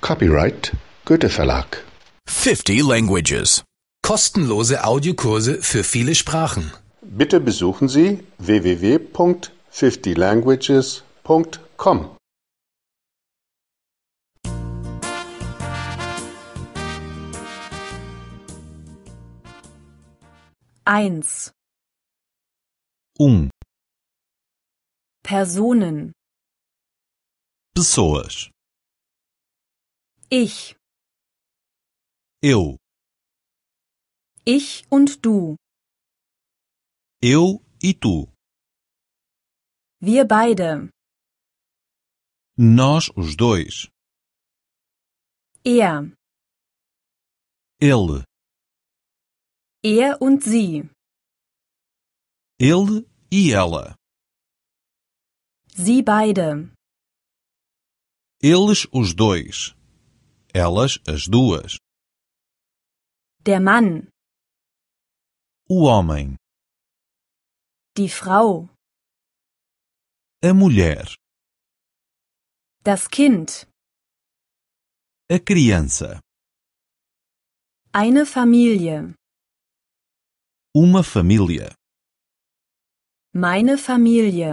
Copyright Goethe Verlag. 50 Languages. Kostenlose Audiokurse für viele Sprachen. Bitte besuchen Sie www.50languages.com. Eins. Um. Personen. Pessoas. Ich. Eu. Ich und du. Eu e tu. Wir beide. Nós os dois. Er. Ele. Er und sie. Ele e ela. Sie beide. Eles os dois. Elas, as duas. Der Mann. O homem. Die Frau. A mulher. Das Kind. A criança. Eine Familie. Uma família. Meine Familie.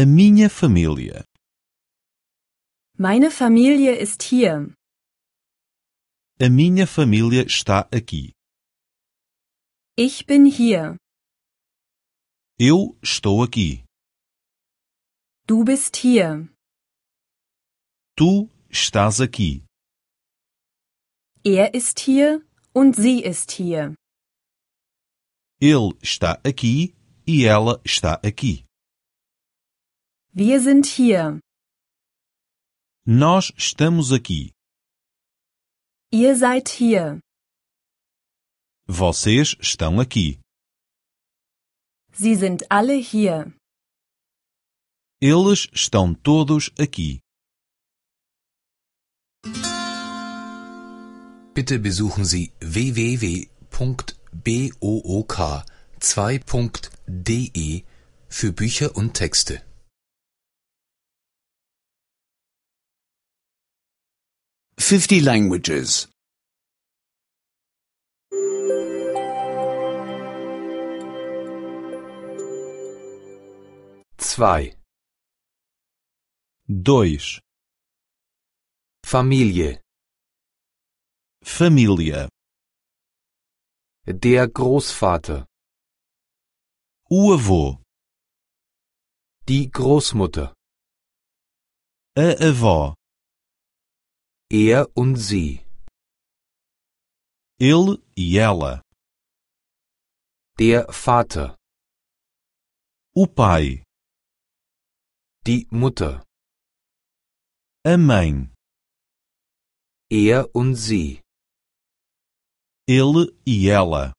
A minha família. Meine Familie ist hier. A minha família está aqui. Ich bin hier. Eu estou aqui. Du bist hier. Du estás aqui. Er ist hier und sie ist hier. Ele está aqui e ela está aqui. Wir sind hier. Nós estamos aqui. Ihr seid hier. Vocês estão aqui. Sie sind alle hier. Eles estão todos aqui. Bitte besuchen Sie www.book2.de für Bücher und Texte. 50 languages. 2. dois, Familie. família, Der Großvater. Uwo Die Großmutter. a avó, er und sie. Ele e ela. Der Vater. O pai. Die Mutter. A mãe. Er und sie. Ele e ela.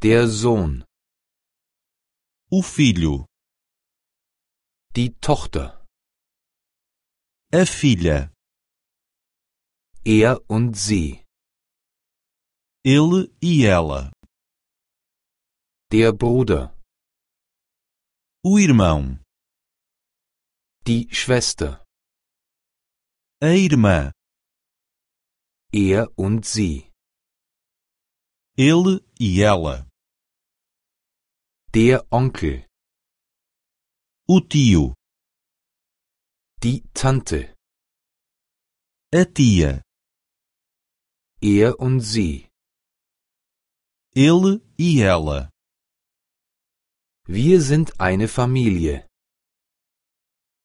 Der Sohn. O filho. Die Tochter. A filha. Er und sie. Ele e ela. Der Bruder. O irmão. Die Schwester. A irmã. Er und sie. Ele e ela. Der Onkel. O tio. Die Tante. A tia. Er und sie. Ele e ela. Wir sind eine Familie.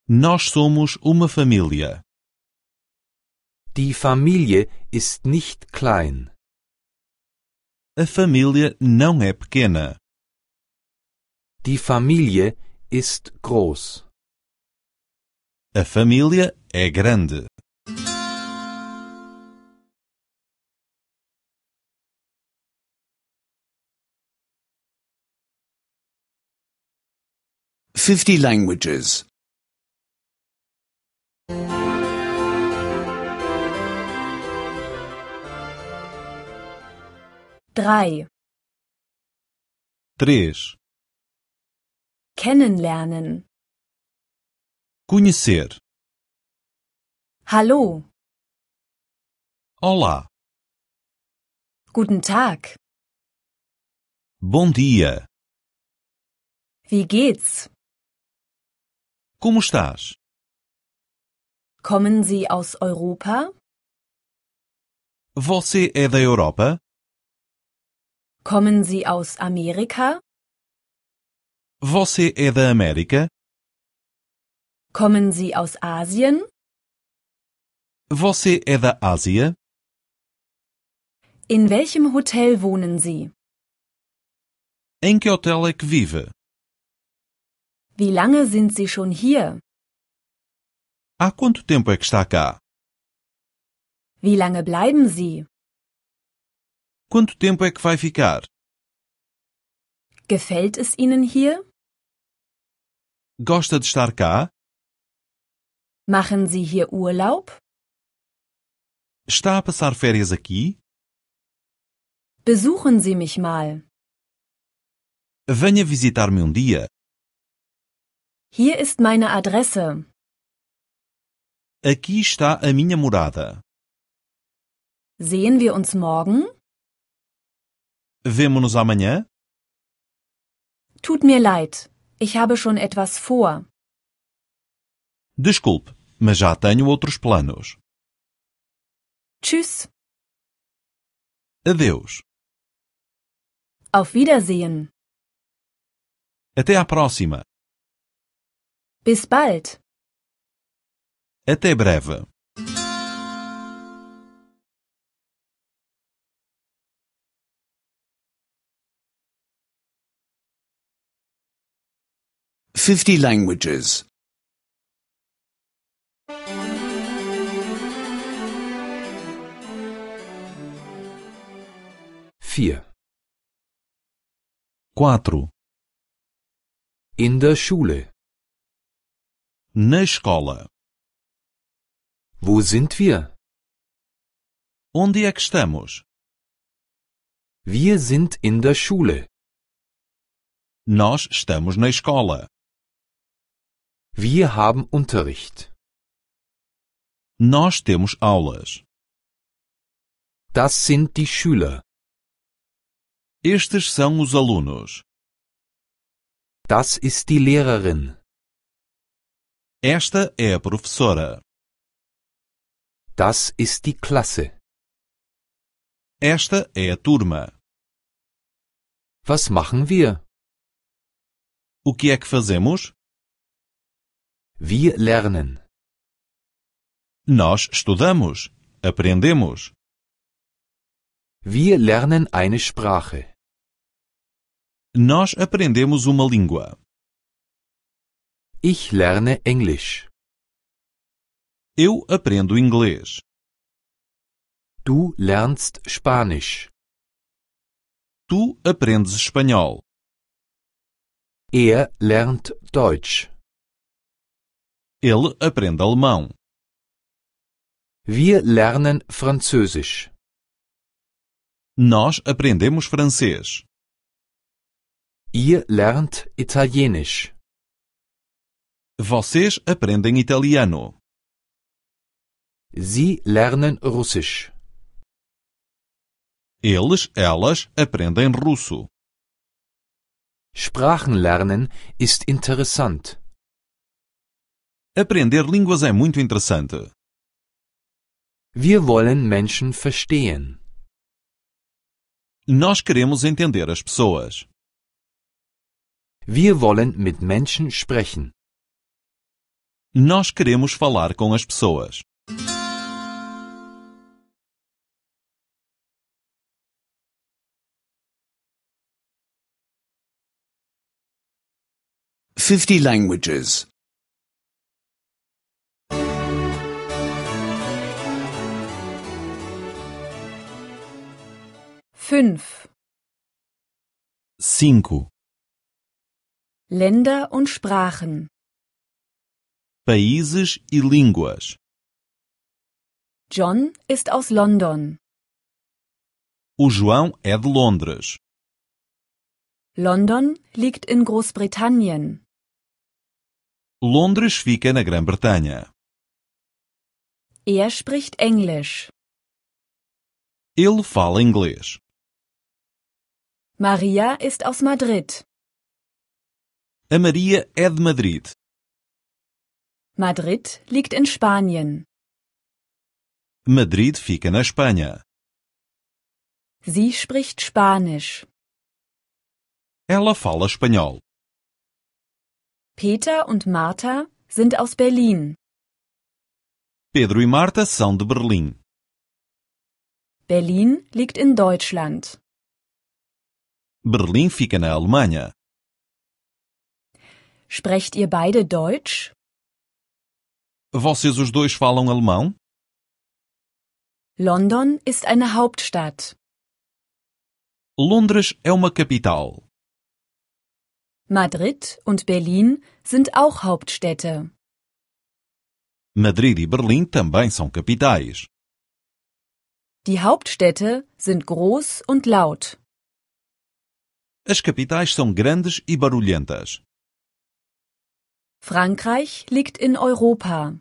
Nós somos uma família. Die Familie ist nicht klein. A família não é pequena. Die Familie ist groß. A família é grande. 50 languages. 3. Três. Kennenlernen. Conhecer. Hallo. Olá. Guten Tag. Bom dia. Wie geht's? Como estás? Kommen Sie aus Europa? Você é da Europa? Kommen Sie aus Amerika? Você é da América? Kommen Sie aus Asien? Você é da Ásia? In welchem Hotel wohnen Sie? Em que hotel é que vive? Wie lange sind Sie schon hier? Há quanto tempo é que está cá? Wie lange bleiben Sie? Quanto tempo é que vai ficar? Gefällt es Ihnen hier? Gosta de estar cá? Machen Sie hier Urlaub? Está a passar férias aqui? Besuchen Sie mich mal. Venha visitar-me um dia. Hier ist meine Adresse. Aqui está a minha morada. Sehen wir uns morgen? Vemo-nos amanhã? Tut mir leid, ich habe schon etwas vor. Desculpe, mas já tenho outros planos. Tschüss. Adeus. Auf Wiedersehen. Até à próxima. Bis bald. Até breve. Fifty languages. Vier. Quatro. In der Schule. Na escola. Wo sind wir? Onde é que estamos? Wir sind in der Schule. Nós estamos na escola. Wir haben Unterricht. Nós temos aulas. Das sind die Schüler. Estes são os alunos. Das ist die Lehrerin. Esta é a professora. Das ist die Klasse. Esta é a turma. Was machen wir? O que é que fazemos? Wir lernen. Nós estudamos, aprendemos. Wir lernen eine Sprache. Nós aprendemos uma língua. Ich lerne Englisch. Eu aprendo inglês. Du lernst Spanisch. Tu aprendes espanhol. Er lernt Deutsch. Ele aprende alemão. Wir lernen Französisch. Nós aprendemos francês. Ihr lernt Italienisch. Vocês aprendem italiano. Sie lernen Russisch. Eles, elas aprendem russo. Sprachen lernen ist interessant. Aprender línguas é muito interessante. Wir wollen Menschen verstehen. Nós queremos entender as pessoas. Wir wollen mit Menschen sprechen. Nós queremos falar com as pessoas. Fifty languages. Fünf. Cinco. Länder und Sprachen. Países e línguas. John ist aus London. O João é de Londres. London liegt in Großbritannien. Londres fica na Grã-Bretanha. Er spricht Englisch. Ele fala inglês. Maria ist aus Madrid. A Maria é de Madrid. Madrid liegt in Spanien. Madrid fica na Espanha. Sie spricht Spanisch. Ela fala espanhol. Peter und Martha sind aus Berlin. Pedro e Marta são de Berlim. Berlin liegt in Deutschland. Berlim fica na Alemanha. Sprecht ihr beide Deutsch? Vocês os dois falam alemão? London ist eine Hauptstadt. Londres é uma capital. Madrid und Berlin sind auch Hauptstädte. Madrid e Berlim também são capitais. Die Hauptstädte sind groß und laut. As capitais são grandes e barulhentas. Frankreich liegt in Europa.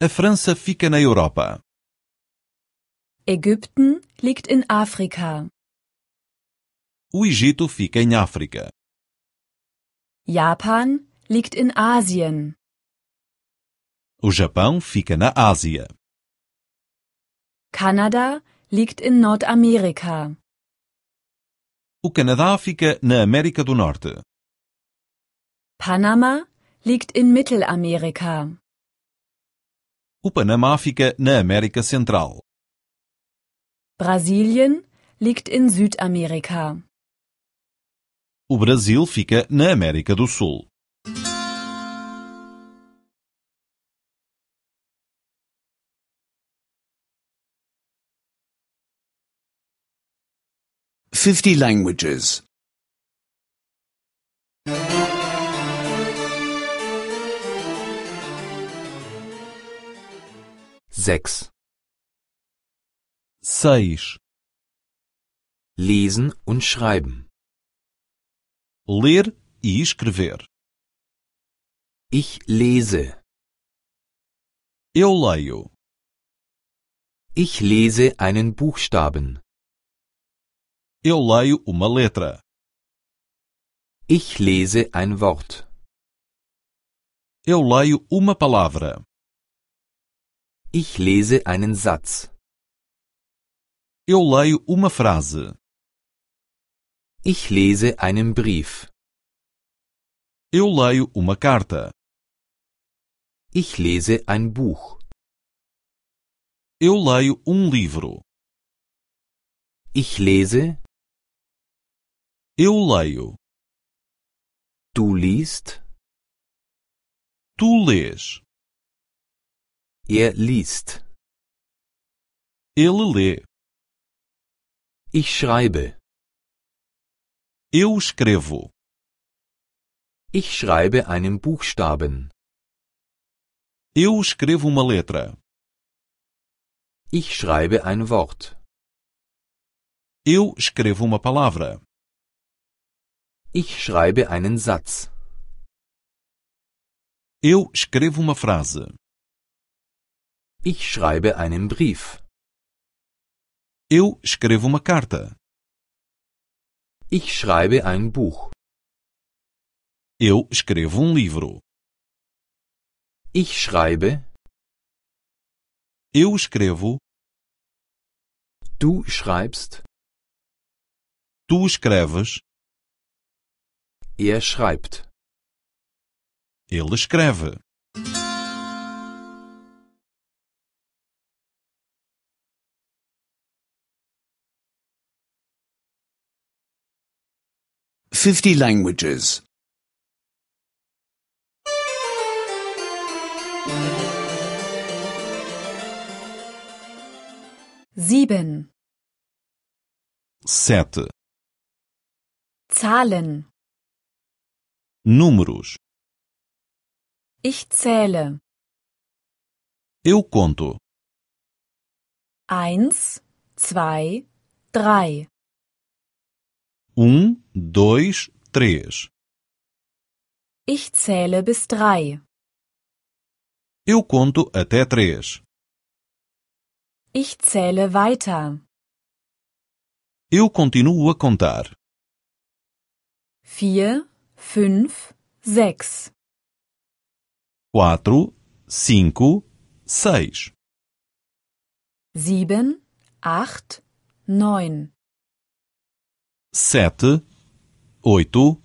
A e França fica na Europa. Ägypten liegt in Afrika. O Egito fica em África. Japan liegt in Asien. O Japão fica na Ásia. Kanada liegt in Nordamerika. O Canadá fica na América do Norte. Panama liegt in Mittelamerika. O Panamá fica na América Central. Brasilien liegt in Südamerika. O Brasil fica na América do Sul. Fifty languages. sechs. Seis. Lesen und schreiben. Ler e escrever. Ich lese. Eu leio. Ich lese einen Buchstaben. Eu leio uma letra. Ich lese ein Wort. Eu leio uma palavra. Ich lese einen Satz. Eu leio uma frase. Ich lese einen Brief. Eu leio uma carta. Ich lese ein Buch. Eu leio um livro. Ich lese. Eu leio. Du liest. Tu lês. Er liest. Ele lê. Ich schreibe. Eu escrevo. Ich schreibe einen Buchstaben. Eu escrevo uma letra. Ich schreibe ein Wort. Eu escrevo uma palavra. Ich schreibe einen Satz. Eu escrevo uma frase. Ich schreibe einen Brief. Eu escrevo uma carta. Ich schreibe ein Buch. Eu escrevo um livro. Ich schreibe. Eu escrevo. Du schreibst. Tu escreves. Er schreibt. Ele escreve. 50 languages. 7. sete, Zahlen. números. Ich zähle. Eu conto. Eins, zwei, drei. Um, dois, três. Ich zähle bis drei. Eu conto até três. Ich zähle weiter. Eu continuo a contar. Vier, fünf, sechs. Quatro, cinco, seis. Sieben, acht, neun sete, oito,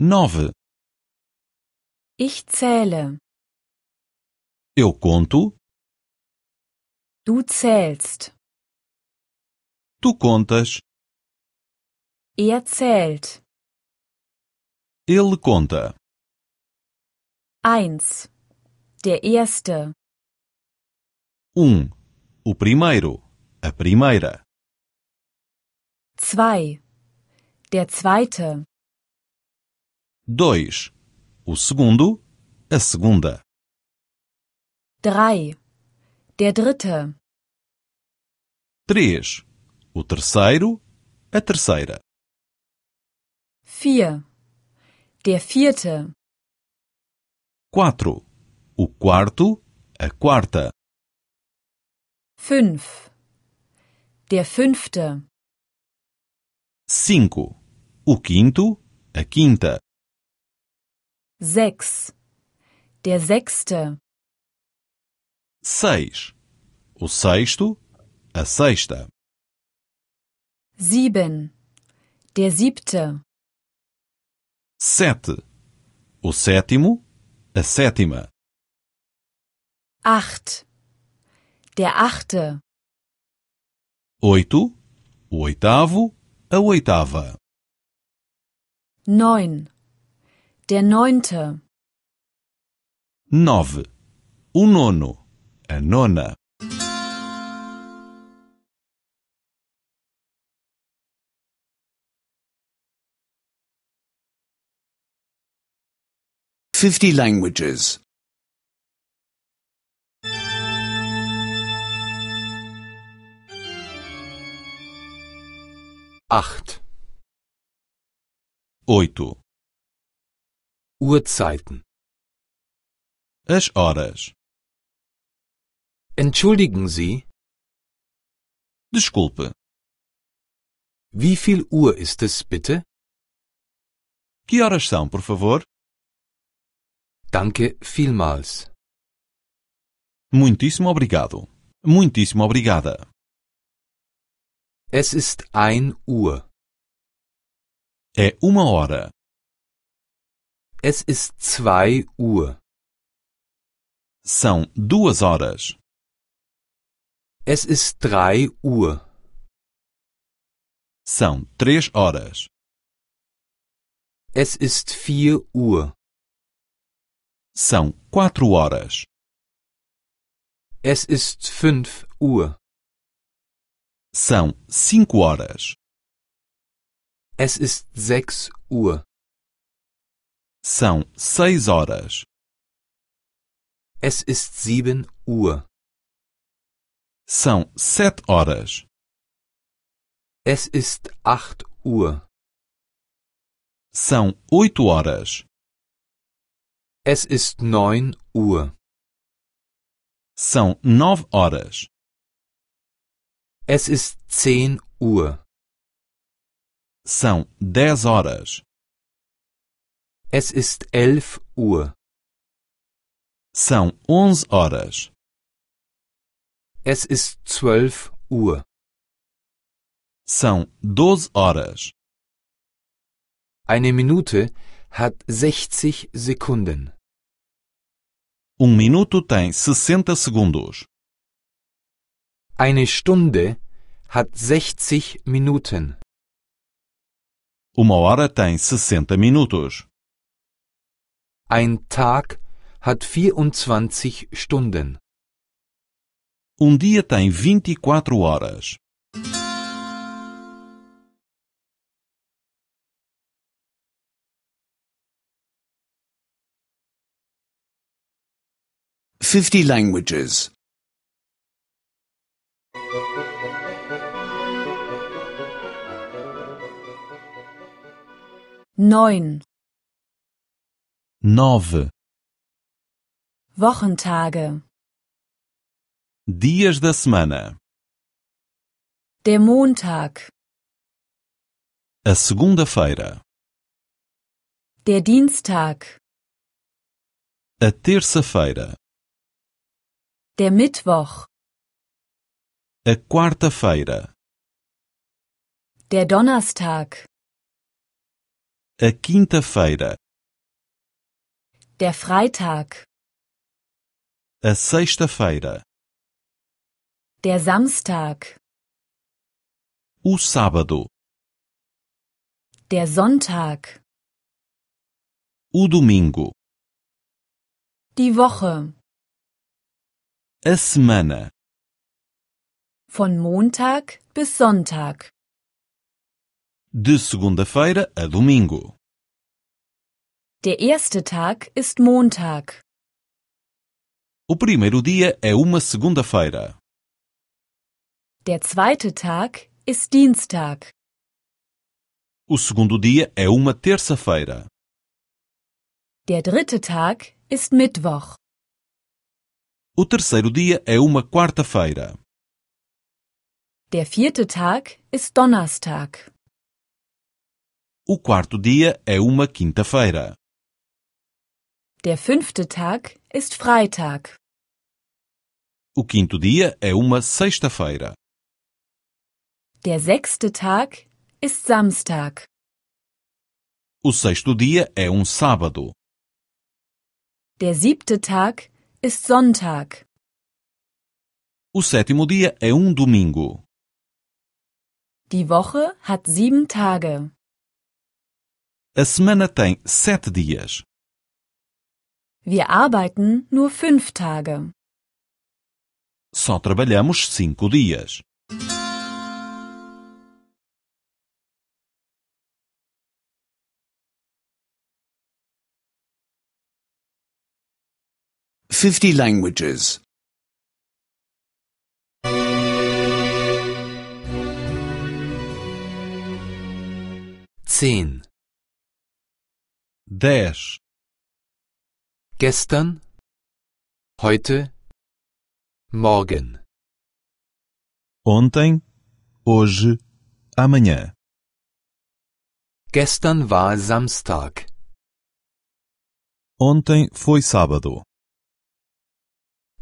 nove. Ich zähle. Eu conto. Du zählst. Tu contas. Er zählt. Ele conta. Eins. Der erste. Um. O primeiro. A primeira. Zwei. Der zweite. Dois. O segundo, a segunda. Drei. Der dritte. Três. O terceiro, a terceira. Vier. Der vierte. Quatro. O quarto, a quarta. 5. Der fünfte. Cinco. O quinto, a quinta. Sechs. Der sechste. Seis. O sexto, a sexta. Sieben. Der siebte. Sete. O sétimo, a sétima. Acht. Der achte. Oito. O oitavo, a oitava. Neun. Der neunte. Nove. O nono. A nona. Fifty languages. Acht. 8 Uhrzeiten. As horas. Entschuldigen Sie. Desculpe. Wie viel Uhr ist es bitte? Que horas são, por favor? Danke vielmals. Muitíssimo obrigado. Muitíssimo obrigada. Es ist ein Uhr. É uma hora. Es ist zwei Uhr. São duas horas. Es ist drei Uhr. São três horas. Es ist vier Uhr. São quatro horas. Es ist fünf Uhr. São cinco horas. Es ist sechs Uhr. São seis horas. Es ist sieben Uhr. São sete horas. Es ist acht Uhr. São oito horas. Es ist neun Uhr. São nove horas. Es ist zehn Uhr. São dez horas. Es ist elf Uhr. São onze horas. Es ist zwölf Uhr. São doze horas. Eine Minute hat sechzig Sekunden. Um minuto tem sessenta segundos. Eine Stunde hat sechzig Minuten. Uma hora tem 60 minutos. Ein Tag hat 24 Stunden. Um dia tem 24 horas. Fifty languages. neun nove Wochentage Dias da semana Der Montag A segunda-feira Der Dienstag A terça-feira Der Mittwoch A quarta-feira Der Donnerstag A quinta-feira. Der Freitag. A sexta-feira. Der Samstag. O sábado. Der Sonntag. O domingo. Die Woche. A semana. Von Montag bis Sonntag. De segunda-feira a domingo. Der erste Tag ist Montag. O primeiro dia é uma segunda-feira. Der zweite Tag ist Dienstag. O segundo dia é uma terça-feira. Der dritte Tag ist Mittwoch. O terceiro dia é uma quarta-feira. Der vierte Tag ist Donnerstag. O quarto dia é uma quinta-feira. Der fünfte Tag ist Freitag. O quinto dia é uma sexta-feira. Der sechste Tag ist Samstag. O sexto dia é um sábado. Der siebte Tag ist Sonntag. O sétimo dia é um domingo. Die Woche hat sieben Tage. A semana tem sete dias. Wir arbeiten nur fünf Tage. Só trabalhamos cinco dias. Fifty languages. Zehn. 10 gestern, heute, morgen, ontem, hoje, amanhã. gestern war Samstag, Ontem foi sábado.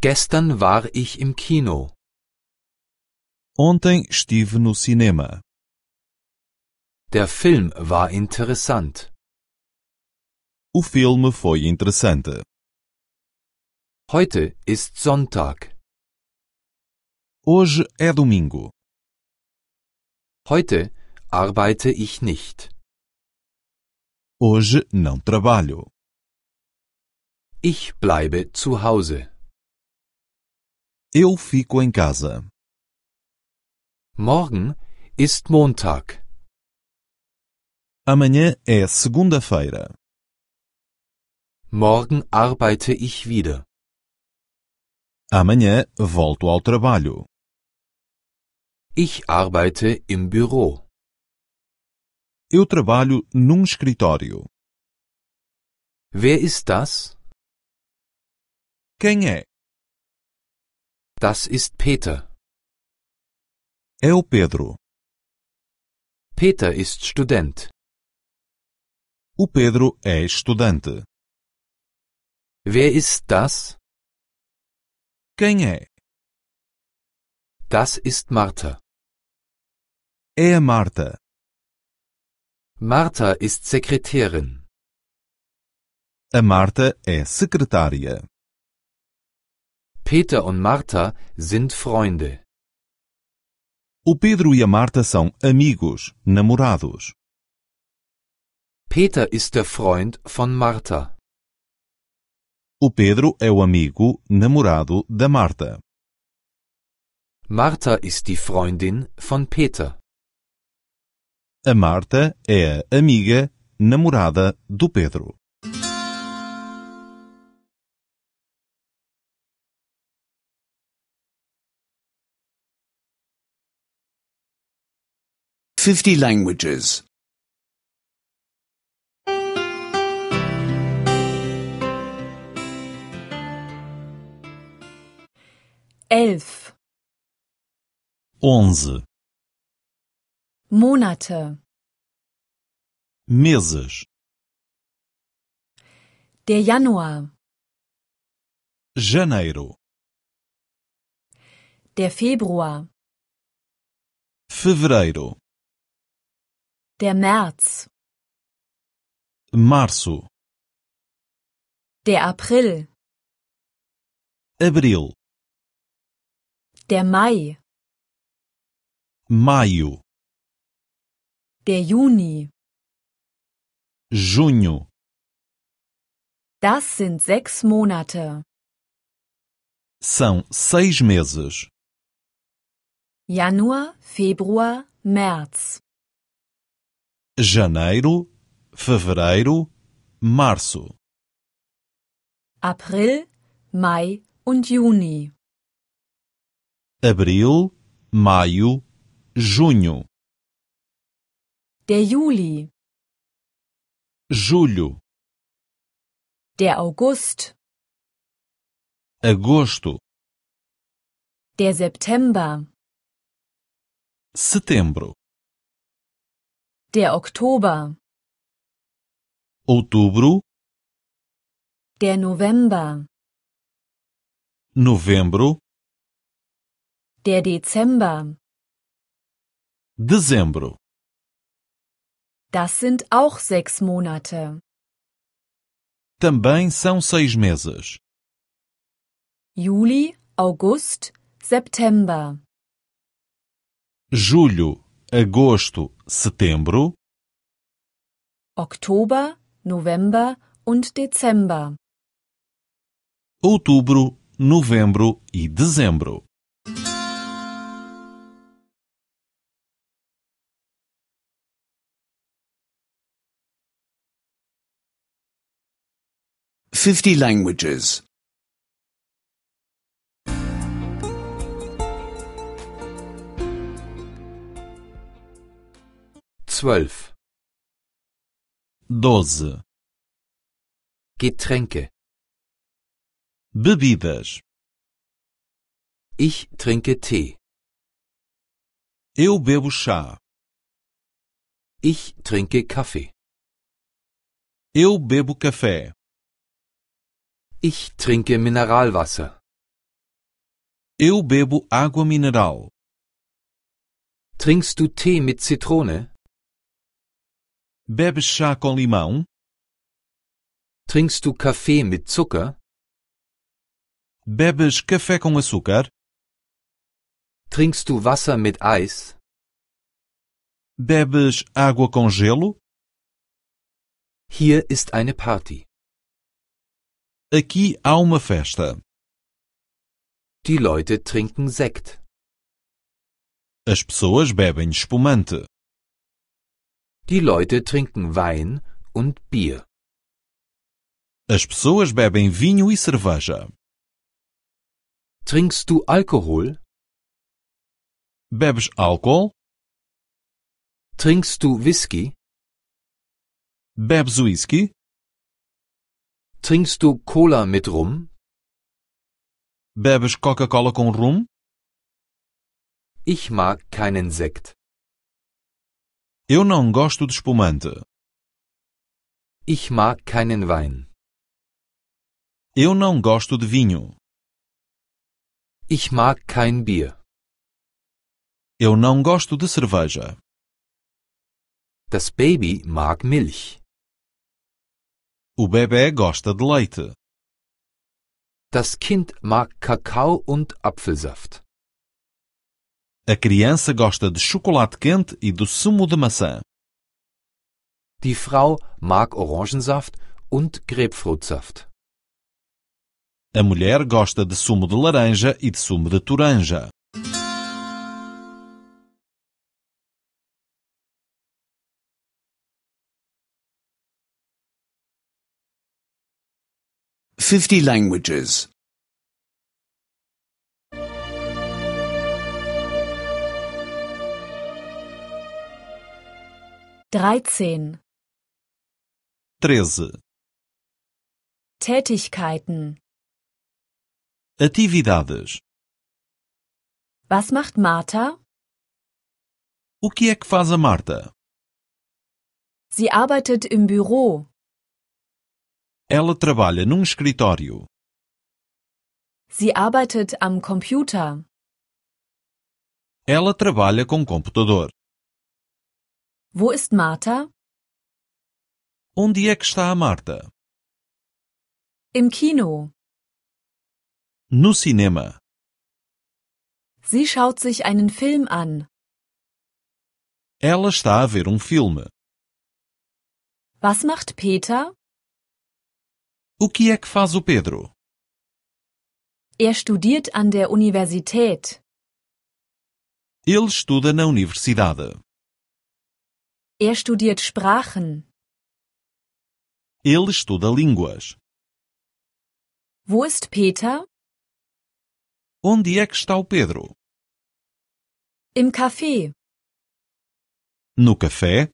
gestern war ich im Kino, Ontem estive no cinema. der Film war interessant. O filme foi interessante. Heute ist Sonntag. Hoje é domingo. Heute arbeite ich nicht. Hoje não trabalho. Ich bleibe zu Hause. Eu fico em casa. Morgen ist Montag. Amanhã é segunda-feira. Morgen arbeite ich wieder. Amanhã volto ao trabalho. Ich arbeite im Büro. Eu trabalho num escritório. Wer ist das? Quem é? Das ist Peter. É o Pedro. Peter ist Student. O Pedro é estudante. Wer ist das? Quem é? Das ist Martha. É a Marta. Martha ist Sekretärin. A Martha é secretária. Peter und Martha sind Freunde. O Pedro e a Martha são amigos, namorados. Peter ist der Freund von Martha. O Pedro é o amigo, namorado da Marta. Marta ist die Freundin von Peter. A Marta é a amiga, namorada do Pedro. Fifty languages. elf onze Monate meses der Januar janeiro der Februar fevereiro der März março der April abril der Mai. Maio. Der Juni. Junho. Das sind sechs Monate. São seis meses. Januar, Februar, März. Janeiro, Fevereiro, Março. April, Mai und Juni. abril, maio, junho. Der Juli. Julho. Der August. Agosto. Der September. Setembro. Der Oktober. Outubro. Der November. Novembro. Der Dezember. Dezembro. Das sind auch sechs Monate. Também são seis meses. Juli, August, September. Julho, agosto, setembro. Oktober, November und Dezember. Outubro, novembro e dezembro. 50 languages. 12. Dose. Getränke. Bebidas. Ich trinke Tee. Eu bebo chá. Ich trinke Kaffee. Eu bebo café. Ich trinke Mineralwasser. Eu bebo água mineral. Trinkst du Tee mit Zitrone? Bebes chá com limão? Trinkst du Kaffee mit Zucker? Bebes café com açúcar? Trinkst du Wasser mit Eis? Bebes água com gelo? Hier ist eine Party. Aqui há uma festa. Die Leute trinken Sekt. As pessoas bebem espumante. Die Leute trinken Wein und Bier. As pessoas bebem vinho e cerveja. Trinkst du Alkohol? Bebes álcool? Trinkst du Whisky? Bebes whisky? Trinkst du Cola mit Rum? Bebes Coca-Cola com rum? Ich mag keinen Sekt. Eu não gosto de espumante. Ich mag keinen Wein. Eu não gosto de vinho. Ich mag kein Bier. Eu não gosto de cerveja. Das Baby mag Milch. O bebê gosta de leite. Das Kind mag Kakao und Apfelsaft. A criança gosta de chocolate quente e do sumo de maçã. Die Frau mag Orangensaft und Grapefruitsaft. A mulher gosta de sumo de laranja e de sumo de toranja. 50 languages. Dreizehn. Treze. Tätigkeiten. Atividades. Was macht Martha? O que é que faz a Marta? Sie arbeitet im Büro. Ela trabalha num escritório. Sie arbeitet am Computer. Ela trabalha com computador. Wo ist Martha? Onde é que está a Marta? Im Kino. No cinema. Sie schaut sich einen Film an. Ela está a ver um filme. Was macht Peter? O que é que faz o Pedro? Er studiert an der Universität. Ele estuda na universidade. Er studiert Sprachen. Ele estuda línguas. Wo ist Peter? Onde é que está o Pedro? Im Café. No café,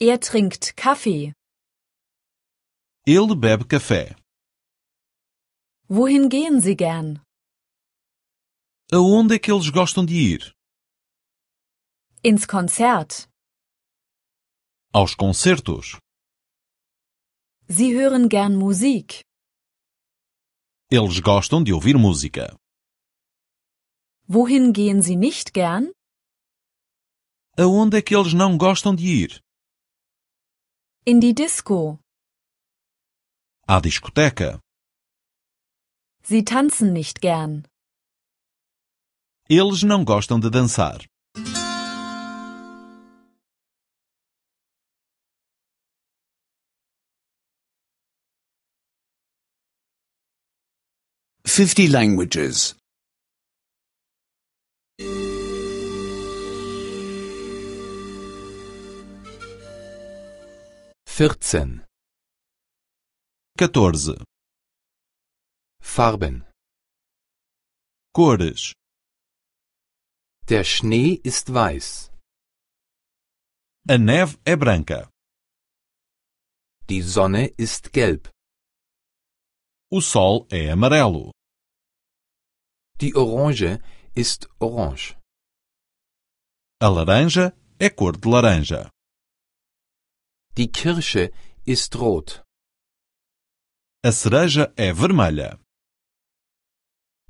Er trinkt Kaffee. Ele bebe café. Wohin gehen Sie gern? Aonde é que eles gostam de ir? Ins Konzert. Aos concertos. Sie hören gern Musik. Eles gostam de ouvir música. Wohin gehen Sie nicht gern? Aonde é que eles não gostam de ir? In die Disco. à discoteca. Sie tanzen nicht gern. Eles não gostam de dançar. Fifty languages. Vierzehn. 14 Farben Cores Der Schnee ist weiß. A neve é branca. Die Sonne ist gelb. O sol é amarelo. Die Orange ist orange. A laranja é cor de laranja. Die Kirche ist rot. A cereja é vermelha.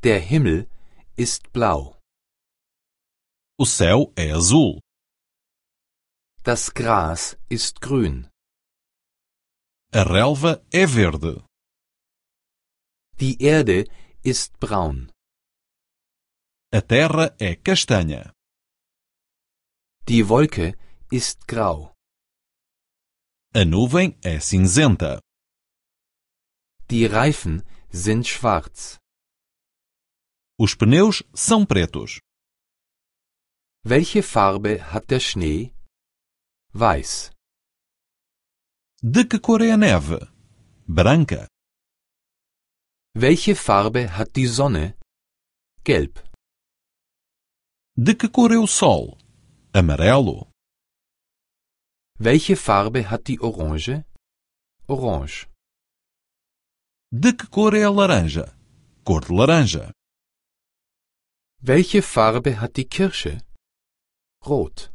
Der Himmel ist blau. O céu é azul. Das Gras ist grün. A relva é verde. Die Erde ist braun. A terra é castanha. Die Wolke ist grau. A nuvem é cinzenta. Die Reifen sind schwarz. Os pneus são pretos. Welche Farbe hat der Schnee? Weiß. De que cor é a neve? Branca. Welche Farbe hat die Sonne? Gelb. De que cor é o sol? Amarelo. Welche Farbe hat die Orange? Orange. De que cor é a laranja? Cor de laranja. Welche Farbe hat die Kirsche? Rot.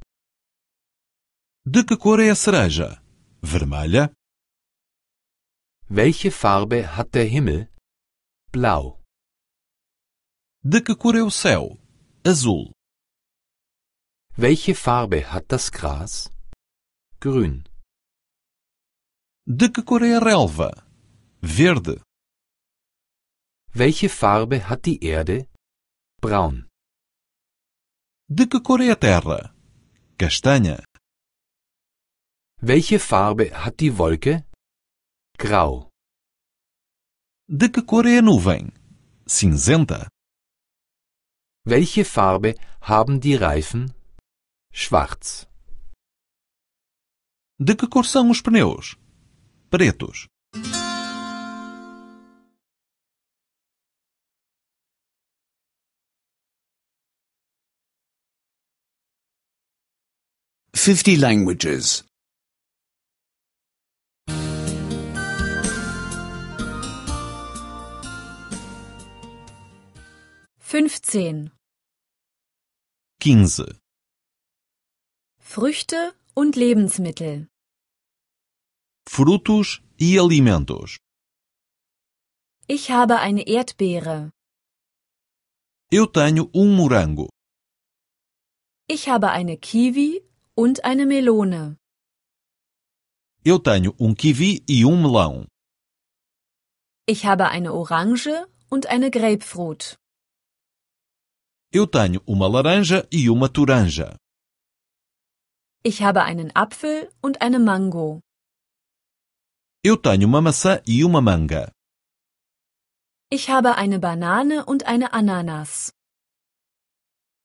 De que cor é a cereja? Vermelha. Welche Farbe hat der Himmel? Blau. De que cor é o céu? Azul. Welche Farbe hat das Gras? Grün. De que cor é a relva? Verde. Welche Farbe hat die Erde? Braun. De que cor é a terra? Castanha. Welche Farbe hat die Wolke? Grau. De que cor é a nuvem? Cinzenta. Welche Farbe haben die Reifen? Schwarz. De que cor são os pneus? Pretos. 50 languages. 15. 15. Früchte und Lebensmittel. Frutos e alimentos. Ich habe eine Erdbeere. Eu tenho um morango. Ich habe eine Kiwi und eine Melone. Eu tenho um kiwi e um melão. Ich habe eine Orange und eine Grapefruit. Eu tenho uma laranja e uma toranja. Ich habe einen Apfel und eine Mango. Eu tenho uma maçã e uma manga. Ich habe eine Banane und eine Ananas.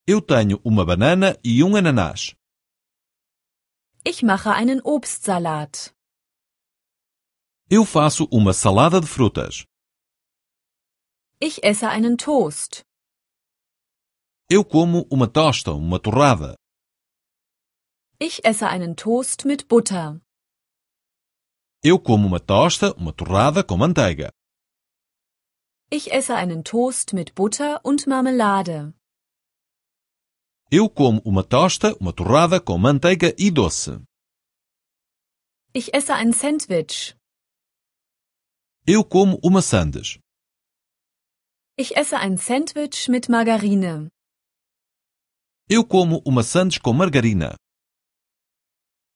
Eu tenho uma banana e um ananás. Ich mache einen Obstsalat. Eu faço uma salada de frutas. Ich esse einen Toast. Eu como uma tosta, uma torrada. Ich esse einen Toast mit Butter. Eu como uma tosta, uma torrada com manteiga. Ich esse einen Toast mit Butter und Marmelade. Eu como uma tosta, uma torrada com manteiga e doce. Ich esse ein Sandwich. Eu como uma sandes. Ich esse ein Sandwich mit Margarine. Eu como uma sandes com margarina.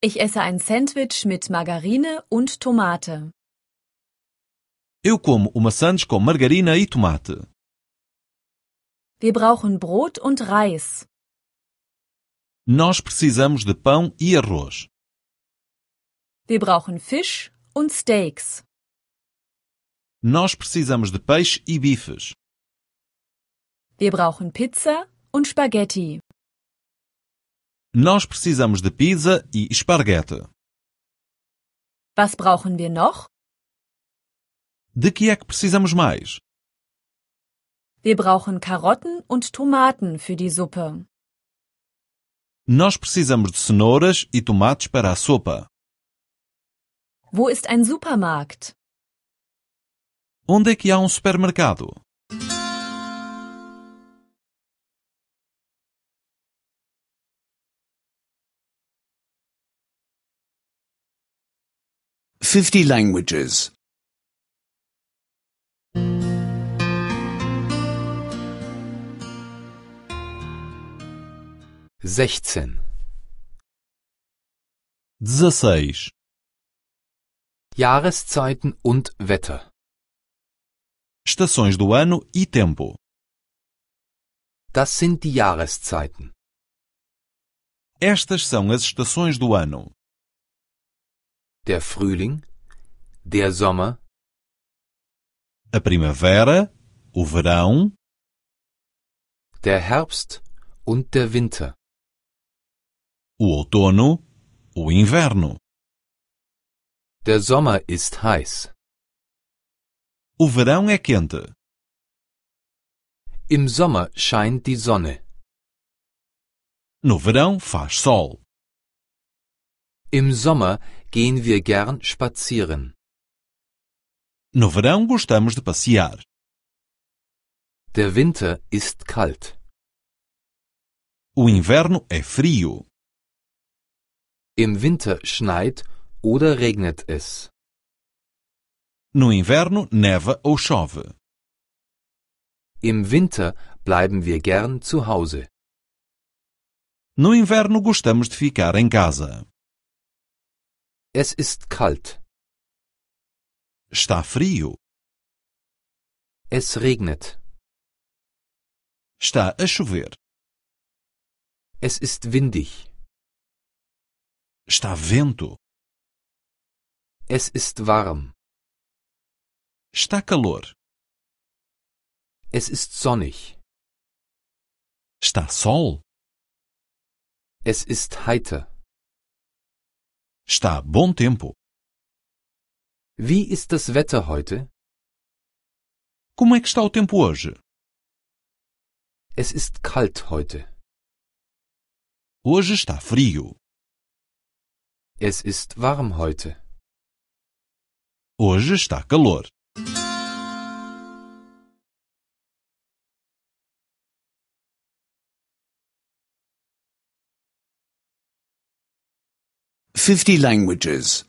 Ich esse ein Sandwich mit Margarine und Tomate. Eu como uma sandes com margarina e tomate. Wir brauchen Brot und Reis. Nós precisamos de pão e arroz. Wir brauchen Fisch und Steaks. Nós precisamos de peixe e bifes. Wir brauchen Pizza und Spaghetti. Nós precisamos de pizza e esparguete. Was brauchen wir noch? De que é que precisamos mais? Wir brauchen Karotten und Tomaten für die Suppe. Nós precisamos de cenouras e tomates para a sopa. Wo ist ein Supermarkt? Onde é que há um supermercado? Fifty languages. 16 16 Jahreszeiten und Wetter. Estações do ano e tempo. Das sind die Jahreszeiten. Estas são as estações do ano. Der Frühling, der Sommer, a primavera, o verão, der Herbst und der Winter. o outono, o inverno. Der Sommer ist heiß. O verão é quente. Im Sommer scheint die Sonne. No verão faz sol. Im Sommer gehen wir gern spazieren. No verão gostamos de passear. Der Winter ist kalt. O inverno é frio. Im Winter schneit oder regnet es. No inverno neva ou chove. Im Winter bleiben wir gern zu Hause. No inverno gostamos de ficar em casa. Es ist kalt. Está frio. Es regnet. Está a chover. Es ist windig. Está vento. Es ist warm. Está calor. Es ist sonnig. Está sol. Es ist heiter. Está bom tempo. Wie ist das Wetter heute? Como é que está o tempo hoje? Es ist kalt heute. Hoje está frio. Es ist warm heute. Hoje está calor. Fifty languages.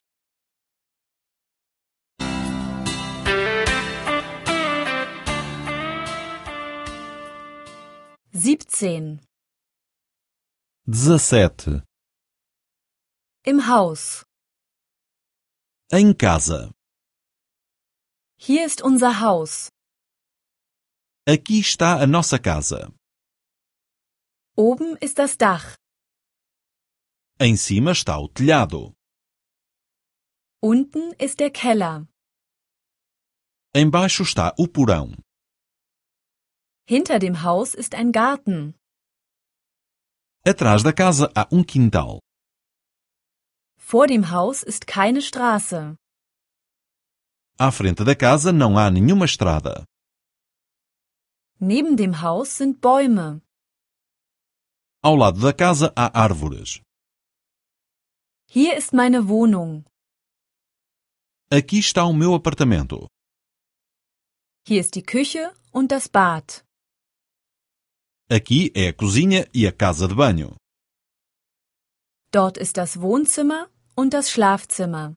Siebzehn. Dezessete. Im Haus. Em casa. Hier ist unser Haus. Aqui está a nossa casa. Oben ist das Dach. Em cima está o telhado. Unten ist der Keller. Embaixo está o porão. Hinter dem Haus ist ein Garten. Atrás da casa há um quintal. Vor dem Haus ist keine Straße. À frente da casa não há nenhuma estrada. Neben dem Haus sind Bäume. Ao lado da casa há árvores. Hier ist meine Wohnung. Aqui está o meu apartamento. Hier ist die Küche und das Bad. Aqui é a cozinha e a casa de banho. Dort ist das Wohnzimmer und das Schlafzimmer.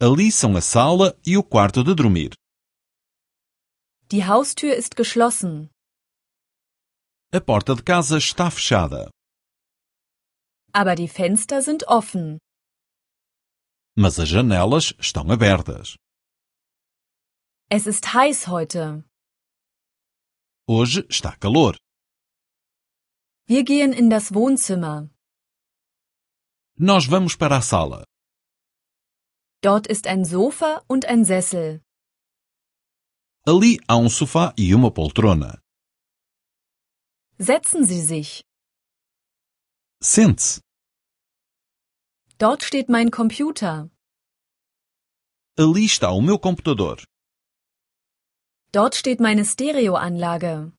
Ali são a sala e o quarto de dormir. Die Haustür ist geschlossen. A porta de casa está fechada. Aber die Fenster sind offen. Mas as janelas estão abertas. Es ist heiß heute. Hoje está calor. Wir gehen in das Wohnzimmer. Nós vamos para a sala. Dort ist ein Sofa und ein Sessel. Ali há um sofá e uma poltrona. Setzen Sie sich. Sente-se. Dort steht mein Computer. Ali está o meu computador. Dort steht meine Stereoanlage.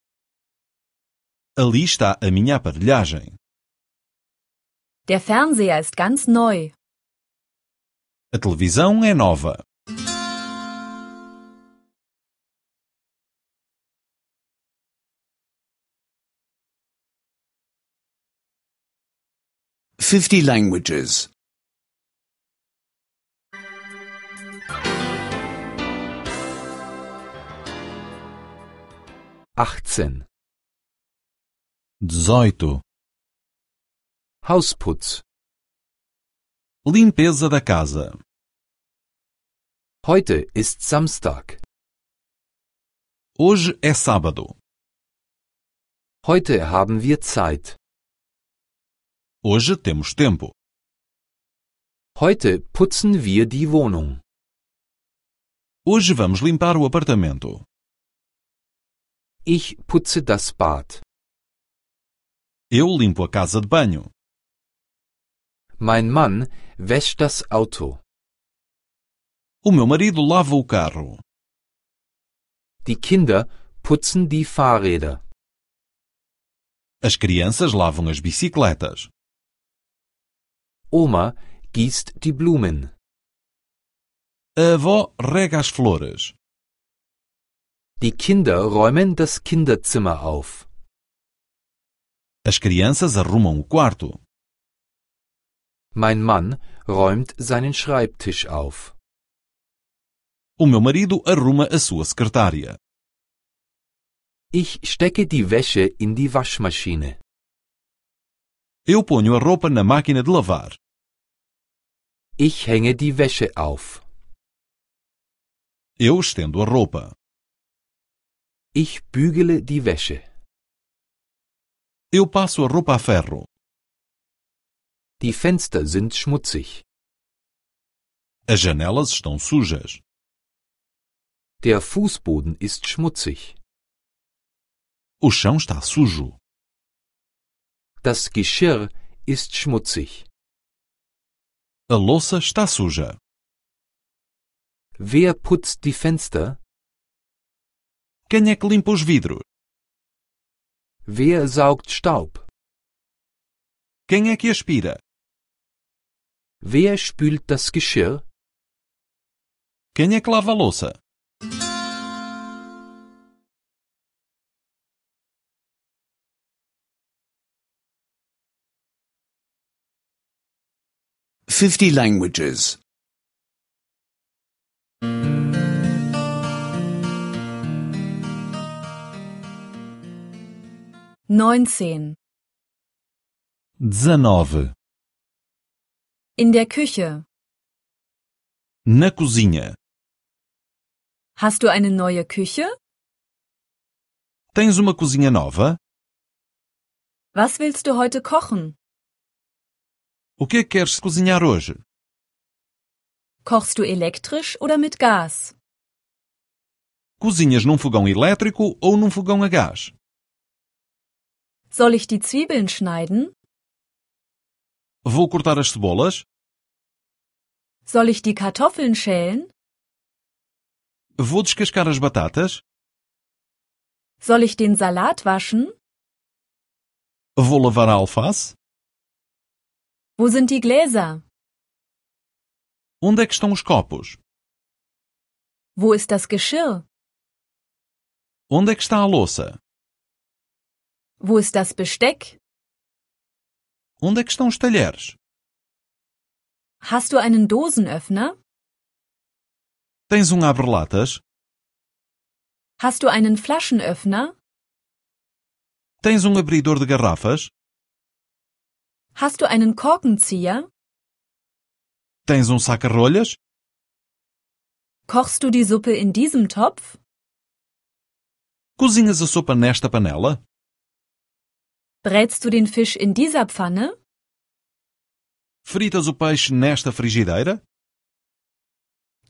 Ali está a minha aparelhagem. Der Fernseher ist ganz neu. A televisão é nova. Fifty languages. Achtzehn. Dezoito. Hausputz. Limpeza da casa. Heute ist Samstag. Hoje é sábado. Heute haben wir Zeit. Hoje temos tempo. Heute putzen wir die Wohnung. Hoje vamos limpar o apartamento. Ich putze das Bad. Eu limpo a casa de banho. Mein Mann wäscht das Auto. O meu marido lava o carro. Die Kinder putzen die Fahrräder. As crianças lavam as bicicletas. Oma gießt die Blumen. A avó rega as flores. Die Kinder räumen das Kinderzimmer auf. As crianças arrumam o quarto. Mein Mann räumt seinen Schreibtisch auf. O meu marido arruma a sua secretária. Ich stecke die Wäsche in die Waschmaschine. Eu ponho a roupa na máquina de lavar. Ich hänge die Wäsche auf. Eu estendo a roupa. Ich bügele die Wäsche. Eu passo a roupa a ferro. Die Fenster sind schmutzig. As janelas estão sujas. Der Fußboden ist schmutzig. O chão está sujo. Das Geschirr ist schmutzig. A louça está suja. Wer putzt die Fenster? Quem é que limpa os vidros? Wer saugt Staub? Quem é que aspira? Wer spült das Geschirr? Quem é que lava Fifty languages. Neunzehn. Dezenove. In der Küche. Na cozinha. Hast du eine neue Küche? Tens uma cozinha nova? Was willst du heute kochen? O que queres cozinhar hoje? Kochst du elektrisch oder mit Gas? Cozinhas num fogão elétrico ou num fogão a gás? Soll ich die Zwiebeln schneiden? Wo cortar as cebolas? Soll ich die Kartoffeln schälen? Wo descascar as batatas? Soll ich den Salat waschen? Wo lavar a alface? Wo sind die Gläser? Onde é que estão os copos? Wo ist das Geschirr? Onde é que está a louça? Wo ist das Besteck? Onde é que estão os talheres? Hast du einen Dosenöffner? Tens um abre-latas? Hast du einen Flaschenöffner? Tens um abridor de garrafas? Hast du einen Korkenzieher? Tens um saca-rolhas? Kochst du die Suppe in diesem Topf? Cozinhas a sopa nesta panela? Brätst du den Fisch in dieser Pfanne? Fritas o peixe nesta frigideira?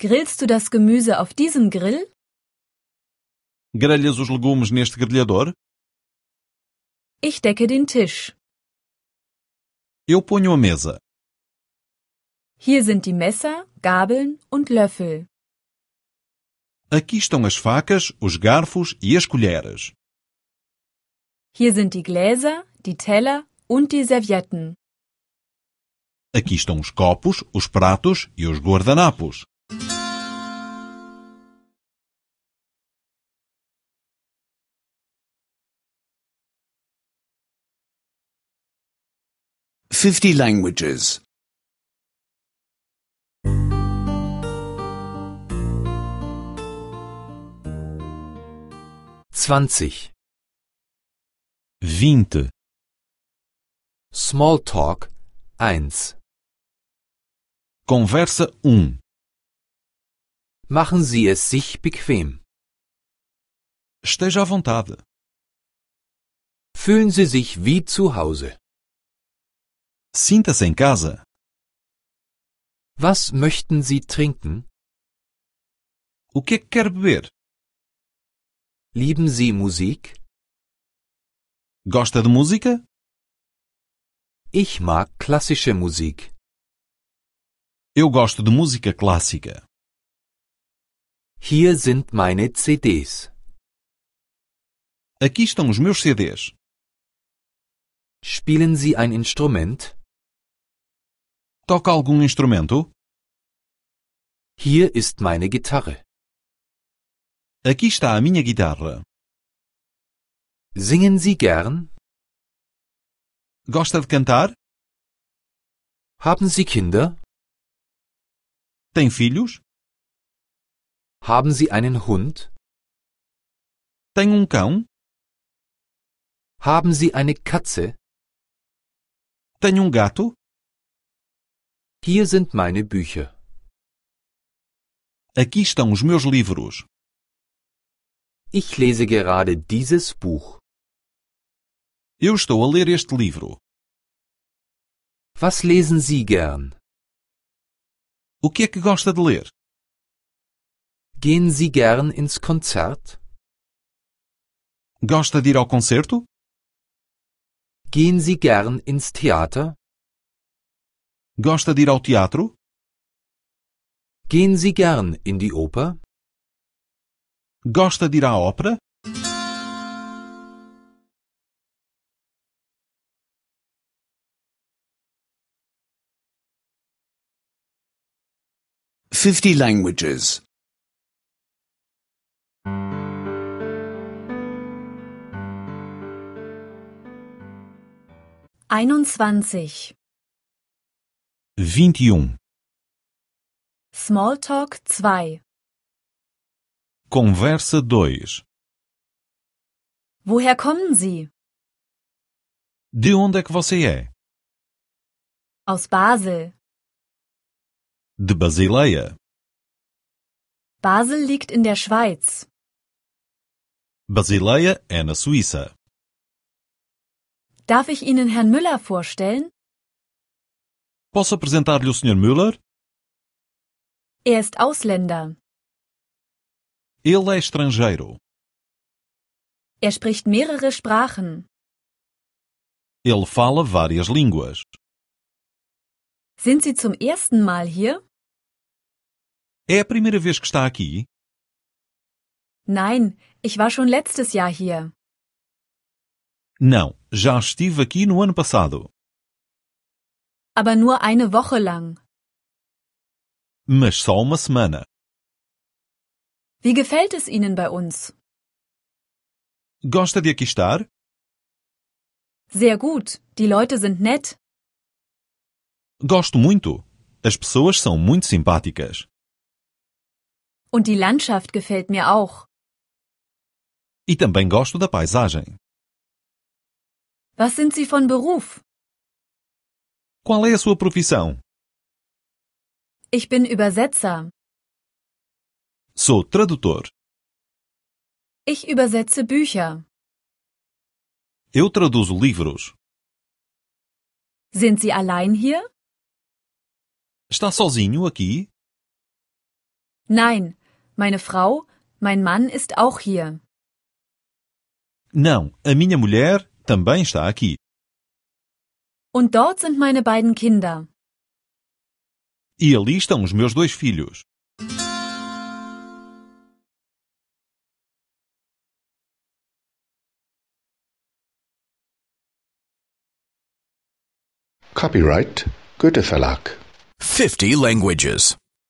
Grillst du das Gemüse auf diesem Grill? Grelhas os legumes neste grelhador? Ich decke den Tisch. Eu ponho a mesa. Hier sind die Messer, Gabeln und Löffel. Aqui estão as facas, os garfos e as colheres. Hier sind die Gläser, die Teller und die Servietten. Aqui estão os copos, os pratos e os guardanapos. Fifty languages. Zwanzig vinte Smalltalk 1 Conversa 1 Machen Sie es sich bequem. Esteja à vontade. Fühlen Sie sich wie zu Hause. Sinta-se em casa. Was möchten Sie trinken? O que quer beber? Lieben Sie Musik? Gosta de música? Ich mag klassische Musik. Eu gosto de música clássica. Hier sind meine CDs. Aqui estão os meus CDs. Spielen Sie ein Instrument? Toca algum instrumento? Hier ist meine Gitarre. Aqui está a minha guitarra. Singen Sie gern? Gosta de cantar? Haben Sie Kinder? Tem filhos? Haben Sie einen Hund? Tem um cão? Haben Sie eine Katze? Tem um gato? Hier sind meine Bücher. Aqui estão os meus livros. Ich lese gerade dieses Buch. Eu estou a ler este livro. Was lesen Sie gern? O que é que gosta de ler? Gehen Sie gern ins Konzert? Gosta de ir ao concerto? Gehen Sie gern ins Theater? Gosta de ir ao teatro? Gehen Sie gern in die Oper? Gosta de ir à ópera? 50 languages. 21. 21. Smalltalk 2. Conversa 2. Woher kommen Sie? De onde é que você é? Aus Basel de Basileia. Basel liegt in der Schweiz. Basileia é na Suíça. Darf ich Ihnen Herrn Müller vorstellen? Posso apresentar-lhe o Sr. Müller? Er ist Ausländer. Ele é estrangeiro. Er spricht mehrere Sprachen. Ele fala várias línguas. Sind Sie zum ersten Mal hier? É a primeira vez que está aqui? Nein, ich war schon letztes Jahr hier. Não, já estive aqui no ano passado. Aber nur eine Woche lang. Mas só uma semana. Wie gefällt es Ihnen bei uns? Gosta de aqui estar? Sehr gut, die Leute sind nett. Gosto muito. As pessoas são muito simpáticas. Und die Landschaft gefällt mir auch. E também gosto da paisagem. Was sind Sie von Beruf? Qual é a sua profissão? Ich bin Übersetzer. Sou tradutor. Ich übersetze Bücher. Eu traduzo livros. Sind Sie allein hier? Está sozinho aqui? Nein, meine Frau, mein Mann ist auch hier. Não, a minha mulher também está aqui. Und dort sind meine beiden Kinder. E ali estão os meus dois filhos. Copyright Goethe Verlag. 50 languages.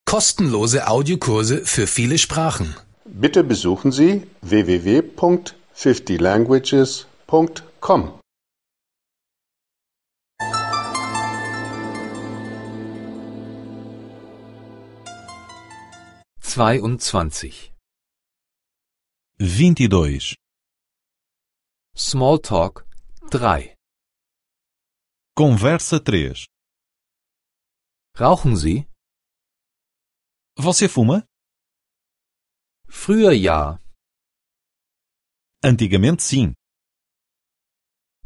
Kostenlose Audiokurse für viele Sprachen. Bitte besuchen Sie www.50languages.com. Zweiundzwanzig. 22 Smalltalk 3 Conversa 3 Rauchen Sie? Você fuma? Früher ja. Antigamente sim.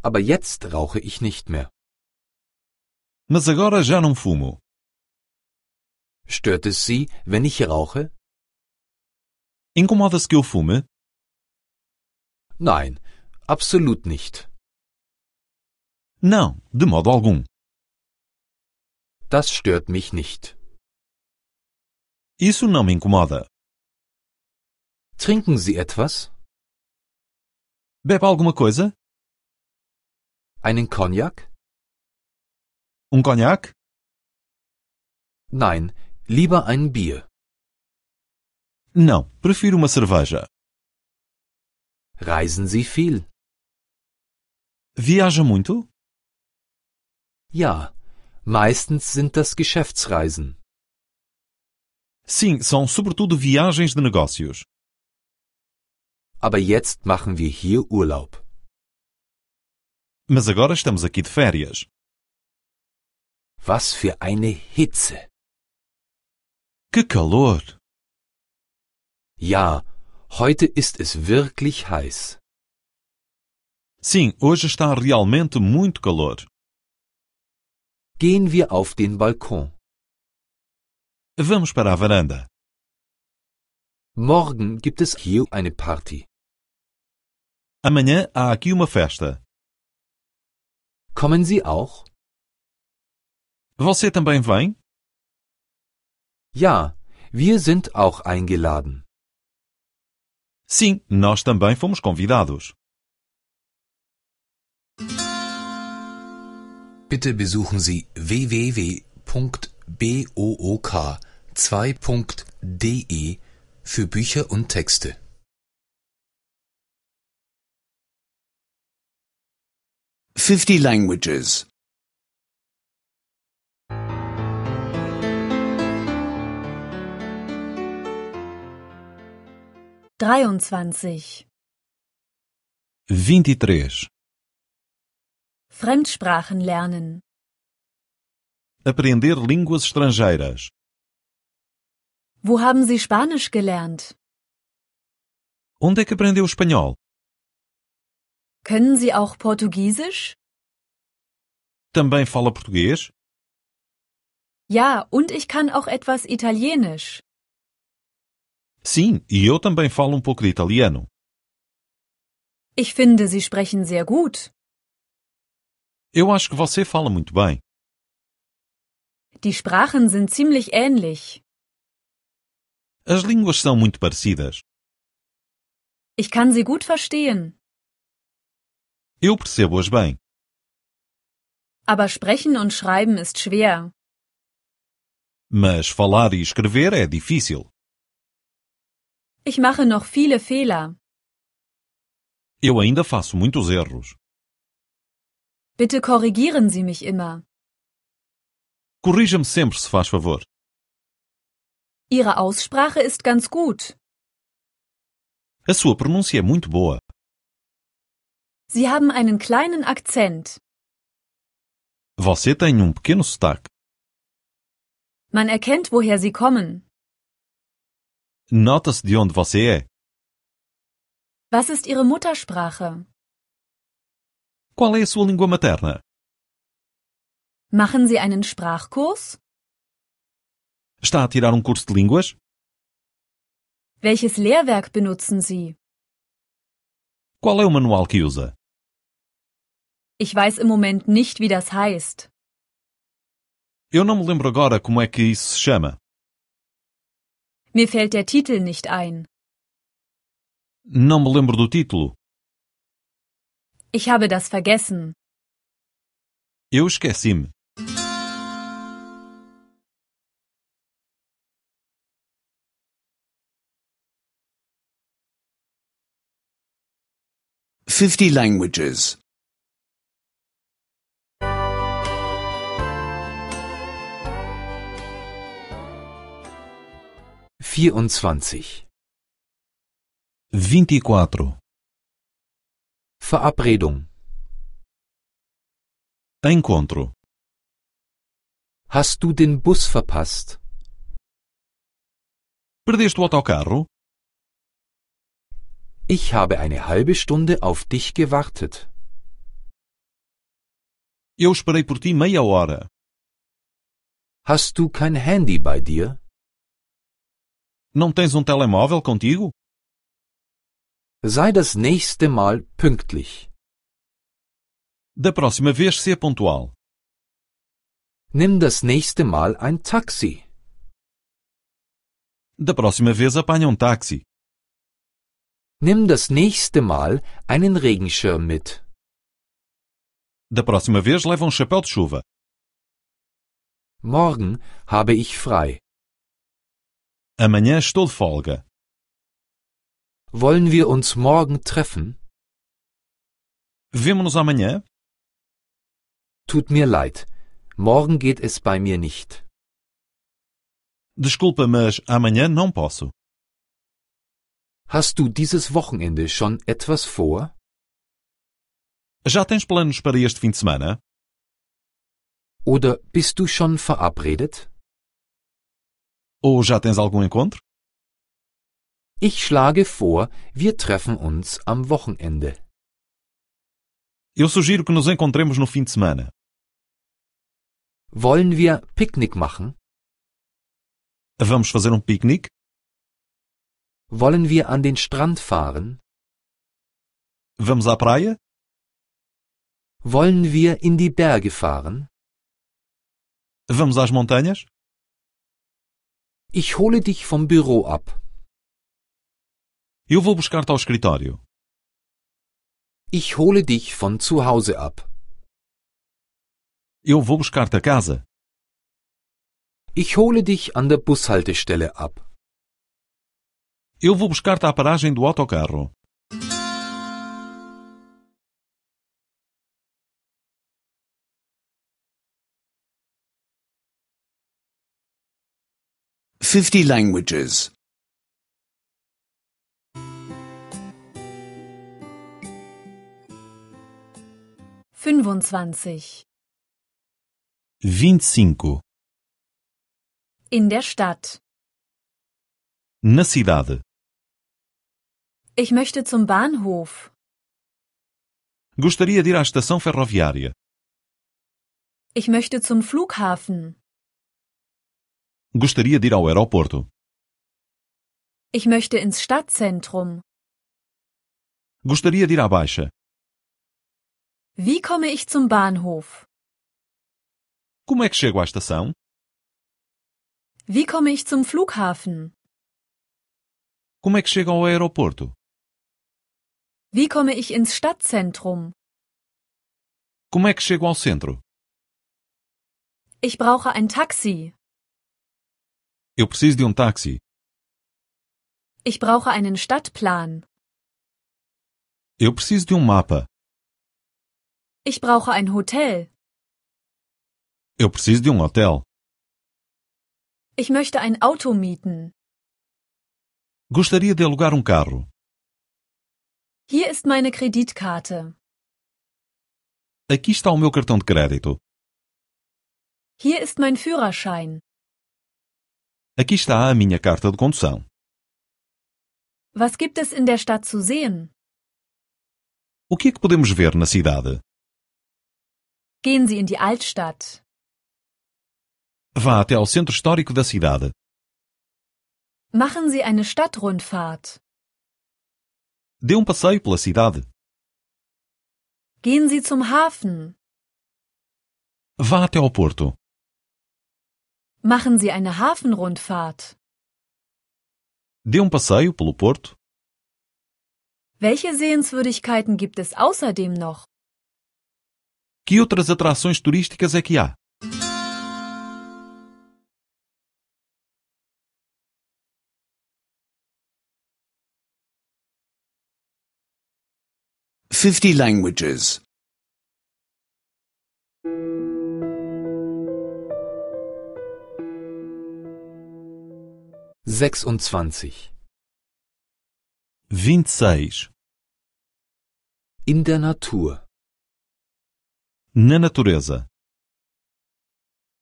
Aber jetzt rauche ich nicht mehr. Mas agora já não fumo. Stört es Sie, wenn ich rauche? Incomoda-se que eu fume? Nein, absolut nicht. Não, de modo algum. Das stört mich nicht. Isso não me incomoda. Trinken Sie etwas? Bebe alguma coisa? Einen Cognac? Um Cognac? Nein, lieber ein Bier. Não, prefiro uma cerveja. Reisen Sie viel? Viaja muito? Ja, meistens sind das Geschäftsreisen. Sim, são sobretudo viagens de negócios. Aber jetzt machen wir hier Urlaub. Mas agora estamos aqui de férias. Was für eine Hitze. Que calor! Ja, heute ist es wirklich heiß. Sim, hoje está realmente muito calor. Gehen wir auf den Balkon. Vamos para a varanda. Morgen gibt es hier eine Party. Amanhã há aqui uma festa. Kommen Sie auch? Você também vem? Ja, wir sind auch eingeladen. Sim, nós também fomos convidados. Bitte besuchen Sie www.book.com zwei.de für Bücher und Texte Fifty languages. Dreiundzwanzig. Vinte e Fremdsprachen lernen. Aprender línguas estrangeiras. Wo haben Sie Spanisch gelernt? Onde é que aprendeu espanhol? Können Sie auch Portugiesisch? Também fala português? Ja, und ich kann auch etwas Italienisch. Sim, e eu também falo um pouco de italiano. Ich finde, Sie sprechen sehr gut. Eu acho que você fala muito bem. Die Sprachen sind ziemlich ähnlich. As línguas são muito parecidas. Ich kann sie gut verstehen. Eu percebo-as bem. Aber sprechen und schreiben ist schwer. Mas falar e escrever é difícil. Ich mache noch viele Fehler. Eu ainda faço muitos erros. Bitte korrigieren Sie mich immer. Corrija-me sempre, se faz favor. Ihre Aussprache ist ganz gut. A sua pronúncia é muito boa. Sie haben einen kleinen Akzent. Você tem um pequeno sotaque. Man erkennt, woher Sie kommen. Nota-se de onde você é. Was ist Ihre Muttersprache? Qual é a sua língua materna? Machen Sie einen Sprachkurs? Está a tirar um curso de línguas? Welches Lehrwerk benutzen Sie? Qual é o manual que usa? Ich weiß im Moment nicht, wie das heißt. Eu não me lembro agora como é que isso se chama. Mir fällt der Titel nicht ein. Não me lembro do título. Ich habe das vergessen. Eu esqueci-me. 50 languages. 24. 24. E Verabredung. Encontro. Hast du den Bus verpasst? Perdeste o autocarro? Ich habe eine halbe Stunde auf dich gewartet. Eu esperei por ti meia hora. Hast du kein Handy bei dir? Não tens um telemóvel contigo? Sei das nächste Mal pünktlich. Da próxima vez ser pontual. Nimm das nächste Mal ein Taxi. Da próxima vez apanha um táxi. Nimm das nächste Mal einen Regenschirm mit. Da próxima vez leva um chapéu de chuva. Morgen habe ich frei. Amanhã estou de folga. Wollen wir uns morgen treffen? Vemo-nos amanhã? Tut mir leid. Morgen geht es bei mir nicht. Desculpa, mas amanhã não posso. Hast du dieses Wochenende schon etwas vor? Já tens planos para este fim de semana? Oder bist du schon verabredet? Ou já tens algum encontro? Ich schlage vor, wir treffen uns am Wochenende. Eu sugiro que nos encontremos no fim de semana. Wollen wir Picknick machen? Vamos fazer um piquenique? Wollen wir an den Strand fahren? Vamos à praia? Wollen wir in die Berge fahren? Vamos às montanhas? Ich hole dich vom Büro ab. Eu vou buscar-te ao escritório. Ich hole dich von zu Hause ab. Eu vou buscar-te a casa. Ich hole dich an der Bushaltestelle ab. Eu vou buscar-te à paragem do autocarro. Fifty languages. Fünfundzwanzig. Vinte e cinco. In der Stadt. Na cidade. Ich möchte zum Bahnhof. Gostaria de ir à estação ferroviária. Ich möchte zum Flughafen. Gostaria de ir ao aeroporto. Ich möchte ins Stadtzentrum. Gostaria de ir à Baixa. Wie komme ich zum Bahnhof? Como é que chego à estação? Wie komme ich zum Flughafen? Como é que chego ao aeroporto? Wie komme ich ins Stadtzentrum? Como é que chego ao centro? Ich brauche ein Taxi. Eu preciso de um táxi. Ich brauche einen Stadtplan. Eu preciso de um mapa. Ich brauche ein Hotel. Eu preciso de um hotel. Ich möchte ein Auto mieten. Gostaria de alugar um carro. Hier ist meine Kreditkarte. Aqui está o meu cartão de crédito. Hier ist mein Führerschein. Aqui está a minha carta de condução. Was gibt es in der Stadt zu sehen? O que é que podemos ver na cidade? Gehen Sie in die Altstadt. Vá até ao centro histórico da cidade. Machen Sie eine Stadtrundfahrt. Dê um passeio pela cidade. Gehen Sie zum Hafen. Vá até ao porto. Machen Sie eine Hafenrundfahrt. Dê um passeio pelo porto. Welche Sehenswürdigkeiten gibt es außerdem noch? Que outras atrações turísticas é que há? 50 languages. Sechsundzwanzig. E In der Natur. na natureza,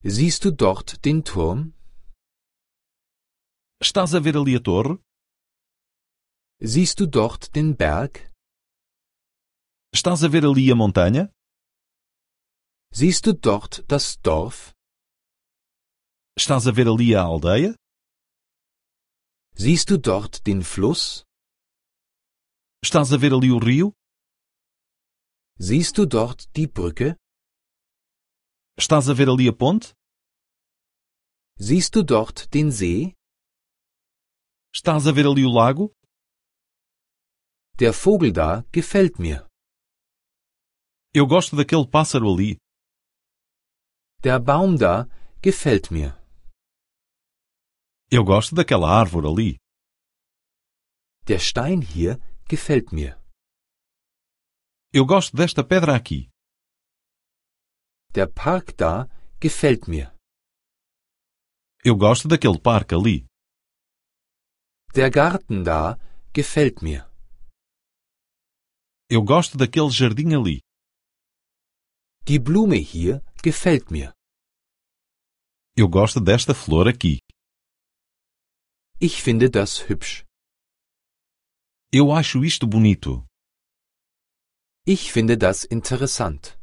Siehst du dort den Turm? estás a ver ali a torre? Siehst du dort den Berg? Estás a ver ali a montanha? Siehst du dort das Dorf? Estás a ver ali a aldeia? Siehst du dort den Fluss? Estás a ver ali o rio? Siehst du dort die Brücke? Estás a ver ali a ponte? Siehst du dort den See? Estás a ver ali o lago? Der Vogel da gefällt mir. Eu gosto daquele pássaro ali. Der Baum da gefällt mir. Eu gosto daquela árvore ali. Der Stein hier gefällt mir. Eu gosto desta pedra aqui. Der Park da gefällt mir. Eu gosto daquele parque ali. Der Garten da gefällt mir. Eu gosto daquele jardim ali. Die Blume hier gefällt mir. Eu gosto desta flor aqui. Ich finde das hübsch. Eu acho isto bonito. Ich finde das interessant.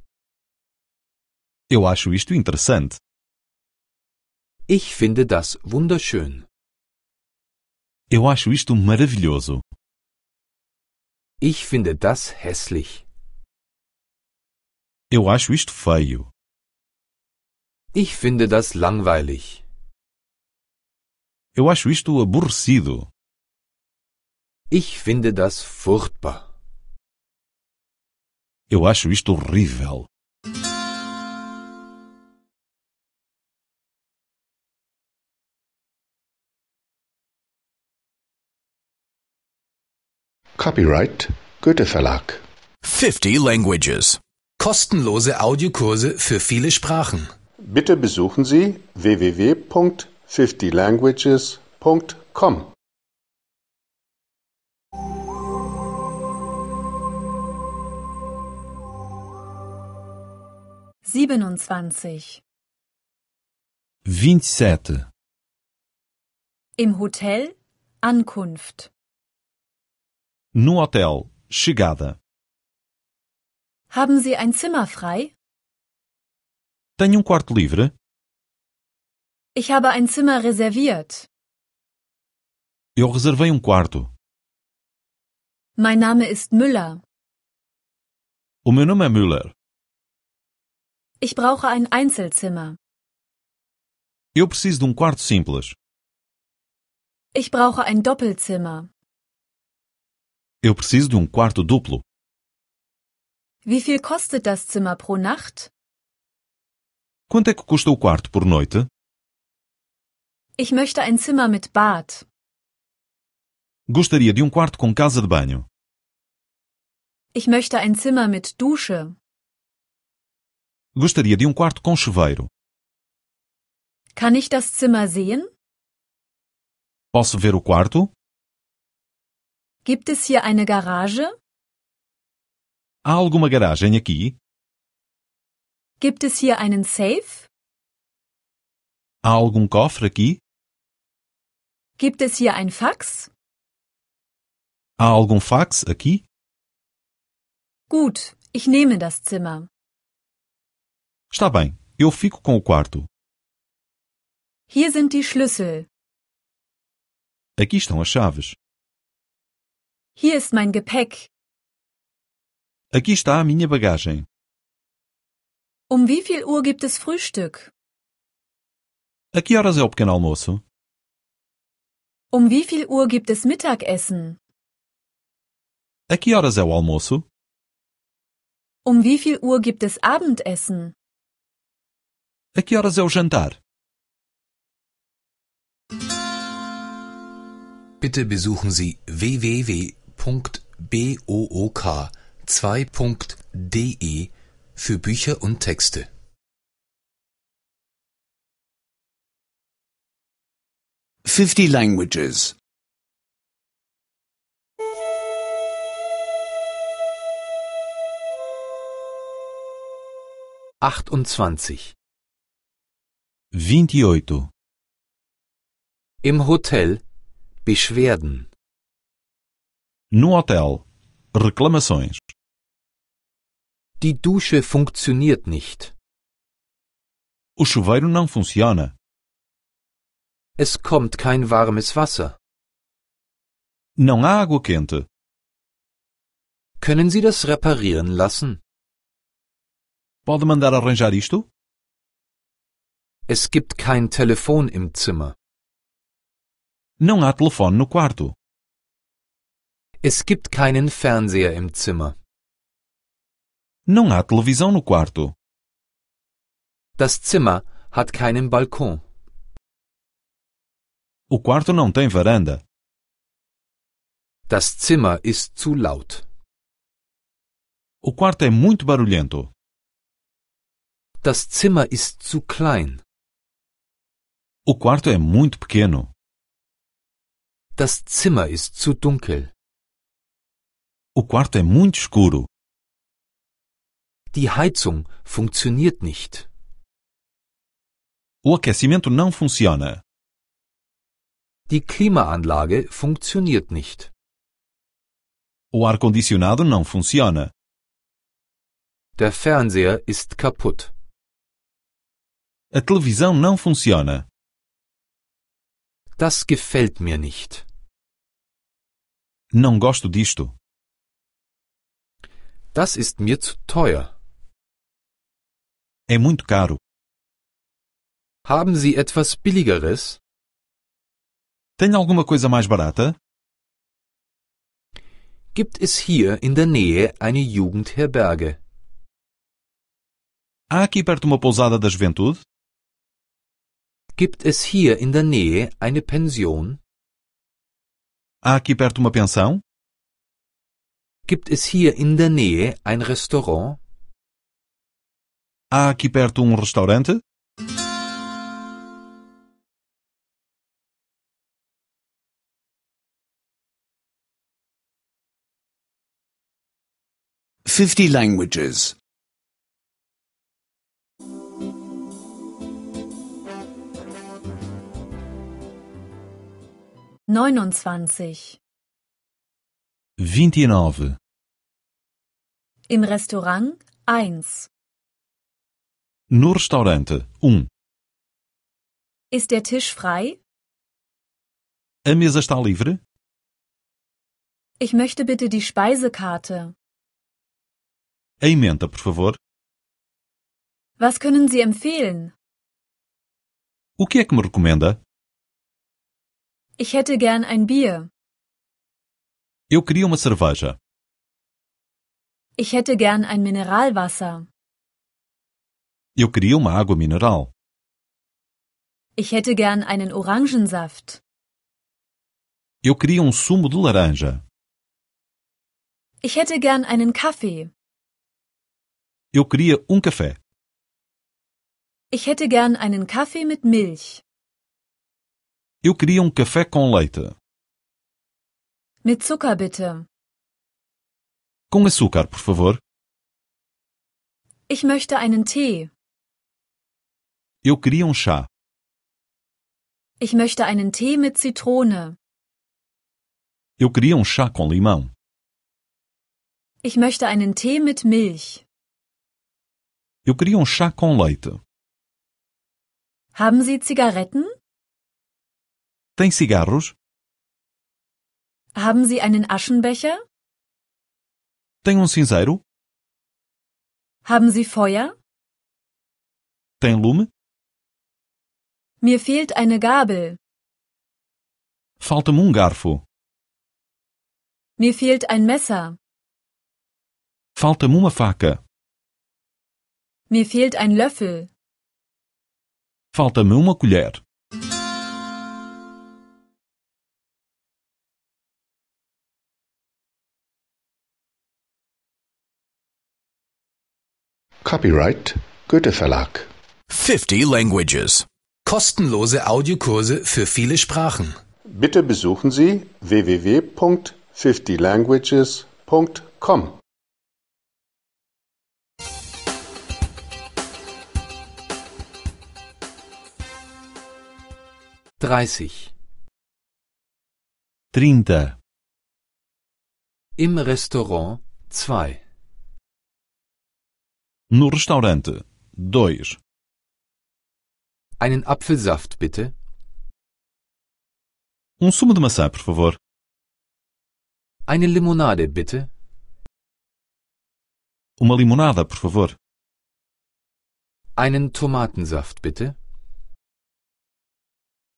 Eu acho isto interessante. Ich finde das wunderschön. Eu acho isto maravilhoso. Ich finde das hässlich. Eu acho isto feio. Ich finde das langweilig. Eu acho isto aborrecido. Ich finde das furchtbar. Eu acho isto horrível. Copyright Goethe Verlag. 50 languages. kostenlose Audiokurse für viele Sprachen. Bitte besuchen Sie www.50languages.com. Siebenundzwanzig. 27. E Im Hotel Ankunft. No hotel, chegada. Haben Sie ein Zimmer frei? Tenho um quarto livre? Ich habe ein Zimmer reserviert. Eu reservei um quarto. Mein Name ist Müller. O meu nome é Müller. Ich brauche ein Einzelzimmer. Eu preciso de um quarto simples. Ich brauche ein Doppelzimmer. Eu preciso de um quarto duplo. Wie viel kostet das Zimmer pro Nacht? Quanto é que custa o quarto por noite? Ich möchte ein Zimmer mit Bad. Gostaria de um quarto com casa de banho. Ich möchte ein Zimmer mit Dusche. Gostaria de um quarto com chuveiro. Kann ich das Zimmer sehen? Posso ver o quarto? Gibt es hier eine Garage? Há alguma garagem aqui? Gibt es hier einen Safe? Há algum cofre aqui? Gibt es hier ein Fax? Há algum fax aqui? Gut, ich nehme das Zimmer. Está bem, eu fico com o quarto. Hier sind die Schlüssel. Aqui estão as chaves. Hier ist mein Gepäck. Aqui está a minha bagagem. Um wie viel Uhr gibt es Frühstück? A que horas é o pequeno almoço? Um wie viel Uhr gibt es Mittagessen? A que horas é o almoço? Um wie viel Uhr gibt es Abendessen? A que horas é o jantar? Bitte besuchen Sie www.book.de 2.de für Bücher und Texte Fifty languages achtundzwanzig Vintioito e Im Hotel Beschwerden No hotel Reclamações die Dusche funktioniert nicht. O chuveiro não funciona. Es kommt kein warmes Wasser. Não há água quente. Können Sie das reparieren lassen? Pode mandar arranjar isto? Es gibt kein Telefon im Zimmer. Não há telefone no quarto. Es gibt keinen Fernseher im Zimmer. Não há televisão no quarto. Das Zimmer hat keinen Balkon. O quarto não tem varanda. Das Zimmer ist zu laut. O quarto é muito barulhento. Das Zimmer ist zu klein. O quarto é muito pequeno. Das Zimmer ist zu dunkel. O quarto é muito escuro. Die Heizung funktioniert nicht. O aquecimento não funciona. Die Klimaanlage funktioniert nicht. O ar condicionado não funciona. Der Fernseher ist kaputt. A televisão não funciona. Das gefällt mir nicht. Não gosto disto. Das ist mir zu teuer. É muito caro. Haben Sie etwas billigeres? Tem alguma coisa mais barata? Gibt es hier in der Nähe eine Jugendherberge? Há aqui perto uma pousada da juventude? Gibt es hier in der Nähe eine Pension? Há aqui perto uma pensão? Gibt es hier in der Nähe ein Restaurant? Há aqui perto um restaurante? Fifty languages. Neunundzwanzig. Vinte e nove. Im Restaurant eins. No restaurante, um. Ist der Tisch frei? A mesa está livre? Ich möchte bitte die Speisekarte. A emenda, por favor. Was können Sie empfehlen? O que é que me recomenda? Ich hätte gern ein Bier. Eu queria uma cerveja. Ich hätte gern ein Mineralwasser. Eu queria uma água mineral. Ich hätte gern einen Orangensaft. Eu queria um sumo de laranja. Ich hätte gern einen Kaffee. Eu queria um café. Ich hätte gern einen Kaffee mit Milch. Eu queria um café com leite. Mit Zucker bitte. Com açúcar, por favor. Ich möchte einen Tee. Eu queria um chá. Ich möchte einen Tee mit Zitrone. Eu queria um chá com limão. Ich möchte einen Tee mit Milch. Eu queria um chá com leite. Haben Sie Zigaretten? Tem cigarros? Haben Sie einen Aschenbecher? Tem um cinzeiro? Haben Sie Feuer? Tem lume? Mir fehlt eine Gabel. Falta-me garfo. Mir fehlt ein Messer. Falta-me uma faca. Mir fehlt ein Löffel. Falta-me uma colher. Copyright Goethe Verlag. 50 languages. Kostenlose Audiokurse für viele Sprachen. Bitte besuchen Sie www.50languages.com. Dreißig. Trinta. Im Restaurant zwei. No restaurante, dois. Einen Apfelsaft bitte. Um sumo de maçã, por favor. Eine Limonade bitte. Uma limonada, por favor. Einen Tomatensaft bitte.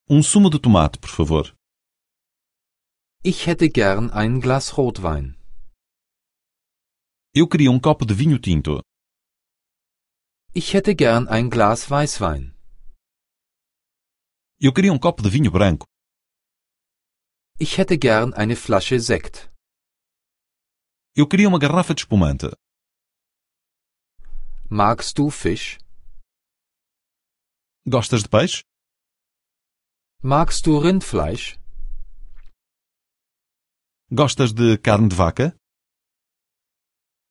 Um sumo de tomate, por favor. Ich hätte gern ein Glas Rotwein. Eu queria um copo de vinho tinto. Ich hätte gern ein Glas Weißwein. Eu queria um copo de vinho branco. Ich hätte gern eine Flasche Sekt. Eu queria uma garrafa de espumante. Magst du Fisch? Gostas de peixe? Magst du Rindfleisch? Gostas de carne de vaca?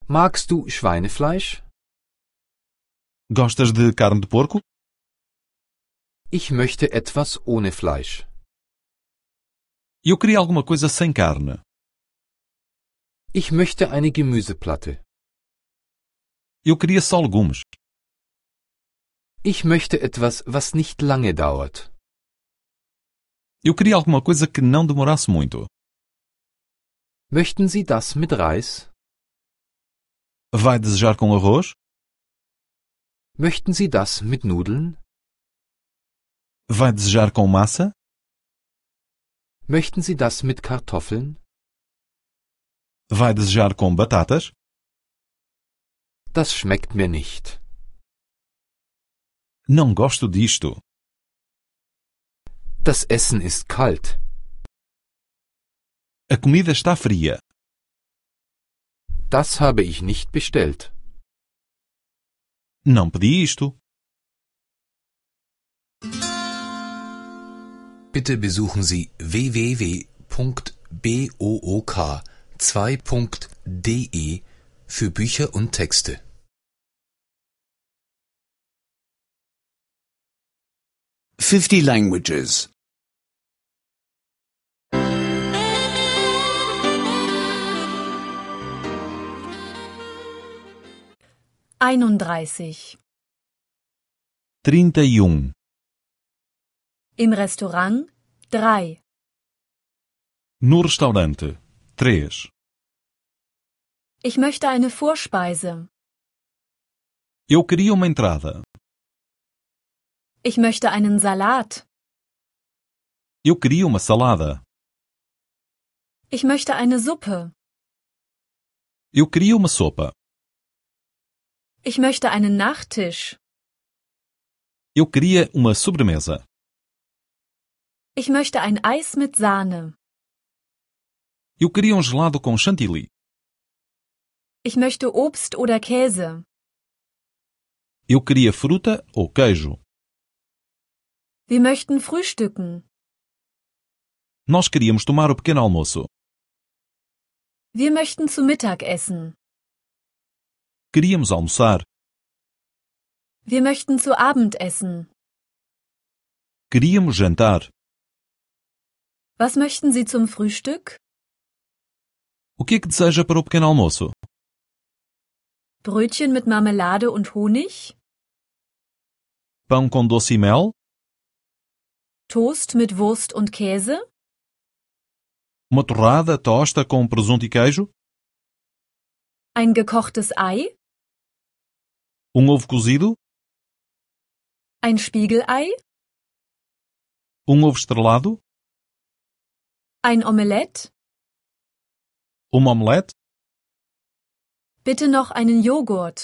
Magst du Schweinefleisch? Gostas de carne de porco? Ich möchte etwas ohne Fleisch. Eu queria alguma coisa sem carne. Ich möchte eine Gemüseplatte. Eu queria só legumes. Ich möchte etwas, was nicht lange dauert. Eu queria alguma coisa que não demorasse muito. Möchten Sie das mit Reis? Vai desejar com arroz? Möchten Sie das mit Nudeln? Vai desejar com massa? Möchten Sie das mit Kartoffeln? Vai desejar com batatas? Das schmeckt mir nicht. Não gosto disto. Das Essen ist kalt. A comida está fria. Das habe ich nicht bestellt. Não pedi isto. Bitte besuchen Sie www.book2.de für Bücher und Texte Fifty languages. Einunddreißig. Trinta 31 im Restaurant drei. No restaurante três. Ich möchte eine Vorspeise. Eu queria uma entrada. Ich möchte einen Salat. Eu queria uma salada. Ich möchte eine Suppe. Eu queria uma sopa. Ich möchte einen Nachtisch. Eu queria uma sobremesa. Ich möchte ein Eis mit Sahne. Eu queria um gelado com chantilly. Ich möchte Obst oder Käse. Eu queria fruta ou queijo. Wir möchten frühstücken. Nós queríamos tomar o pequeno almoço. Wir möchten zu Mittag essen. Queríamos almoçar. Wir möchten zu Abend essen. Queríamos jantar. Was möchten Sie zum Frühstück? O que que deseja para o pequeno almoço? Brötchen mit Marmelade und Honig? Pão com doce e mel? Toast mit Wurst und Käse? Uma torrada, tosta com presunto e queijo? Ein gekochtes Ei? Um ovo cozido? Ein Spiegelei? Um ovo estrelado? Ein Omelett? Um Omelett? Bitte noch einen Joghurt.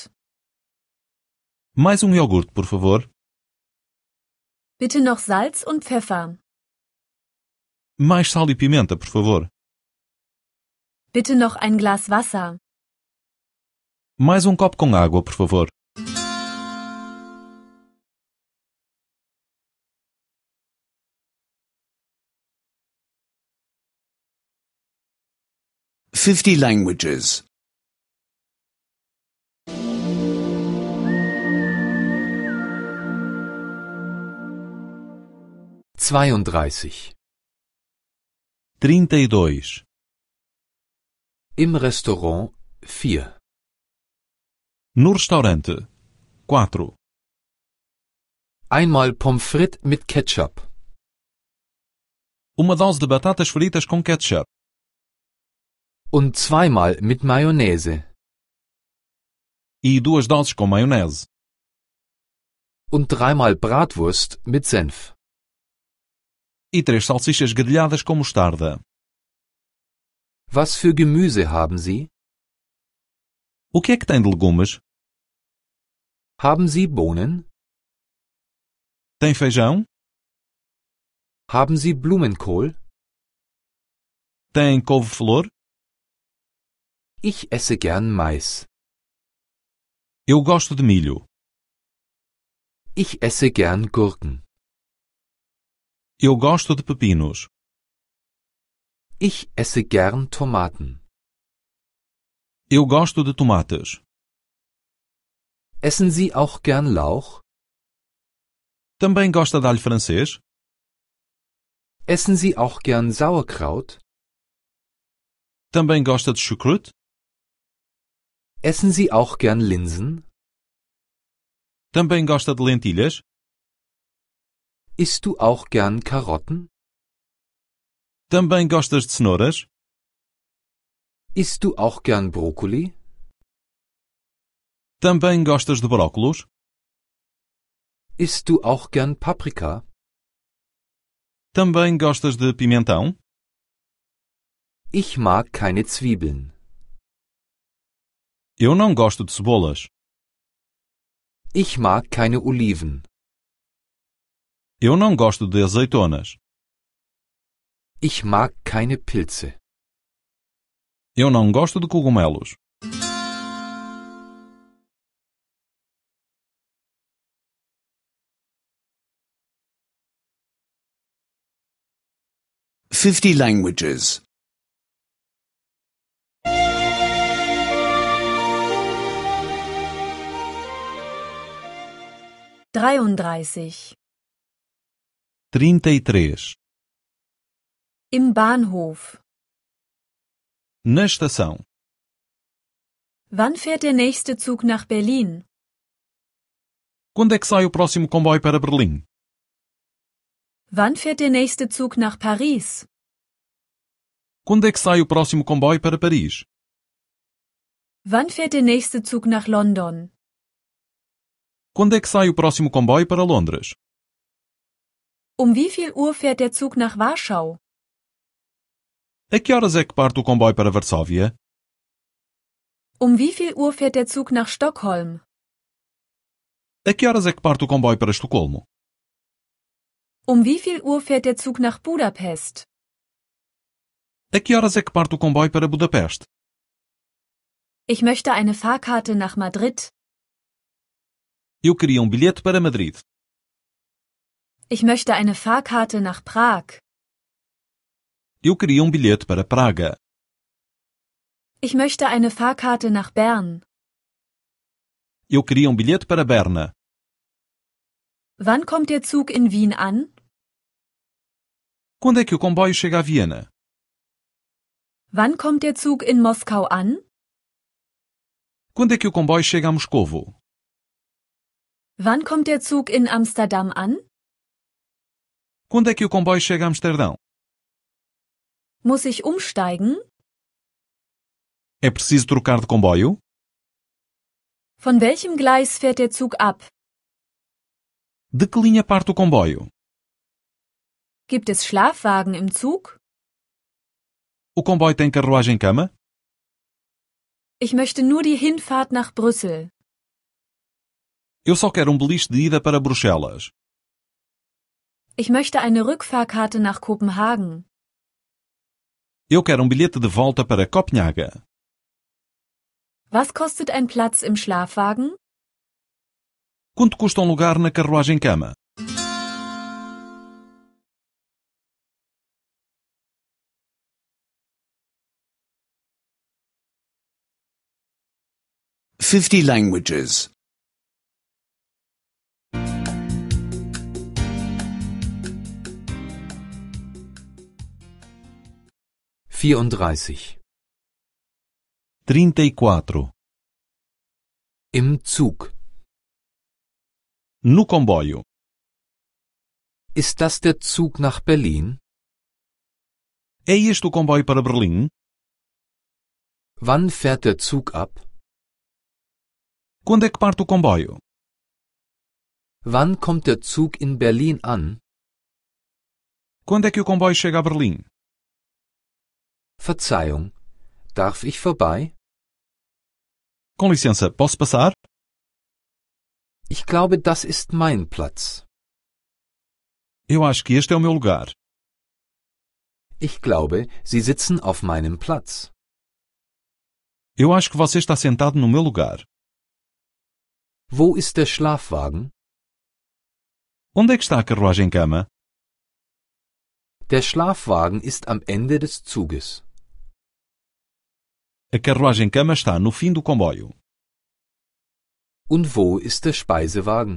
Mais um Joghurt, por favor. Bitte noch Salz und Pfeffer. Mais sal e pimenta, por favor. Bitte noch ein Glas Wasser. Mais um copo com água, por favor. 50 languages. 32. 32. E Im Restaurant 4. No restaurante. 4. Einmal Pommes frites mit Ketchup. Uma dose de batatas fritas com ketchup und zweimal mit Mayonnaise. E duas doses com maionese. Und dreimal Bratwurst mit Senf. E três salsichas grelhadas com mostarda. Was für Gemüse haben Sie? O que é que tem de legumes? Haben Sie Bohnen? Tem feijão? Haben Sie Blumenkohl? Tem couve-flor? Ich esse gern Mais. Eu gosto de milho. Ich esse gern Gurken. Eu gosto de pepinos. Ich esse gern Tomaten. Eu gosto de tomates. Essen Sie auch gern Lauch? Também gosta de alho francês? Essen Sie auch gern Sauerkraut? Também gosta de chucrute? Essen Sie auch gern Linsen? Também gosta de lentilhas? Isst du auch gern Karotten? Também gostas de cenouras? Isst du auch gern Brokkoli? Também gostas de brócolos? Isst du auch gern Paprika? Também gostas de pimentão? Ich mag keine Zwiebeln. Eu não gosto de cebolas. Ich mag keine Oliven. Eu não gosto de azeitonas. Ich mag keine Pilze. Eu não gosto de cogumelos. Fifty languages. 33 33 e Im Bahnhof Na estação Wann fährt der nächste Zug nach Berlin? Quando é que sai o próximo comboio para Berlim? Wann fährt der nächste Zug nach Paris? Quando é que sai o próximo comboio para Paris? Wann fährt der nächste Zug nach London? Quando é que sai o próximo comboio para Londres? Um wie viel Uhr fährt der Zug nach Warschau? A que horas é que parte o comboio para Varsóvia? Um wie viel Uhr fährt der Zug nach Stockholm? A que horas é que parte o comboio para Estocolmo? Um wie viel Uhr fährt der Zug nach Budapest? A que horas é que parte o comboio para Budapeste? Ich möchte eine Fahrkarte nach Madrid. Eu queria um bilhete para Madrid. Ich möchte eine Fahrkarte nach Prag. Eu queria um bilhete para Praga. Ich möchte eine Fahrkarte nach Bern. Eu queria um bilhete para Berna. Wann kommt der Zug in Wien an? Quando é que o comboio chega a Viena? Wann kommt der Zug in Moskau an? Quando é que o comboio chega a Moscovo? Wann kommt der Zug in Amsterdam an? Quando é que o comboio chega a Amsterdão? Muss ich umsteigen? É preciso trocar de comboio? Von welchem Gleis fährt der Zug ab? De que linha parte o comboio? Gibt es Schlafwagen im Zug? O comboio tem carruagem-cama? Ich möchte nur die Hinfahrt nach Brüssel. Eu só quero um beliche de ida para Bruxelas. Ich möchte eine Rückfahrkarte nach Kopenhagen. Eu quero um bilhete de volta para Copenhaga. Was kostet ein Platz im Schlafwagen? Quanto custa um lugar na carruagem cama? Fifty languages. 34 34 e Im Zug. No comboio. Ist das der Zug nach Berlin? É este o comboio para Berlim? Wann fährt der Zug ab? Quando é que parte o comboio? Wann kommt der Zug in Berlin an? Quando é que o comboio chega a Berlim? Verzeihung, darf ich vorbei? Com licença, posso passar? Ich glaube, das ist mein Platz. Eu acho que este é o meu lugar. Ich glaube, Sie sitzen auf meinem Platz. Eu acho que você está sentado no meu lugar. Wo ist der Schlafwagen? Onde é que está a carruagem-cama? Der Schlafwagen ist am Ende des Zuges. A carruagem-cama está no fim do comboio. Und wo ist der Speisewagen?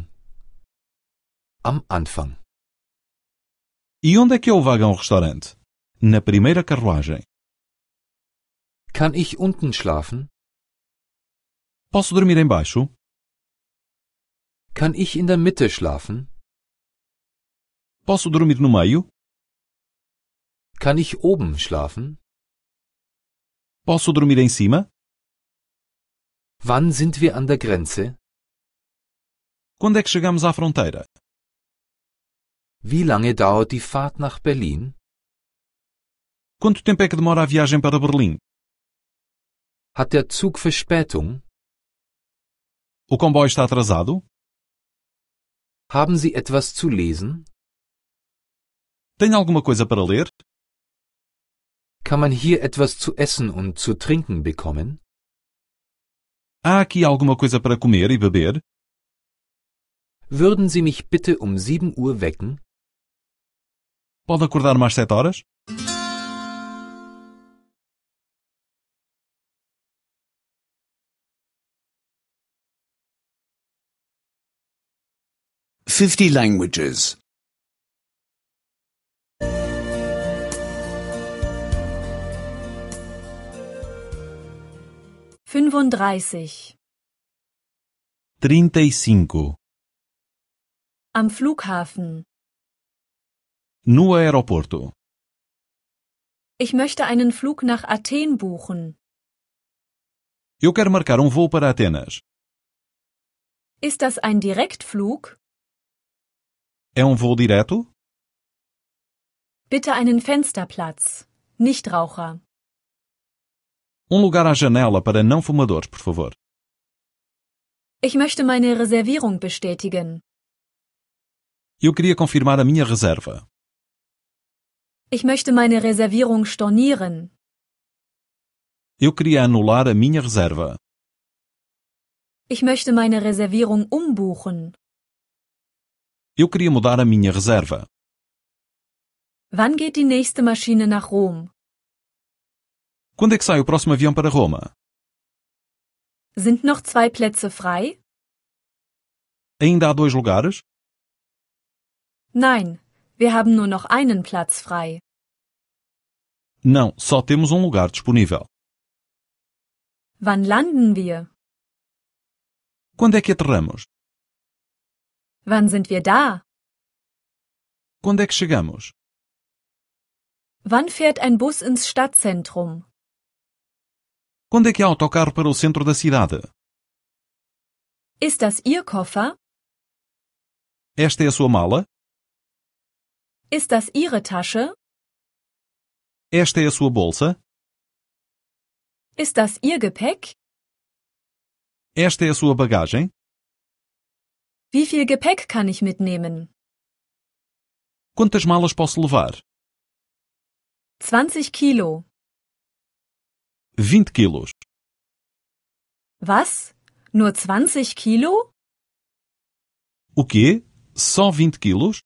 Am Anfang. E onde é que é o vagão-restaurante? Na primeira carruagem. Kann ich unten schlafen? Posso dormir embaixo? Kann ich in der Mitte schlafen? Posso dormir no meio? Kann ich oben schlafen? Posso dormir em cima? Wann sind wir an der Grenze? Quando é que chegamos à fronteira? Wie lange dauert die Fahrt nach Berlin? Quanto tempo é que demora a viagem para Berlim? Hat der Zug Verspätung? O comboio está atrasado? Haben Sie etwas zu lesen? Tem alguma coisa para ler? Kann man hier etwas zu essen und zu trinken bekommen? Há aqui alguma coisa para comer e beber? Würden Sie mich bitte um 7 Uhr wecken? Pode acordar-me 7 horas? Fifty languages. 35 35 e Am Flughafen No aeroporto Ich möchte einen Flug nach Athen buchen. Eu quero marcar um voo para Atenas. Ist das ein Direktflug? É um voo direto? Bitte einen Fensterplatz. nicht Raucher. Um lugar à janela para não fumadores, por favor. Ich möchte meine Reservierung bestätigen. Eu queria confirmar a minha reserva. Ich möchte meine Reservierung stornieren. Eu queria anular a minha reserva. Ich möchte meine Reservierung umbuchen. Eu queria mudar a minha reserva. Wann geht die nächste Maschine nach Rom? Quando é que sai o próximo avião para Roma? Sind noch zwei Plätze frei? Ainda há dois lugares? Nein, wir haben nur noch einen Platz frei. Não, só temos um lugar disponível. Wann landen wir? Quando é que aterramos? Wann sind wir da? Quando é que chegamos? Wann fährt ein Bus ins Stadtzentrum? Quando é que há autocarro para o centro da cidade? Ist das Ihr Koffer? Esta é a sua mala? Ist das Ihre Tasche? Esta é a sua bolsa? Ist das Ihr Gepäck? Esta é a sua bagagem? Wie viel Gepäck kann ich mitnehmen? Quantas malas posso levar? 20 kg. 20 Kilos. Was? Nur 20 Kilo? O quê? Só 20 Kilos?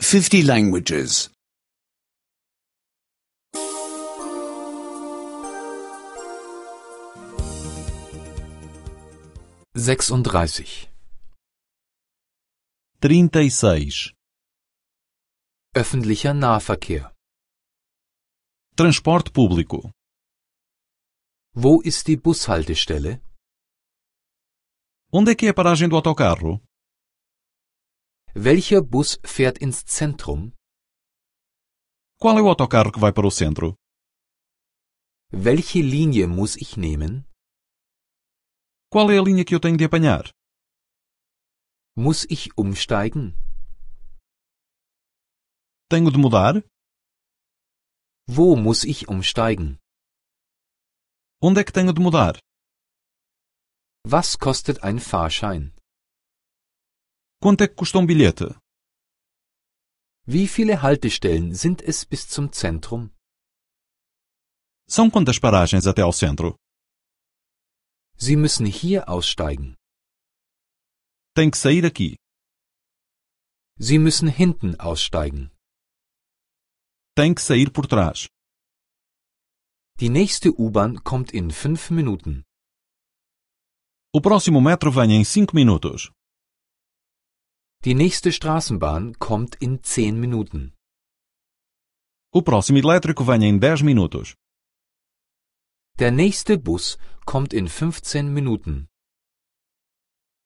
Fifty languages. Sechsunddreißig. 36 Öffentlicher Nahverkehr Transporte público Wo ist die Bushaltestelle? Onde é que é a paragem do autocarro? Welcher Bus fährt ins Zentrum? Qual é o autocarro que vai para o centro? Welche Linie muss ich nehmen? Qual é a linha que eu tenho de apanhar? Muss ich umsteigen? Tenho de mudar? Wo muss ich umsteigen? Onde é que tenho de mudar? Was kostet ein Fahrschein? Quanto é que custa um bilhete? Wie viele Haltestellen sind es bis zum Zentrum? São quantas paragens até ao centro? Sie müssen hier aussteigen tem que sair aqui. Sie müssen hinten aussteigen. Tem que sair por trás. Die nächste U-Bahn kommt in fünf Minuten. O próximo metro vem em cinco minutos. Die nächste Straßenbahn kommt in zehn Minuten. O próximo elétrico vem em dez minutos. Der nächste Bus kommt in 15 Minuten.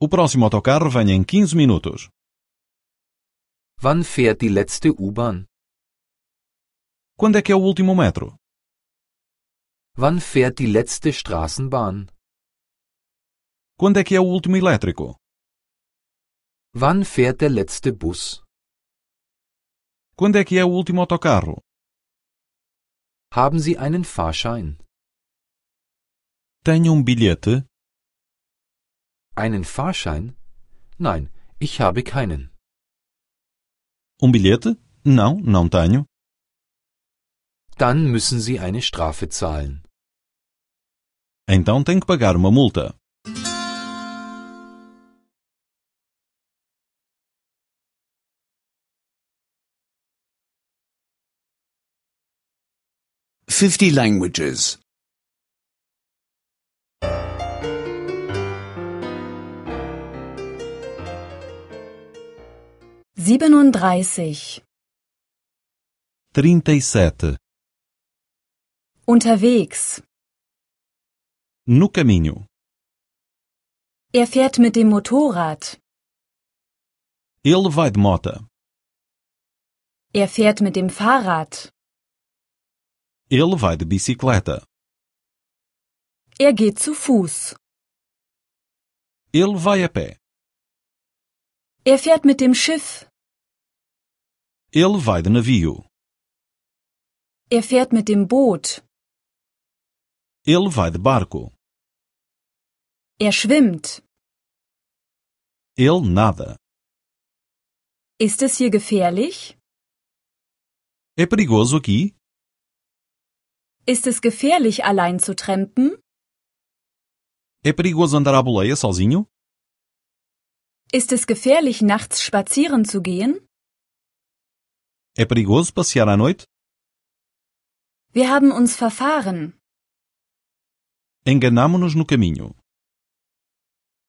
O próximo autocarro vem em 15 minutos. Wann fährt die letzte U-Bahn? Quando é que é o último metro? Wann fährt die letzte Straßenbahn? Quando é que é o último elétrico? Wann fährt der letzte Bus? Quando é que é o último autocarro? Haben Sie einen Fahrschein? Tenho um bilhete? Einen Fahrschein? Nein, ich habe keinen. Um bilhete? Não, não tenho. Dann müssen Sie eine Strafe zahlen. Então tem que pagar uma multa. Fifty languages. 37 37 e Unterwegs No caminho Er fährt mit dem Motorrad Ele vai de moto Er fährt mit dem Fahrrad Ele vai de bicicleta Er geht zu Fuß Ele vai a pé Er fährt mit dem Schiff Ele vai de navio. Er fährt mit dem Boot. Ele vai de barco. Er schwimmt. Ele nada. Ist es hier gefährlich? É perigoso aqui? Ist es gefährlich, allein zu trampen? É perigoso andar à boleia sozinho? Ist es gefährlich, nachts spazieren zu gehen? É perigoso passear à noite? Wir haben uns verfahren. Enganámo-nos no caminho.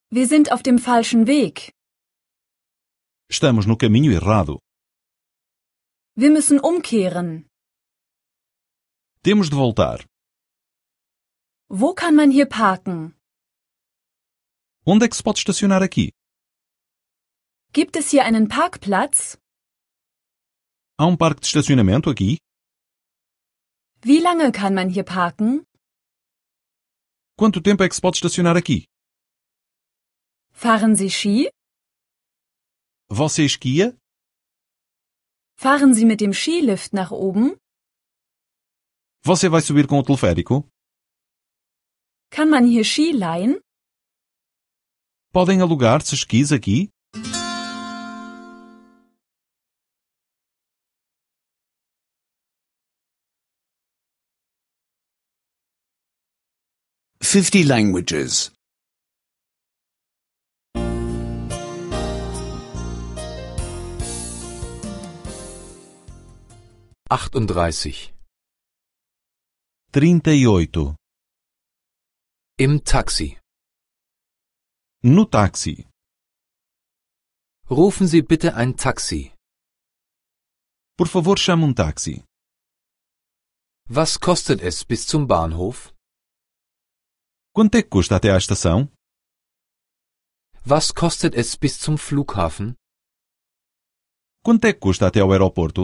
Wir sind auf dem falschen Weg. Estamos no caminho errado. Wir müssen umkehren. Temos de voltar. Wo kann man hier parken? Onde é que se pode estacionar aqui? Gibt es hier einen Parkplatz? Há um parque de estacionamento aqui? Wie lange kann man hier parken? Quanto tempo é que se pode estacionar aqui? Fahren Sie Ski? Você esquia? Fahren Sie mit dem Skilift nach oben? Você vai subir com o teleférico? Kann man hier Ski leihen? Podem alugar se esquis aqui? 50 languages. 38. 38. E Im Taxi. No Taxi. Rufen Sie bitte ein Taxi. Por favor, chame um táxi. Was kostet es bis zum Bahnhof? Quanto é que custa até à estação? Was kostet es bis zum Flughafen? Quanto é que custa até ao aeroporto?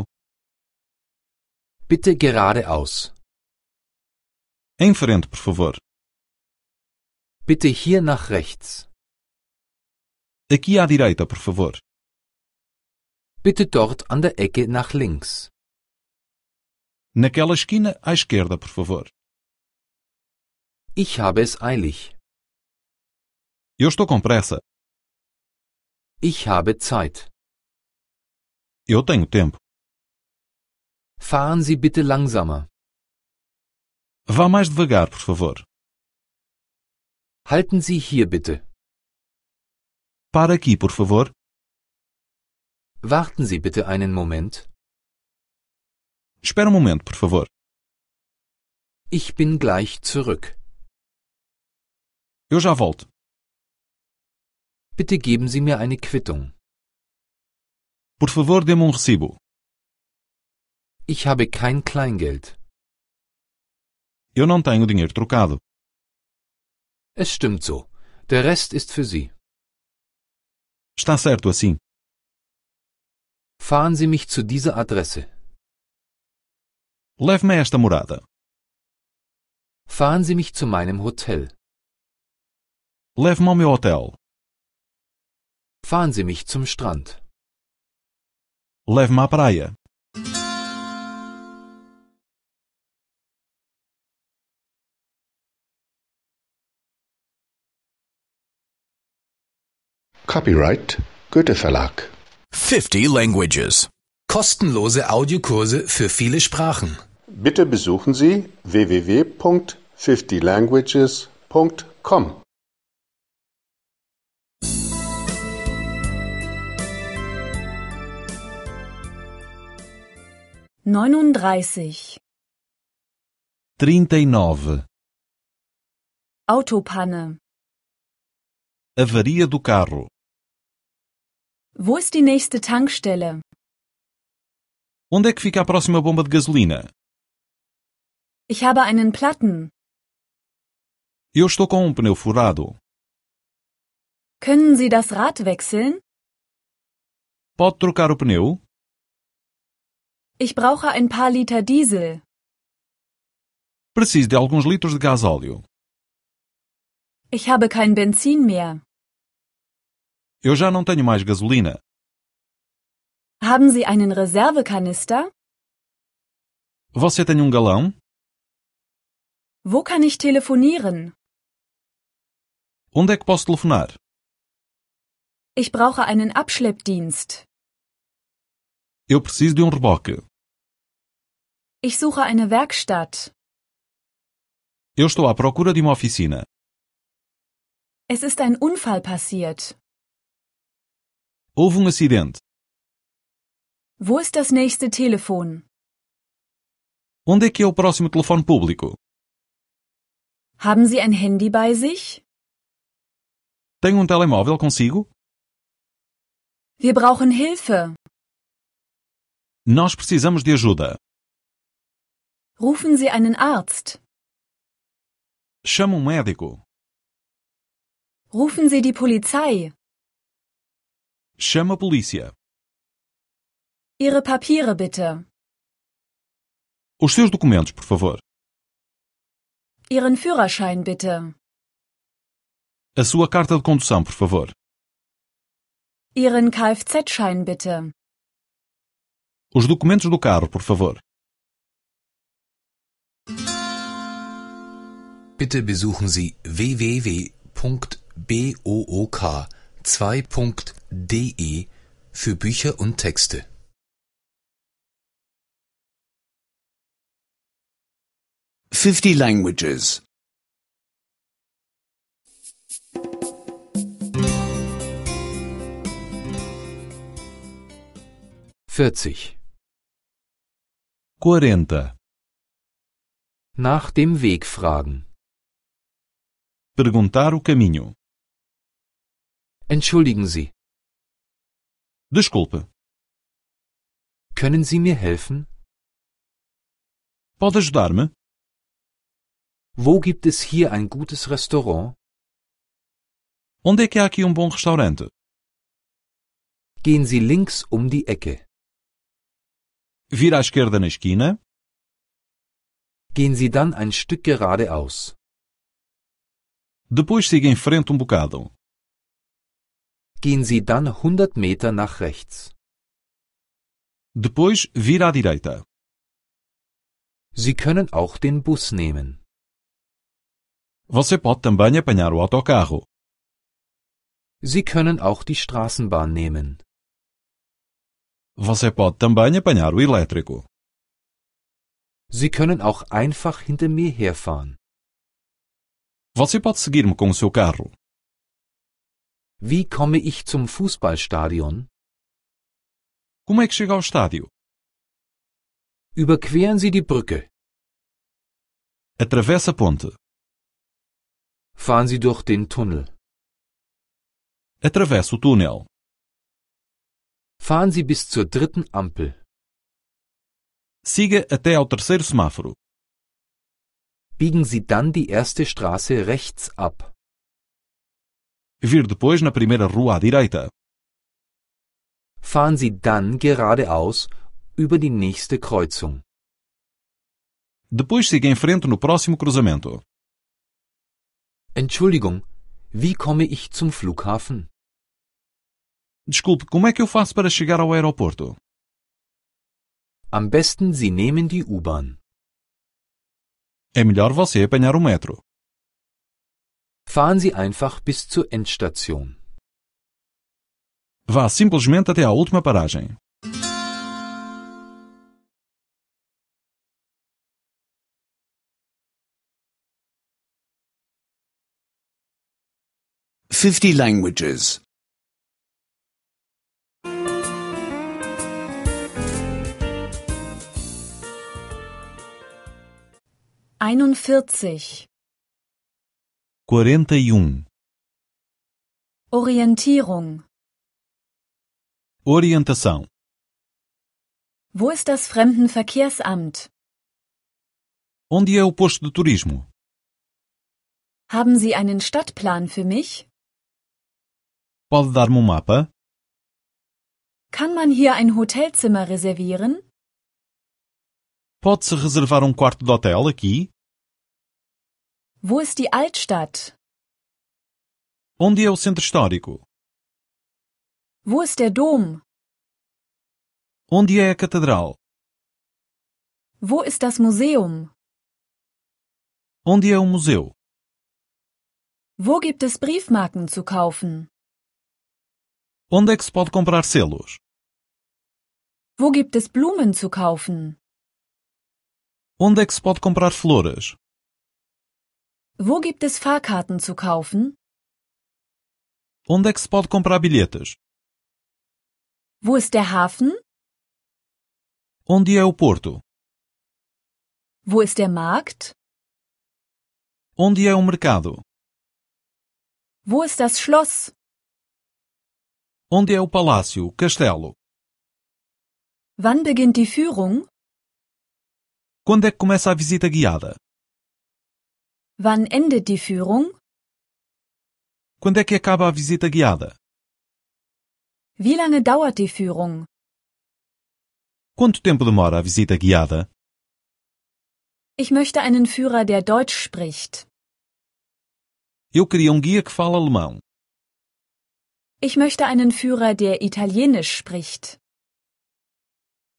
Bitte geradeaus. Em frente, por favor. Bitte hier nach rechts. Aqui à direita, por favor. Bitte dort an der Ecke nach links. Naquela esquina, à esquerda, por favor. Ich habe es eilig. Eu estou com pressa. Ich habe Zeit. Eu tenho tempo. Fahren Sie bitte langsamer. Vá mais devagar, por favor. Halten Sie hier bitte. Para aqui, por favor. Warten Sie bitte einen Moment. Espera um momento, por favor. Ich bin gleich zurück. Eu já volto. Bitte geben Sie mir eine Quittung. Por favor, dê-me um recibo. Ich habe kein Kleingeld. Eu não tenho dinheiro trocado. Es stimmt so. Der Rest ist für Sie. Está certo assim. Fahren Sie mich zu dieser Adresse. Leve-me esta morada. Fahren Sie mich zu meinem Hotel. Leve-me ao meu hotel. Fahren Sie mich zum Strand. Leve-me à praia. Copyright Goethe Verlag. 50 Languages. Kostenlose Audiokurse für viele Sprachen. Bitte besuchen Sie www.50languages.com. 39 39 Autopanne Avaria do carro Wo ist die nächste Tankstelle? Onde é que fica a próxima bomba de gasolina? Ich habe einen Platten. Eu estou com um pneu furado. Können Sie das Rad wechseln? Pode trocar o pneu? Ich brauche ein paar Liter Diesel. Preciso de alguns litros de gás Ich habe kein Benzin mehr. Eu já não tenho mais gasolina. Haben Sie einen Reservekanister? Você tem um galão? Wo kann ich telefonieren? Onde é que posso telefonar? Ich brauche einen Abschleppdienst. Eu preciso de um reboque. Ich suche eine Werkstatt. Eu estou à procura de uma oficina. Es ist ein Unfall passiert. Houve um acidente. Wo ist das nächste Telefon? Onde é que é o próximo telefone público? Haben Sie ein Handy bei sich? Tenho um telemóvel consigo? Wir brauchen Hilfe. Nós precisamos de ajuda. Rufen Sie einen Arzt. Chame um médico. Rufen Sie die Polizei. Chama a polícia. Ihre Papiere bitte. Os seus documentos, por favor. Ihren Führerschein bitte. A sua carta de condução, por favor. Ihren Kfz-Schein bitte. Os documentos do carro, por favor. Bitte besuchen Sie www.book2.de für Bücher und Texte. Fifty languages. Vierzig quarenta. Nach dem Weg fragen. Perguntar o caminho. Entschuldigen Sie. Desculpe. Können Sie mir helfen? Pode ajudar-me? Wo gibt es hier ein gutes Restaurant? Onde é que há aqui um bom restaurante? Gehen Sie links um die Ecke. Vira à esquerda na esquina. Gehen Sie dann ein Stück geradeaus. Depois siga em frente um bocado. Gehen Sie dann 100 Meter nach rechts. Depois vira à direita. Sie können auch den Bus nehmen. Você pode também apanhar o autocarro. Sie können auch die Straßenbahn nehmen. Você pode também apanhar o elétrico. Sie können auch einfach hinter mir herfahren. Você pode seguir-me com o seu carro. Wie komme ich zum Fußballstadion? Como é que chega ao estádio? Überqueren Sie die Brücke. Atravessa a ponte. Fahren Sie durch den Tunnel. Atravessa o túnel. Fahren Sie bis zur dritten Ampel. Siga até ao terceiro semáforo. Biegen Sie dann die erste Straße rechts ab. Vir depois na primeira rua à direita. Fahren Sie dann geradeaus über die nächste Kreuzung. Depois siga em frente no próximo cruzamento. Entschuldigung, wie komme ich zum Flughafen? Desculpe, como é que eu faço para chegar ao aeroporto? Am besten Sie nehmen die U-Bahn. É melhor você apanhar o metro. Fahren Sie einfach bis zur Endstation. Vá simplesmente até à última paragem. Fifty languages. 41 41 e Orientierung Orientação Wo ist das Fremdenverkehrsamt? Onde é o posto de turismo? Haben Sie einen Stadtplan für mich? Pode dar-me um mapa? Kann man hier ein Hotelzimmer reservieren? Pode-se reservar um quarto de hotel aqui? Wo ist die Altstadt? Onde é o centro histórico? Wo ist der Dom? Onde é a catedral? Wo ist das Museum? Onde é o museu? Wo gibt es Briefmarken zu kaufen? Onde é que se pode comprar selos? Wo gibt es Blumen zu kaufen? Onde é que se pode comprar flores? Wo gibt es Fahrkarten zu kaufen? Onde é que se pode comprar bilhetes? Wo ist der Hafen? Onde é o porto? Wo ist der Markt? Onde é o mercado? Wo ist das Schloss? Onde é o palácio, castelo? Wann beginnt die Führung? Quando é que começa a visita guiada? Wann endet die Führung? Quando é que acaba a visita guiada? Wie lange dauert die Führung? Quanto tempo demora a visita guiada? Ich möchte einen Führer, der Deutsch spricht. Eu queria um guia que fala alemão. Ich möchte einen Führer, der Italienisch spricht.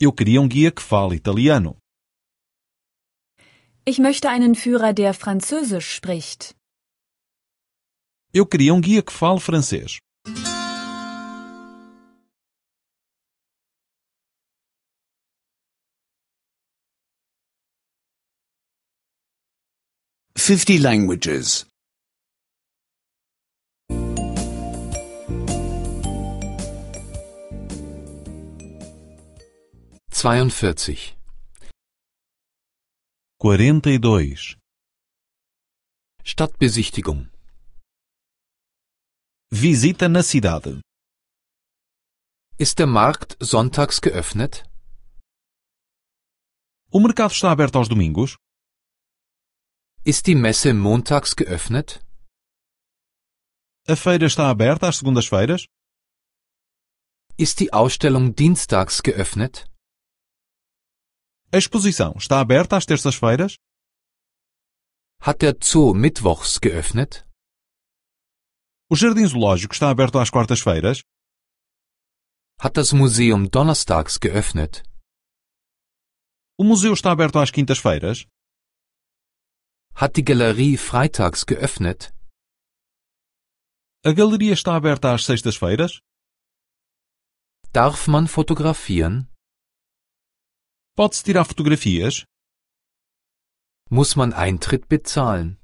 Eu queria um guia que fala italiano. Ich möchte einen Führer, der Französisch spricht. Eu queria um guia que fale francês. Fifty languages. Zweiundvierzig. 42 e Stadtbesichtigung Visita na cidade. Ist der Markt sonntags geöffnet? O mercado está aberto aos domingos? Ist die Messe montags geöffnet? A feira está aberta às segundas-feiras? Ist die Ausstellung dienstags geöffnet? A exposição está aberta às terças-feiras? Hat der Zoo mittwochs geöffnet? O jardim zoológico está aberto às quartas-feiras? Hat das Museum donnerstags geöffnet? O museu está aberto às quintas-feiras? Hat die Galerie freitags geöffnet? A galeria está aberta às sextas-feiras? Darf man fotografieren? Pots tirar fotografias? Muss man Eintritt bezahlen?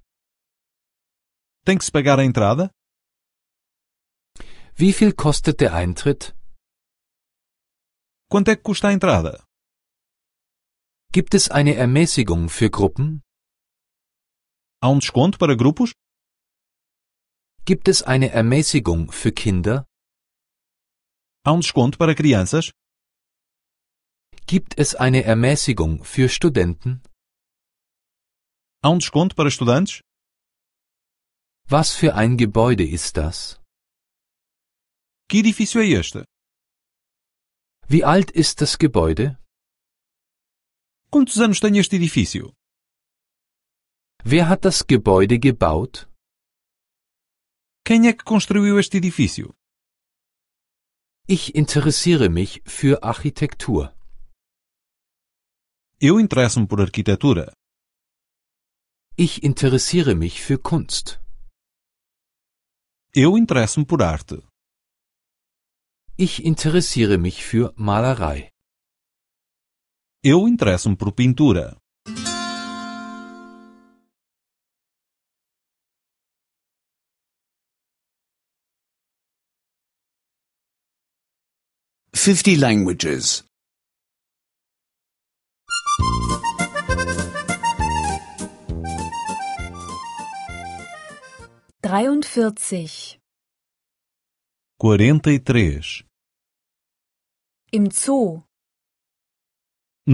Tem que se pagar a entrada? Wie viel kostet der Eintritt? Quanto é que custa a entrada? Gibt es eine Ermäßigung für Gruppen? Há um desconto para grupos? Gibt es eine Ermäßigung für Kinder? Há um desconto para crianças? Gibt es eine Ermäßigung für Studenten? Há um desconto para estudantes? Was für ein Gebäude ist das? Que edifício é este? Wie alt ist das Gebäude? Quantos anos tem este edifício? Wer hat das Gebäude gebaut? Quem é que construiu este edifício? Ich interessiere mich für Architektur. Eu interesso-me por arquitetura. Ich interessiere mich für Kunst. Eu interesso-me por arte. Ich interessiere mich für Malerei. Eu interesso-me por pintura. Fifty languages. 43 43 Im Zoo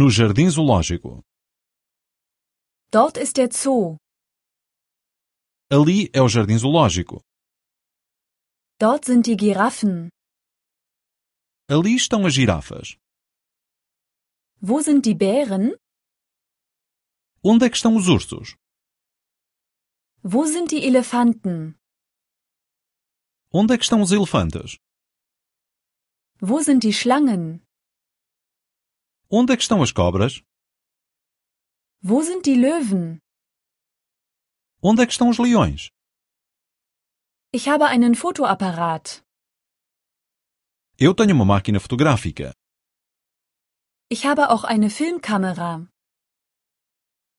No jardim zoológico Dort ist der Zoo Ali é o jardim zoológico Dort sind die Giraffen Ali estão as girafas Wo sind die Bären? Onde é que estão os ursos? Wo sind die Elefanten? Onde é que estão os elefantes? Wo sind die Schlangen? Onde é que estão as cobras? Wo sind die Löwen? Onde é que estão os leões? Ich habe einen Fotoapparat. Eu tenho uma máquina fotográfica. Ich habe auch eine Filmkamera.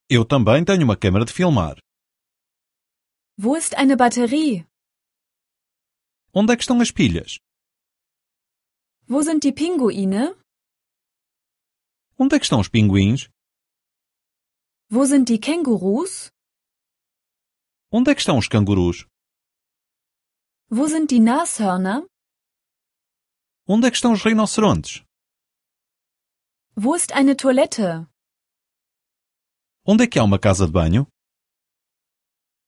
Eu também tenho uma câmera de filmar. Wo ist eine Batterie? Onde é estão as pilhas? Wo sind die Pinguine? Onde é que estão os pinguins? Wo sind die Kängurus? Onde é que estão os cangurus? Wo sind die Nashörner? Onde é que estão os rinocerontes? Wo ist eine Toilette? Onde é que há uma casa de banho?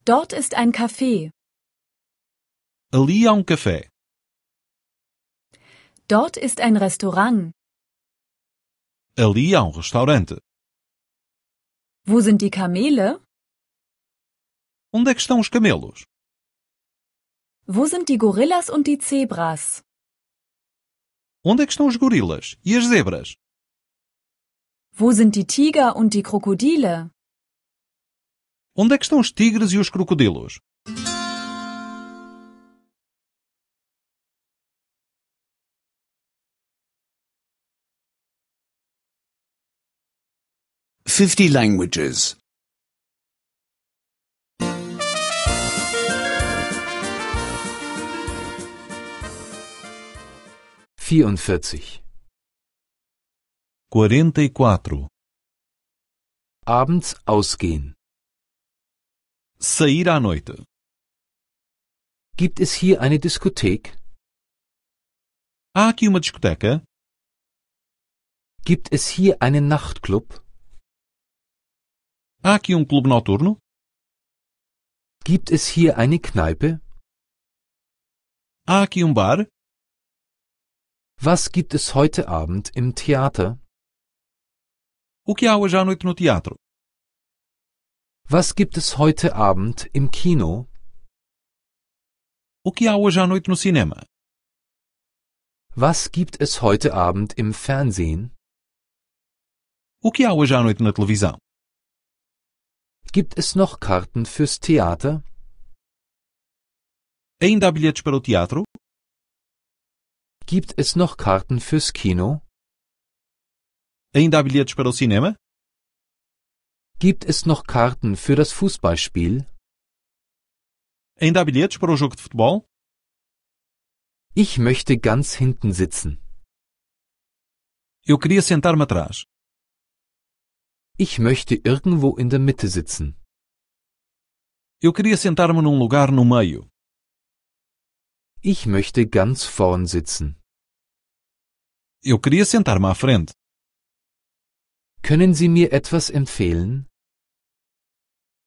Dort ist ein Café. Ali há um café. Dort ist ein Restaurant. Ali há um restaurante. Wo sind die Kamele? Onde é que estão os camelos? Wo sind die Gorillas und die Zebras? Onde é que estão os gorilas e as zebras? Wo sind die Tiger und die Krokodile? Onde é que estão os tigres e os crocodilos? Fifty languages. Vierundvierzig. Quarenta e quatro. Abends ausgehen. sair à noite. Gibt es hier eine Diskothek? Há aqui uma discoteca? Gibt es hier einen Nachtclub? Há aqui um clube noturno? Gibt es hier eine Kneipe? Há aqui um bar? Was gibt es heute Abend im Theater? O que há hoje à noite no teatro? Was gibt es heute Abend im Kino? O que há hoje à noite no cinema? Was gibt es heute Abend im Fernsehen? O que há hoje à noite na televisão? Gibt es noch Karten fürs Theater? Ainda há bilhetes para o teatro? Gibt es noch Karten fürs Kino? Ainda há bilhetes para o cinema? Gibt es noch Karten für das Fußballspiel? Ainda há bilhetes para o jogo de futebol? Ich möchte ganz hinten sitzen. Eu queria sentar-me atrás. Ich möchte irgendwo in der Mitte sitzen. Eu queria sentar-me num lugar no meio. Ich möchte ganz vorn sitzen. Eu queria sentar-me à frente. Können Sie mir etwas empfehlen?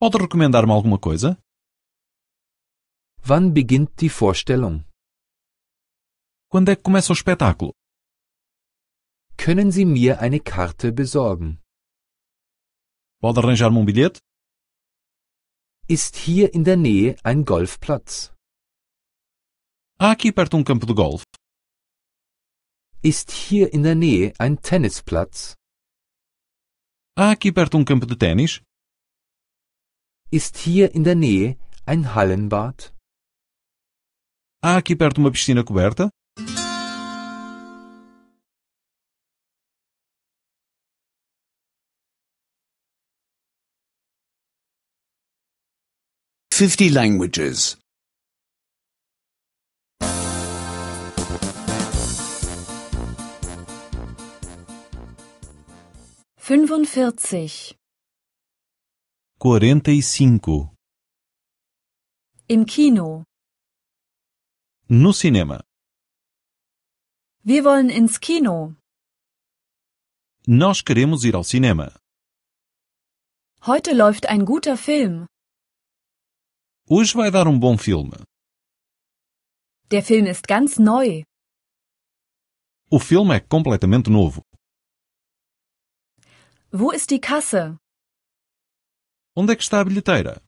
Pode recomendar-me alguma coisa? Wann beginnt die Vorstellung? Quando é que começa o espetáculo? Können Sie mir eine Karte besorgen? Pode arranjar-me um bilhete? Ist hier in der Nähe ein Golfplatz? Há aqui perto um campo de golfe? Ist hier in der Nähe ein Tennisplatz? Há aqui perto um campo de ténis? Ist hier in der Nähe ein Hallenbad? Há aqui perto uma piscina coberta? Fifty languages. 45 45 Im Kino No cinema Wir wollen ins Kino Nós queremos ir ao cinema Heute läuft ein guter Film Hoje vai dar um bom filme Der Film ist ganz neu O filme é completamente novo Wo ist die Kasse? Onde é que está a bilheteira?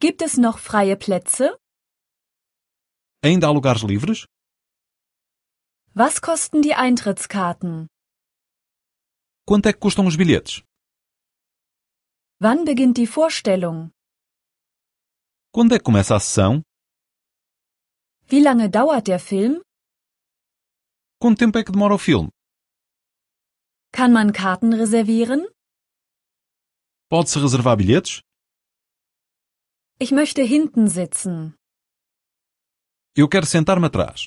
Gibt es noch freie Plätze? Ainda há lugares livres? Was kosten die Eintrittskarten? Quanto é que custam os bilhetes? Wann beginnt die Vorstellung? Quando é que começa a sessão? Wie lange dauert der Film? Quanto tempo é que demora o filme? Kann man Karten reservieren? Pode-se reservar bilhetes? Ich möchte hinten sitzen. Eu quero sentar-me atrás.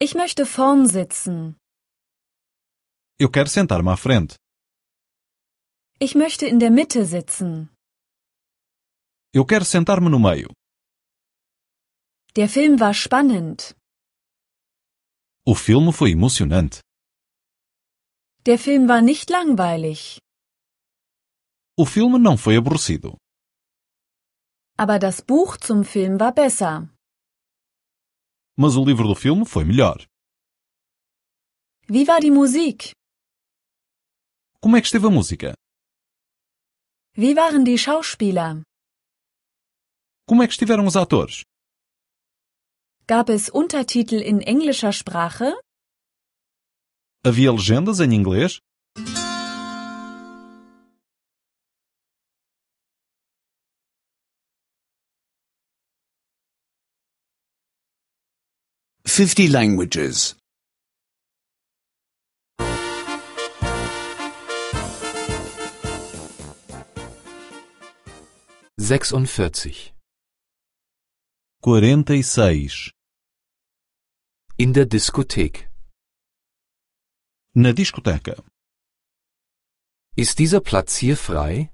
Ich möchte vorn sitzen. Eu quero sentar-me à frente. Ich möchte in der Mitte sitzen. Eu quero sentar-me no meio. Der Film war spannend. O filme foi emocionante. Der Film war nicht langweilig. O filme não foi aborrecido. Aber das Buch zum Film war besser. Mas o livro do filme foi melhor. Wie war die Musik? Como é que esteve a música? Wie waren die Schauspieler? Como é que estiveram os atores? Gab es Untertitel in englischer Sprache? Havia legendas em inglês? Fifty languages. Sechsundvierzig. Quarenta e seis. In der Diskothek. Na discoteca. Ist dieser Platz hier frei?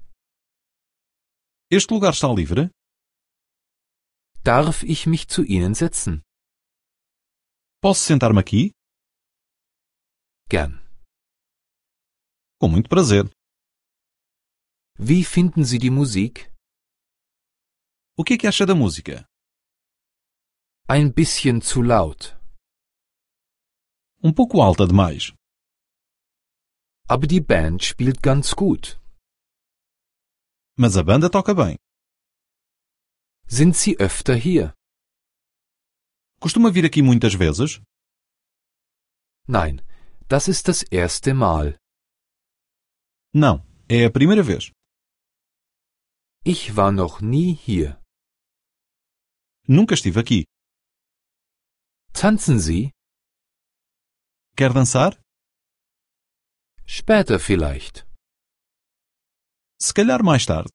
Este lugar está livre? Darf ich mich zu Ihnen setzen? Posso sentar-me aqui? Gern. Com muito prazer. Wie finden Sie die Musik? O que é que acha da música? Ein bisschen zu laut. Um pouco alta demais. aber die Band spielt ganz gut. Mas a banda toca bem. Sind Sie öfter hier? Costuma vir aqui muitas vezes? Nein, das ist das erste Mal. Não, é a primeira vez. Ich war noch nie hier. Nunca estive aqui. Tanzen Sie? Quer dançar? Später vielleicht. Skellar mai tard.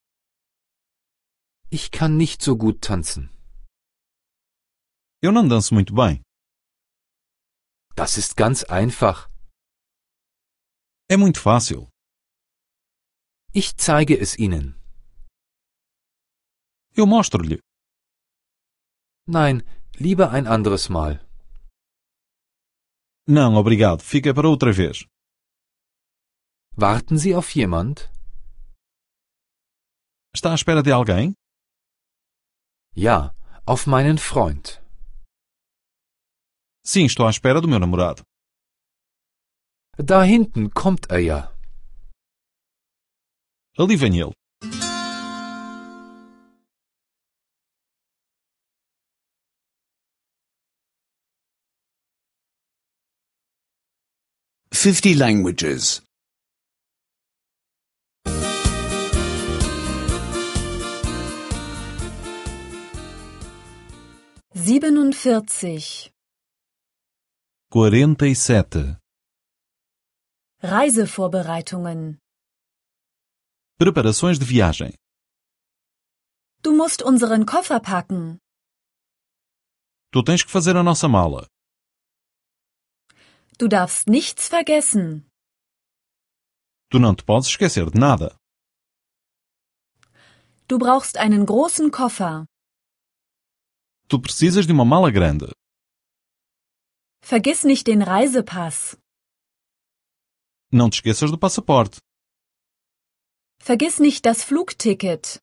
Ich kann nicht so gut tanzen. Eu não danço muito bem. Das ist ganz einfach. É muito fácil. Ich zeige es Ihnen. Eu mostro-lhe. Nein, lieber ein anderes Mal. Não, obrigado. Fica para outra vez. Warten Sie auf jemand? Está à espera de alguém? Ja, auf meinen Freund. Sim, estou à espera do meu namorado. Da hinten kommt er ja. Ali vem ele. Fifty languages. 47 47 e Reisevorbereitungen Preparações de viagem Du musst unseren Koffer packen. Tu tens que fazer a nossa mala. Du darfst nichts vergessen. Tu não te podes esquecer de nada. Du brauchst einen großen Koffer. Tu precisas de uma mala grande. Vergiss nicht den Reisepass. Não te esqueças do passaporte. Vergiss nicht das Flugticket.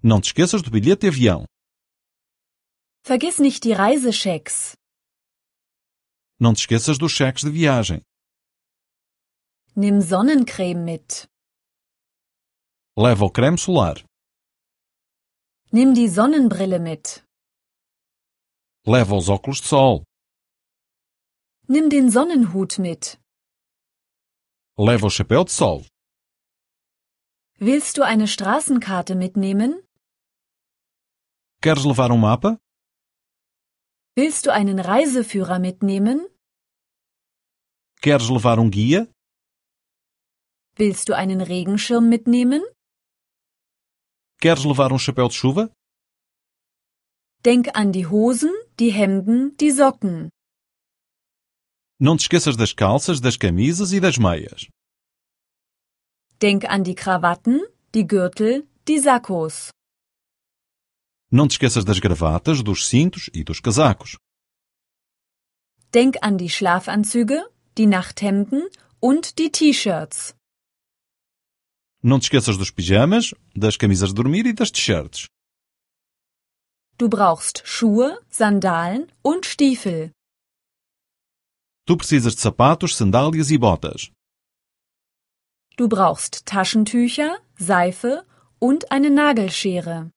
Não te esqueças do bilhete de avião. Vergiss nicht die Reisechecks. Não te esqueças dos cheques de viagem. Nimm Sonnencreme mit. Leva o creme solar. Nimm die Sonnenbrille mit. Leva os óculos de sol. Nimm den Sonnenhut mit. Leva o chapéu de sol. Willst du eine Straßenkarte mitnehmen? Queres levar um mapa? Willst du einen Reiseführer mitnehmen? Queres levar um guia? Willst du einen Regenschirm mitnehmen? Queres levar um chapéu de chuva? Denk an die Hosen, die Hemden, die Socken. Não te esqueças das calças, das camisas e das meias. Denk an die Krawatten, die Gürtel, die Sakkos. Não te esqueças das gravatas, dos cintos e dos casacos. Denk an die Schlafanzüge, die Nachthemden und die T-Shirts. Não te esqueças dos pijamas, das camisas de dormir e das t-shirts. Du brauchst Schuhe, Sandalen und Stiefel. Tu precisas de sapatos, sandálias e botas. Du brauchst Taschentücher, Seife und eine Nagelschere.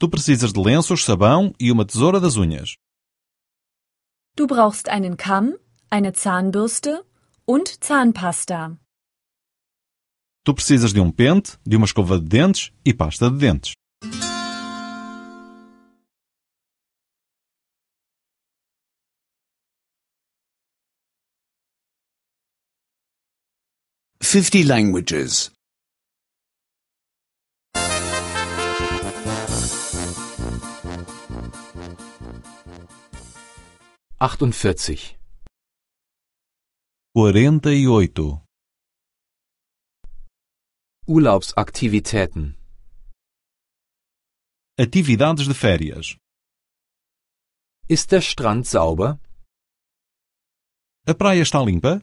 Tu precisas de lenços, sabão e uma tesoura das unhas. Du brauchst einen Kamm, eine Zahnbürste und Zahnpasta. Tu precisas de um pente, de uma escova de dentes e pasta de dentes. Fifty languages. Achtundvierzig. Quarenta e oito. Urlaubsaktivitäten. Atividades de férias. Ist der Strand sauber? A praia está limpa?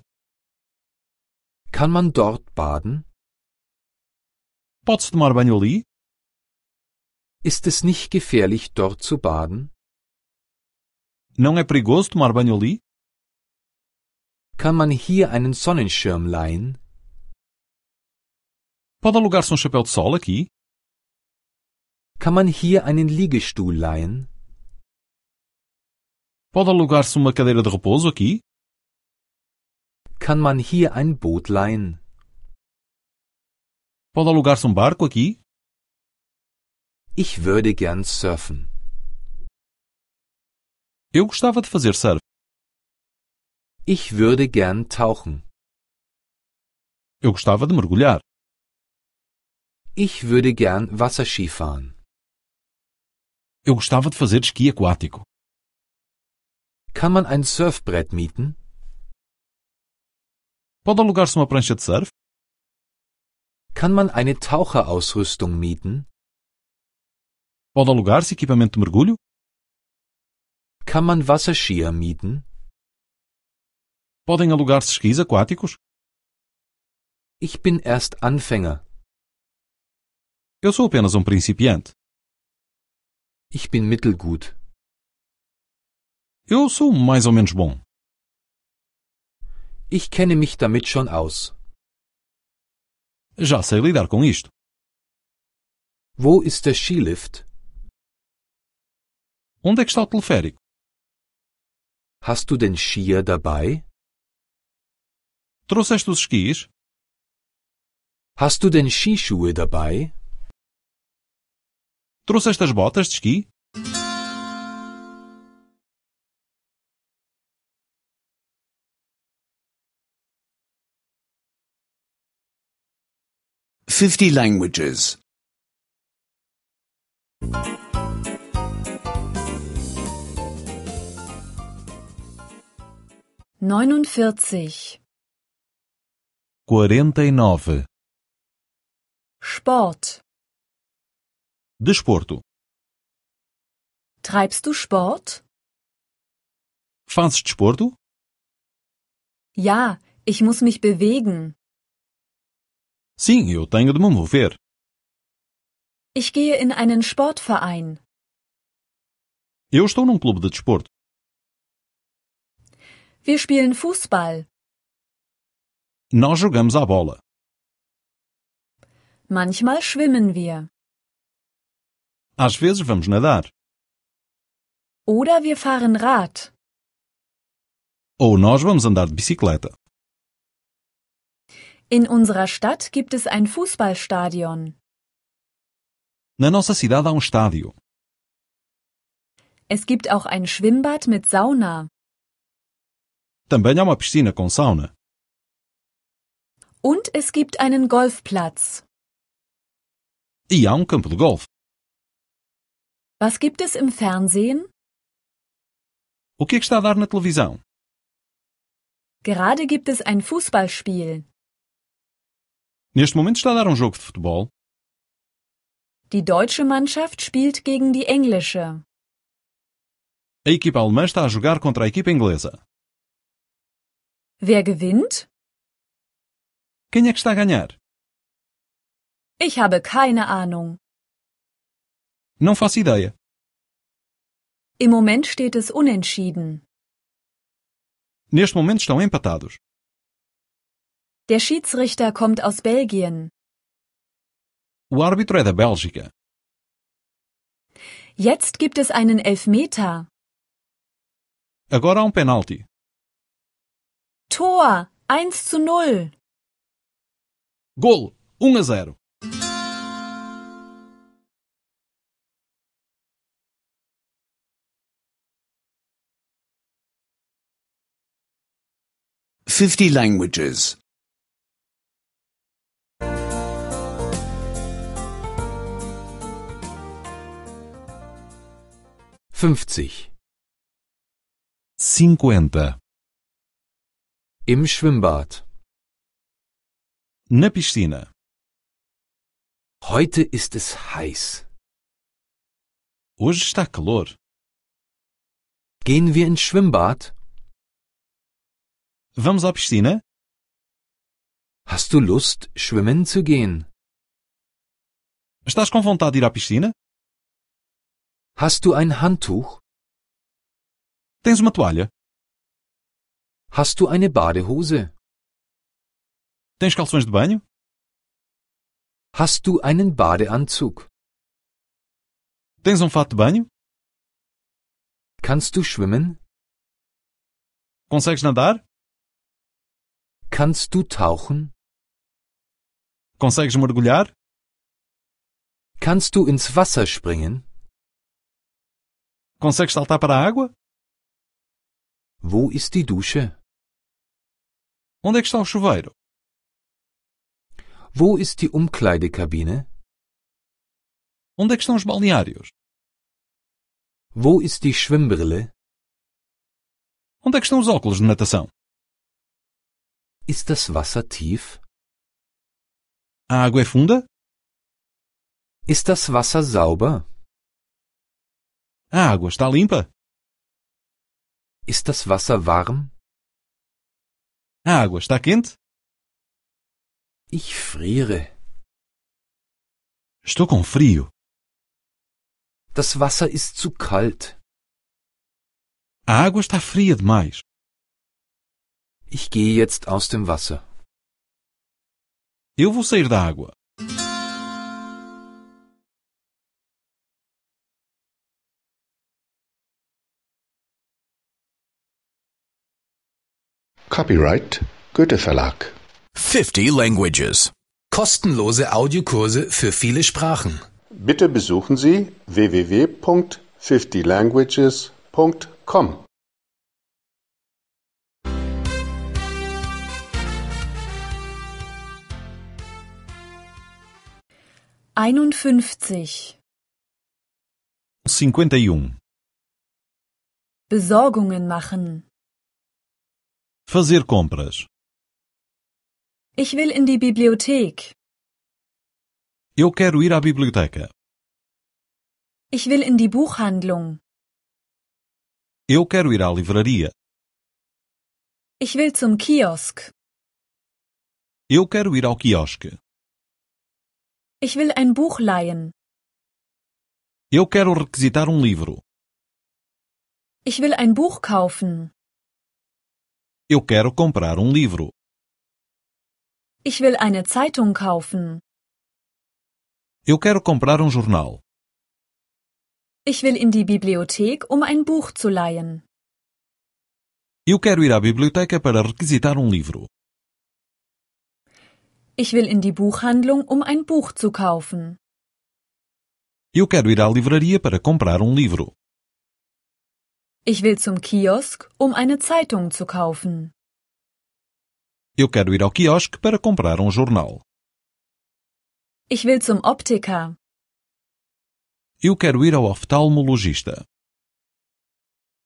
Kann man dort baden? Pode-se tomar banho ali? Ist es nicht gefährlich, dort zu baden? Não é perigoso tomar banho ali? Kann man hier einen Sonnenschirm leihen? Pode alugar-se um chapéu de sol aqui? Kann man hier einen Liegestuhl leihen? Pode alugar-se uma cadeira de repouso aqui? Kann man hier ein Boot leihen? Pode alugar-se um barco aqui? Ich würde gern surfen. Eu gostava de fazer surf. Ich würde gern tauchen. Eu gostava de mergulhar. Ich würde gern Wasserski fahren. Eu gostava de fazer esqui aquático. Kann man ein Surfbrett mieten? Pode alugar-se uma prancha de surf? Kann man eine Taucherausrüstung mieten? Pode alugar-se equipamento de mergulho? Kann man Wasserskier mieten? Podem alugar-se esquis aquáticos? Ich bin erst Anfänger. Eu sou apenas um principiante. Ich bin mittelgut. Eu sou mais ou menos bom. Ich kenne mich damit schon aus. Já sei lidar com isto. Wo ist der Skilift? Onde é que está o teleférico? Hast du den Skier dabei? Trouxeste os esquis? Hast du den Skischuhe dabei? trouxe estas botas de esqui? Fifty languages. Neunundvierzig. Quarenta e nove. Sport. desporto. Treibst du Sport? Fazes desporto? Ja, ich muss mich bewegen. Sim, eu tenho de me mover. Ich gehe in einen Sportverein. Eu estou num clube de desporto. Wir spielen Fußball. Nós jogamos a bola. Manchmal schwimmen wir. Às vezes vamos nadar. Oder wir fahren Rad. Ou nós vamos andar de bicicleta. In unserer Stadt gibt es ein Fußballstadion. Na nossa cidade há um estádio. Es gibt auch ein Schwimmbad mit Sauna. Também há uma piscina com sauna. Und es gibt einen Golfplatz. E há um campo de golf. Was gibt es im Fernsehen? O que é que está a dar na televisão? Gerade gibt es ein Fußballspiel. Neste momento está a dar um jogo de futebol. Die deutsche Mannschaft spielt gegen die englische. A equipa alemã está a jogar contra a equipa inglesa. Wer gewinnt? Quem é que está a ganhar? Ich habe keine Ahnung. Não faço ideia. Im Moment steht es unentschieden. Neste momento estão empatados. Der Schiedsrichter kommt aus Belgien. O árbitro é da Bélgica. Jetzt gibt es einen Elfmeter. Agora há um penalti. Tor 1 zu 0. Golo 1 a 0. 50 languages. 50. cinquenta Im Schwimmbad. Na piscina. Heute ist es heiß. Hoje está calor. Gehen wir ins Schwimmbad? Vamos à piscina? Hast du Lust, schwimmen zu gehen? Estás com vontade de ir à piscina? Hast du ein Handtuch? Tens uma toalha? Hast du eine Badehose? Tens calções de banho? Hast du einen Badeanzug? Tens um fato de banho? Kannst du schwimmen? Consegues nadar? Kannst du tauchen? Consegues mergulhar? Kannst du ins Wasser springen? Consegues saltar para a água? Wo ist die Dusche? Onde é que está o chuveiro? Wo ist die Umkleidekabine? Onde é que estão os balneários? Wo ist die Schwimmbrille? Onde é que estão os óculos de natação? Ist das Wasser tief? A água é funda? Ist das Wasser sauber? A água está limpa? Ist das Wasser warm? A água está quente? Ich friere. Estou com frio. Das Wasser ist zu kalt. A água está fria demais. Ich gehe jetzt aus dem Wasser. Eu vou sair da água. Copyright Goethe Verlag. 50 Languages. Kostenlose Audiokurse für viele Sprachen. Bitte besuchen Sie www.50languages.com. 51 51 e Besorgungen machen Fazer compras Ich will in die Bibliothek Eu quero ir à biblioteca Ich will in die Buchhandlung Eu quero ir à livraria Ich will zum Kiosk Eu quero ir ao quiosque ich will ein Buch leihen. Eu quero requisitar um livro. Ich will ein Buch kaufen. Eu quero comprar um livro. Ich will eine Zeitung kaufen. Eu quero comprar um jornal. Ich will in die Bibliothek, um ein Buch zu leihen. Eu quero ir à biblioteca para requisitar um livro. Ich will in die Buchhandlung, um ein Buch zu kaufen. Eu quero ir à livraria para comprar um livro. Ich will zum Kiosk, um eine Zeitung zu kaufen. Eu quero ir ao quiosque para comprar um jornal. Ich will zum Optiker. Eu quero ir ao oftalmologista.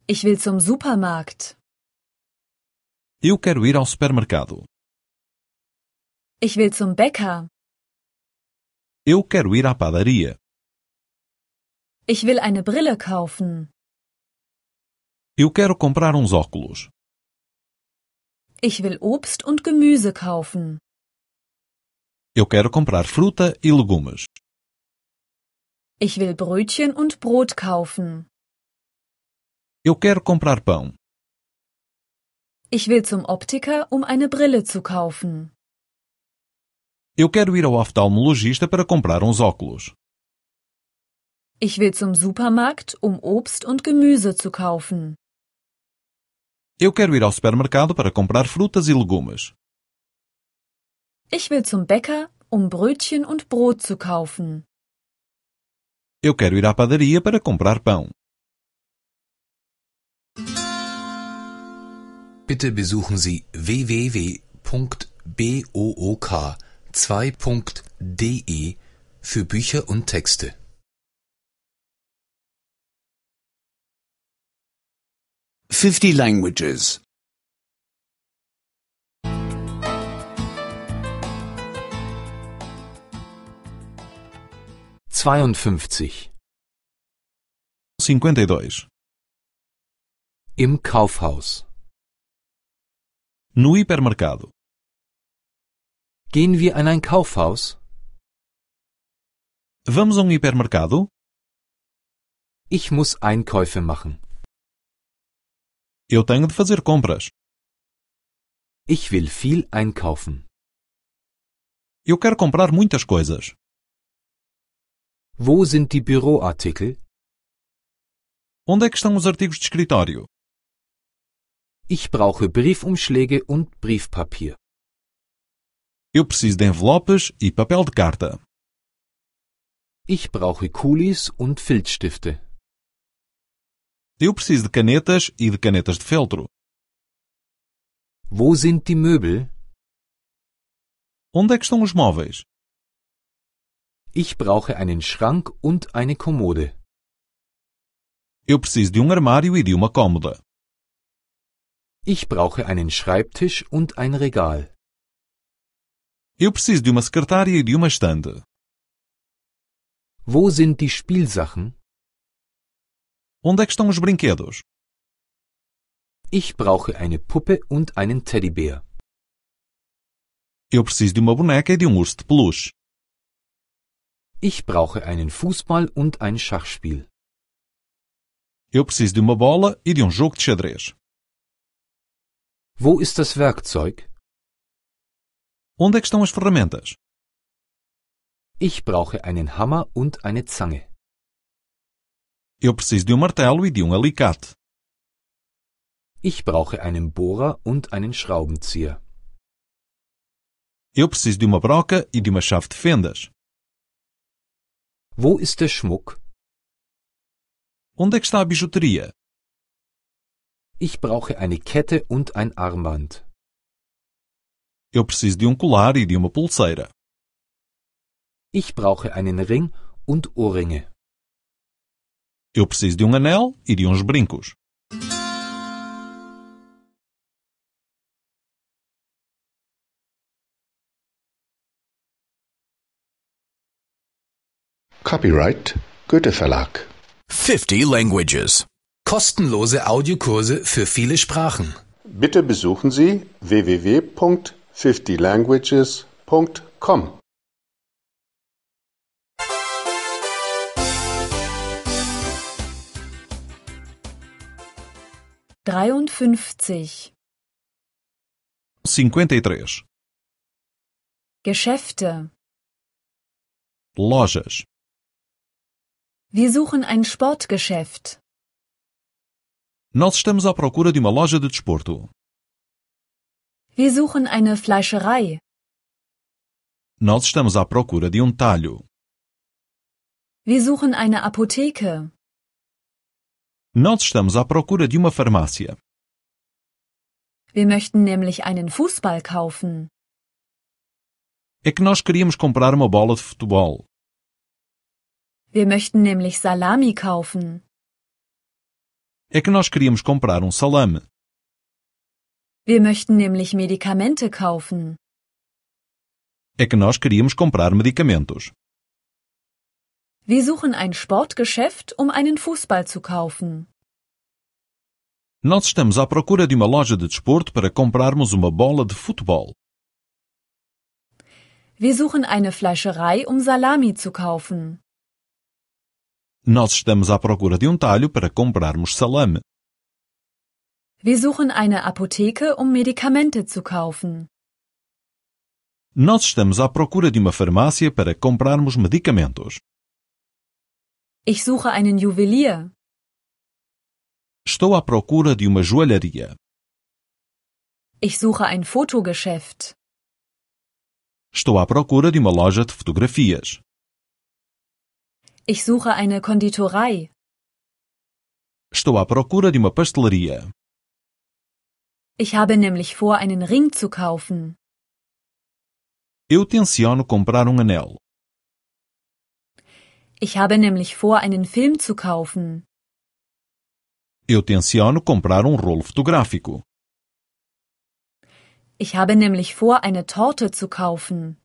Ich will zum Supermarkt. Eu quero ir ao supermercado. Ich will zum Bäcker. Eu quero ir à padaria. Ich will eine Brille kaufen. Eu quero comprar uns óculos. Ich will Obst und Gemüse kaufen. Eu quero comprar fruta e legumes. Ich will Brötchen und Brot kaufen. Eu quero comprar pão. Ich will zum Optiker, um eine Brille zu kaufen. Eu quero ir ao oftalmologista para comprar uns óculos. Ich will zum Supermarkt, um Obst und Gemüse zu kaufen. Eu quero ir ao supermercado para comprar frutas e legumes. Ich will zum Bäcker, um Brötchen und Brot zu kaufen. Eu quero ir à padaria para comprar pão. Bitte besuchen Sie www.book.com. 2.de für Bücher und Texte Fifty languages. Zweiundfünfzig. E Im Kaufhaus. No hipermercado. Gehen wir in ein Kaufhaus? Vamos a um hipermercado? Ich muss Einkäufe machen. Eu tenho de fazer compras. Ich will viel einkaufen. Eu quero comprar muitas coisas. Wo sind die Büroartikel? Onde é que estão os artigos de escritório? Ich brauche Briefumschläge und Briefpapier. Eu preciso de envelopes e papel de carta. Ich brauche Kulis und Filzstifte. Eu preciso de canetas e de canetas de feltro. Wo sind die Möbel? Onde é que estão os móveis? Ich brauche einen Schrank und eine Kommode. Eu preciso de um armário e de uma cômoda. Ich brauche einen Schreibtisch und ein Regal. Eu preciso de uma secretária e de uma estante. Wo sind die Spielsachen? Onde é que estão os brinquedos? Ich brauche eine Puppe und einen Teddybär. Eu preciso de uma boneca e de um urso de peluche. Ich brauche einen Fußball und ein Schachspiel. Eu preciso de uma bola e de um jogo de xadrez. Wo ist das Werkzeug? Onde é que estão as ferramentas? Ich brauche einen Hammer und eine Zange. Eu preciso de um martelo e de um alicate. Ich brauche einen Bohrer und einen Schraubenzieher. Eu preciso de uma broca e de uma chave de fendas. Wo ist der Schmuck? Onde é que está a bijuteria? Ich brauche eine Kette und ein Armband. Eu preciso de um colar e de uma pulseira. Ich brauche einen Ring und Ohrringe. Eu preciso de um anel e de uns brincos. Copyright Goethe Verlag. 50 Languages. Kostenlose Audiokurse für viele Sprachen. Bitte besuchen Sie www 50languages.com Dreiundfünfzig. 53. E Geschäfte. Lojas. Wir suchen ein Sportgeschäft. Nós estamos à procura de uma loja de desporto. Wir suchen eine Fleischerei. Nós estamos à procura de um talho. Wir suchen eine Apotheke. Nós estamos à procura de uma farmácia. Wir möchten nämlich einen Fußball kaufen. É que nós queríamos comprar uma bola de futebol. Wir möchten nämlich Salami kaufen. É que nós queríamos comprar um salame. Wir möchten nämlich Medikamente kaufen. É que nós queríamos comprar medicamentos. Wir suchen ein Sportgeschäft, um einen Fußball zu kaufen. Nós estamos à procura de uma loja de desporto para comprarmos uma bola de futebol. Wir suchen eine Fleischerei, um Salami zu kaufen. Nós estamos à procura de um talho para comprarmos salame. Wir suchen eine Apotheke, um Medikamente zu kaufen. Nós estamos à procura de uma farmácia para comprarmos medicamentos. Ich suche einen Juwelier. Estou à procura de uma joalharia. Ich suche ein Fotogeschäft. Estou à procura de uma loja de fotografias. Ich suche eine Konditorei. Estou à procura de uma pastelaria. Ich habe nämlich vor, einen Ring zu kaufen. Eu tenciono comprar um anel. Ich habe nämlich vor, einen Film zu kaufen. Eu tenciono comprar um rolo fotográfico. Ich habe nämlich vor, eine Torte zu kaufen.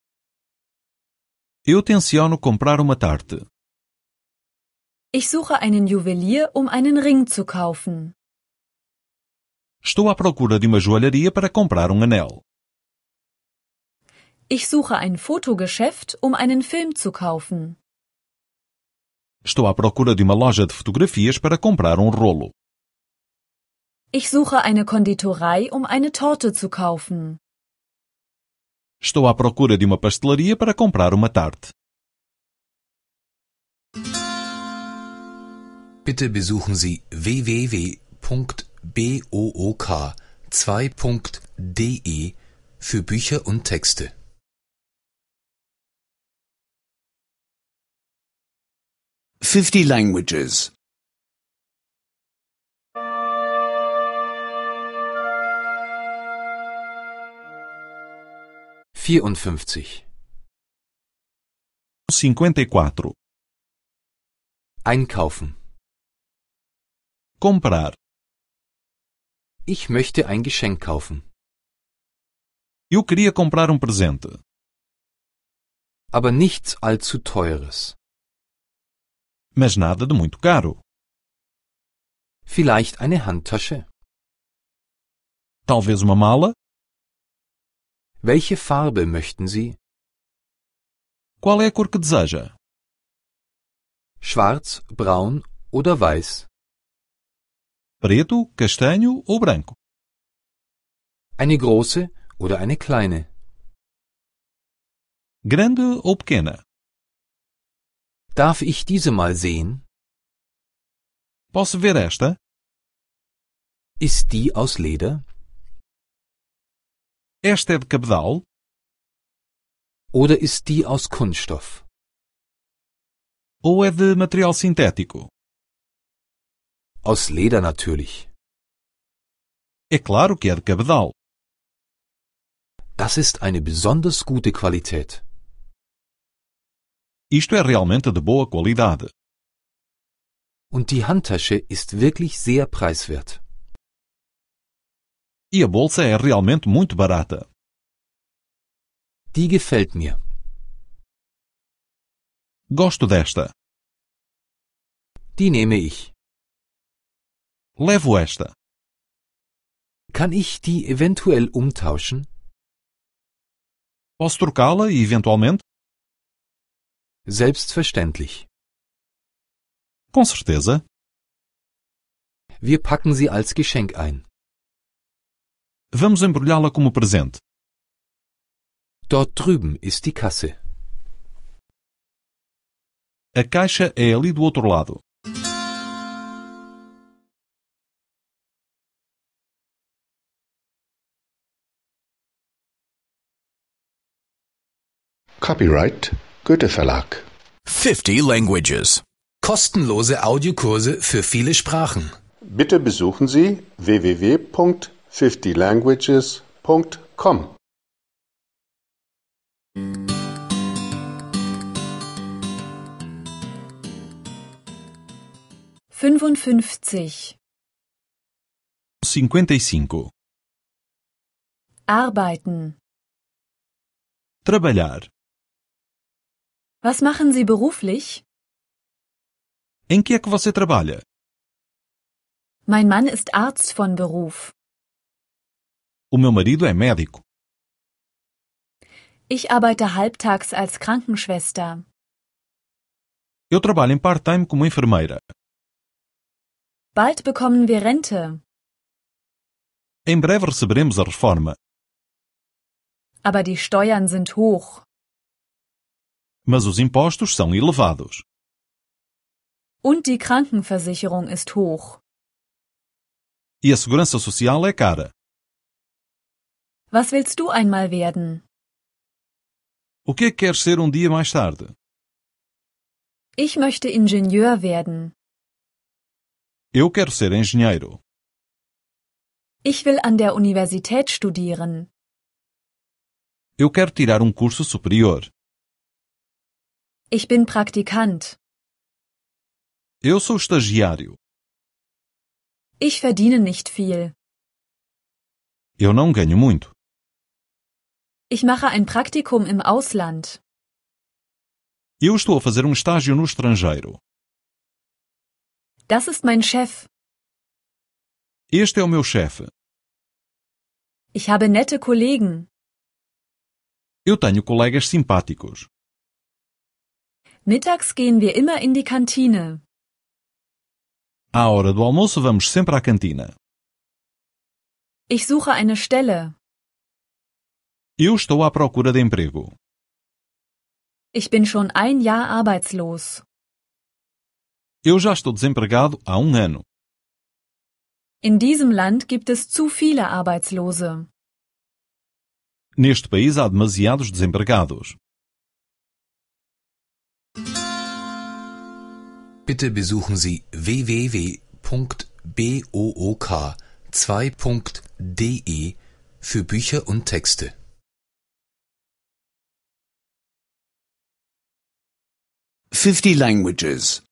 Eu tenciono comprar uma tarte. Ich suche einen Juwelier, um einen Ring zu kaufen. Estou à procura de uma joalharia para comprar um anel. Ich suche ein Fotogeschäft, um einen Film zu kaufen. Estou à procura de uma loja de fotografias para comprar um rolo. Ich suche eine Konditorei, um eine Torte zu kaufen. Estou à procura de uma pastelaria para comprar uma tarte. Bitte besuchen Sie www book 2.de für Bücher und Texte Fifty languages vierundfünfzig 54 e Einkaufen Comprar ich möchte ein Geschenk kaufen. Eu queria comprar um presente. Aber nichts allzu teures. Mas nada de muito caro. Vielleicht eine Handtasche. Talvez uma mala. Welche Farbe möchten Sie? Qual é a cor que deseja? Schwarz, braun oder weiß? preto, castanho ou branco. Eine große oder eine kleine. Grande ou pequena. Darf ich diese mal sehen? Posso ver esta? Ist die aus Leder? Esta é de cabedal? Oder ist die aus Kunststoff? Ou é de material sintético? Aus Leder natürlich. É claro que é de cabedal. Das ist eine besonders gute Qualität. Isto é realmente de boa qualidade. Und die Handtasche ist wirklich sehr preiswert. E a bolsa é realmente muito barata. Die gefällt mir. Gosto desta. Die nehme ich. Levo esta. Kann ich die eventuell umtauschen? Posso trocá-la eventualmente? Selbstverständlich. Com certeza. Wir packen sie als Geschenk ein. Vamos embrulhá-la como presente. Dort drüben ist die Kasse. A caixa é ali do outro lado. Copyright Goethe Verlag. 50 Languages. Kostenlose Audiokurse für viele Sprachen. Bitte besuchen Sie www.50languages.com. Fünfundfünfzig. E Arbeiten. Trabalhar. Was machen Sie beruflich? Em que é que você trabalha? Mein Mann ist Arzt von Beruf. O meu marido é médico. Ich arbeite halbtags als Krankenschwester. Eu trabalho em part-time como enfermeira. Bald bekommen wir Rente. Em breve receberemos a reforma. Aber die Steuern sind hoch. Mas os impostos são elevados. Und die Krankenversicherung ist hoch. E a segurança social é cara. Was willst du einmal werden? O que queres ser um dia mais tarde? Ich möchte Ingenieur werden. Eu quero ser engenheiro. Ich will an der Universität studieren. Eu quero tirar um curso superior. Ich bin Praktikant. Eu sou estagiário. Ich verdiene nicht viel. Eu não ganho muito. Ich mache ein Praktikum im Ausland. Eu estou a fazer um estágio no estrangeiro. Das ist mein Chef. Este é o meu chefe. Ich habe nette Kollegen. Eu tenho colegas simpáticos. Mittags gehen wir immer in die Kantine. À hora do almoço vamos sempre à cantina. Ich suche eine Stelle. Eu estou à procura de emprego. Ich bin schon ein Jahr arbeitslos. Eu já estou desempregado há um ano. In diesem Land gibt es zu viele Arbeitslose. Neste país há demasiados desempregados. Bitte besuchen Sie www.book2.de für Bücher und Texte Fifty languages.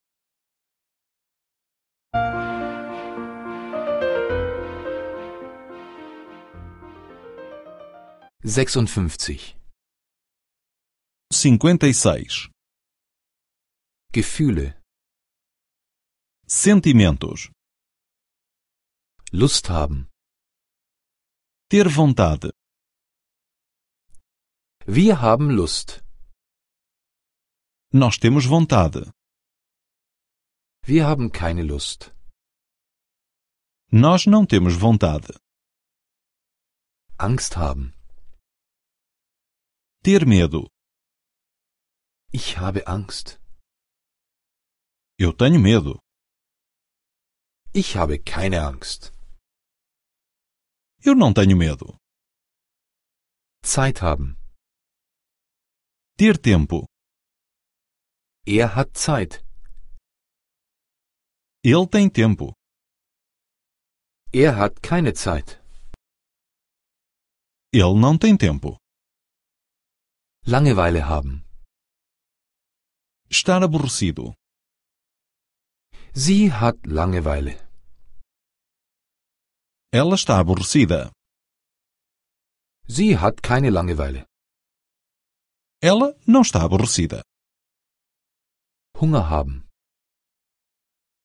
Sechsundfünfzig. E Gefühle Sentimentos. Lust haben. Ter vontade. Wir haben Lust. Nós temos vontade. Wir haben keine Lust. Nós não temos vontade. Angst haben. Ter medo. Ich habe Angst. Eu tenho medo. Ich habe keine Angst. Eu não tenho medo. Zeit haben. Ter tempo. Er hat Zeit. Ele tem tempo. Er hat keine Zeit. Ele não tem tempo. Langeweile haben. Estar aborrecido. Sie hat Langeweile. Ela está aborrecida. Sie hat keine Langeweile. Ela não está aborrecida. Hunger haben.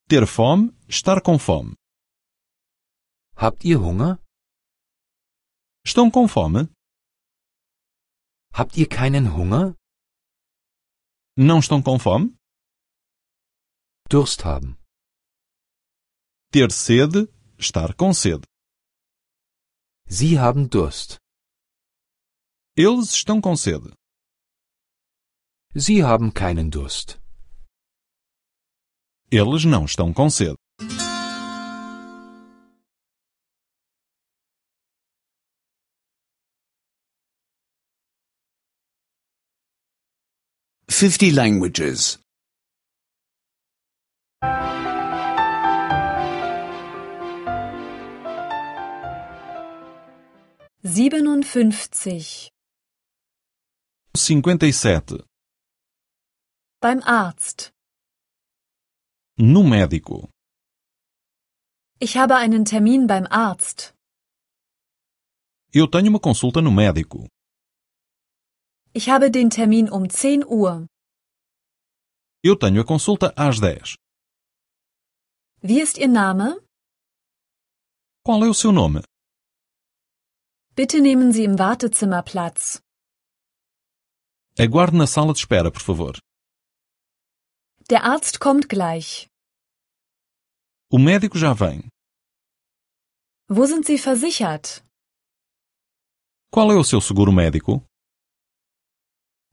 Ter fome, estar com fome. Habt ihr Hunger? Estão com fome? Habt ihr keinen Hunger? Não estão com fome? Durst haben. Ter sede, estar com sede. Sie haben Durst. Eles estão com sede. Sie haben keinen Durst. Eles não estão com sede. Fifty languages. 57 Cinquenta e Beim Arzt. No médico. Ich habe einen Termin beim Arzt. Eu tenho uma consulta no médico. Ich habe den Termin um 10 Uhr. Eu tenho a consulta às 10. Wie ist Ihr Name? Qual é o seu nome? Bitte nehmen Sie im Wartezimmer Platz. Aguarde na sala de espera, por favor. Der Arzt kommt gleich. O médico já vem. Wo sind Sie versichert? Qual é o seu seguro médico?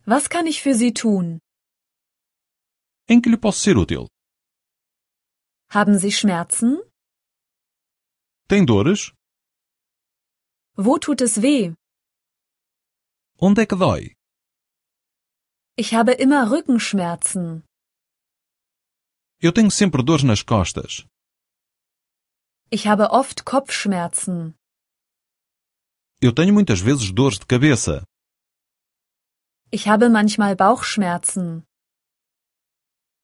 Was kann ich für Sie tun? Em que lhe posso ser útil? Haben Sie Schmerzen? Tem dores? Wo tut es weh? Onde é que dói? Ich habe immer Rückenschmerzen. Eu tenho sempre dores nas costas. Ich habe oft Kopfschmerzen. Eu tenho muitas vezes dores de cabeça. Ich habe manchmal Bauchschmerzen.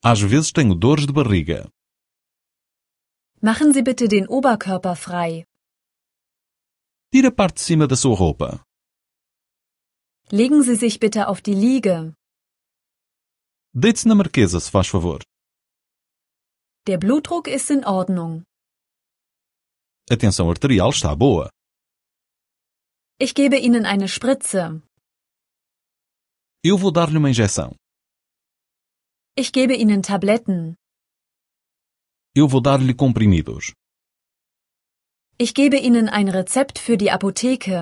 Às vezes tenho dores de barriga. Machen Sie bitte den Oberkörper frei. Tire a parte de cima da sua roupa. Legen Sie sich bitte auf die Liege. Deite-se na marquesa, se faz favor. Der Blutdruck ist in Ordnung. A tensão arterial está boa. Ich gebe Ihnen eine Spritze. Eu vou dar-lhe uma injeção. Ich gebe Ihnen Tabletten. Eu vou dar-lhe comprimidos. Ich gebe Ihnen ein Rezept für die Apotheke.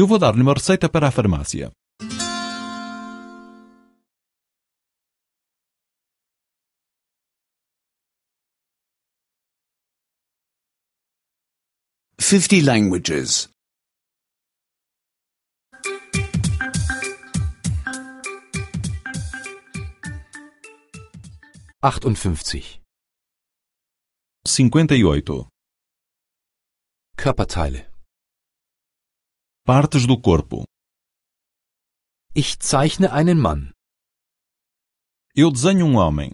Eu vou dar-lhe uma receita para a farmácia. Fifty languages. 58. 58. E Körperteile. Partes do corpo. Ich zeichne einen Mann. Eu desenho um homem.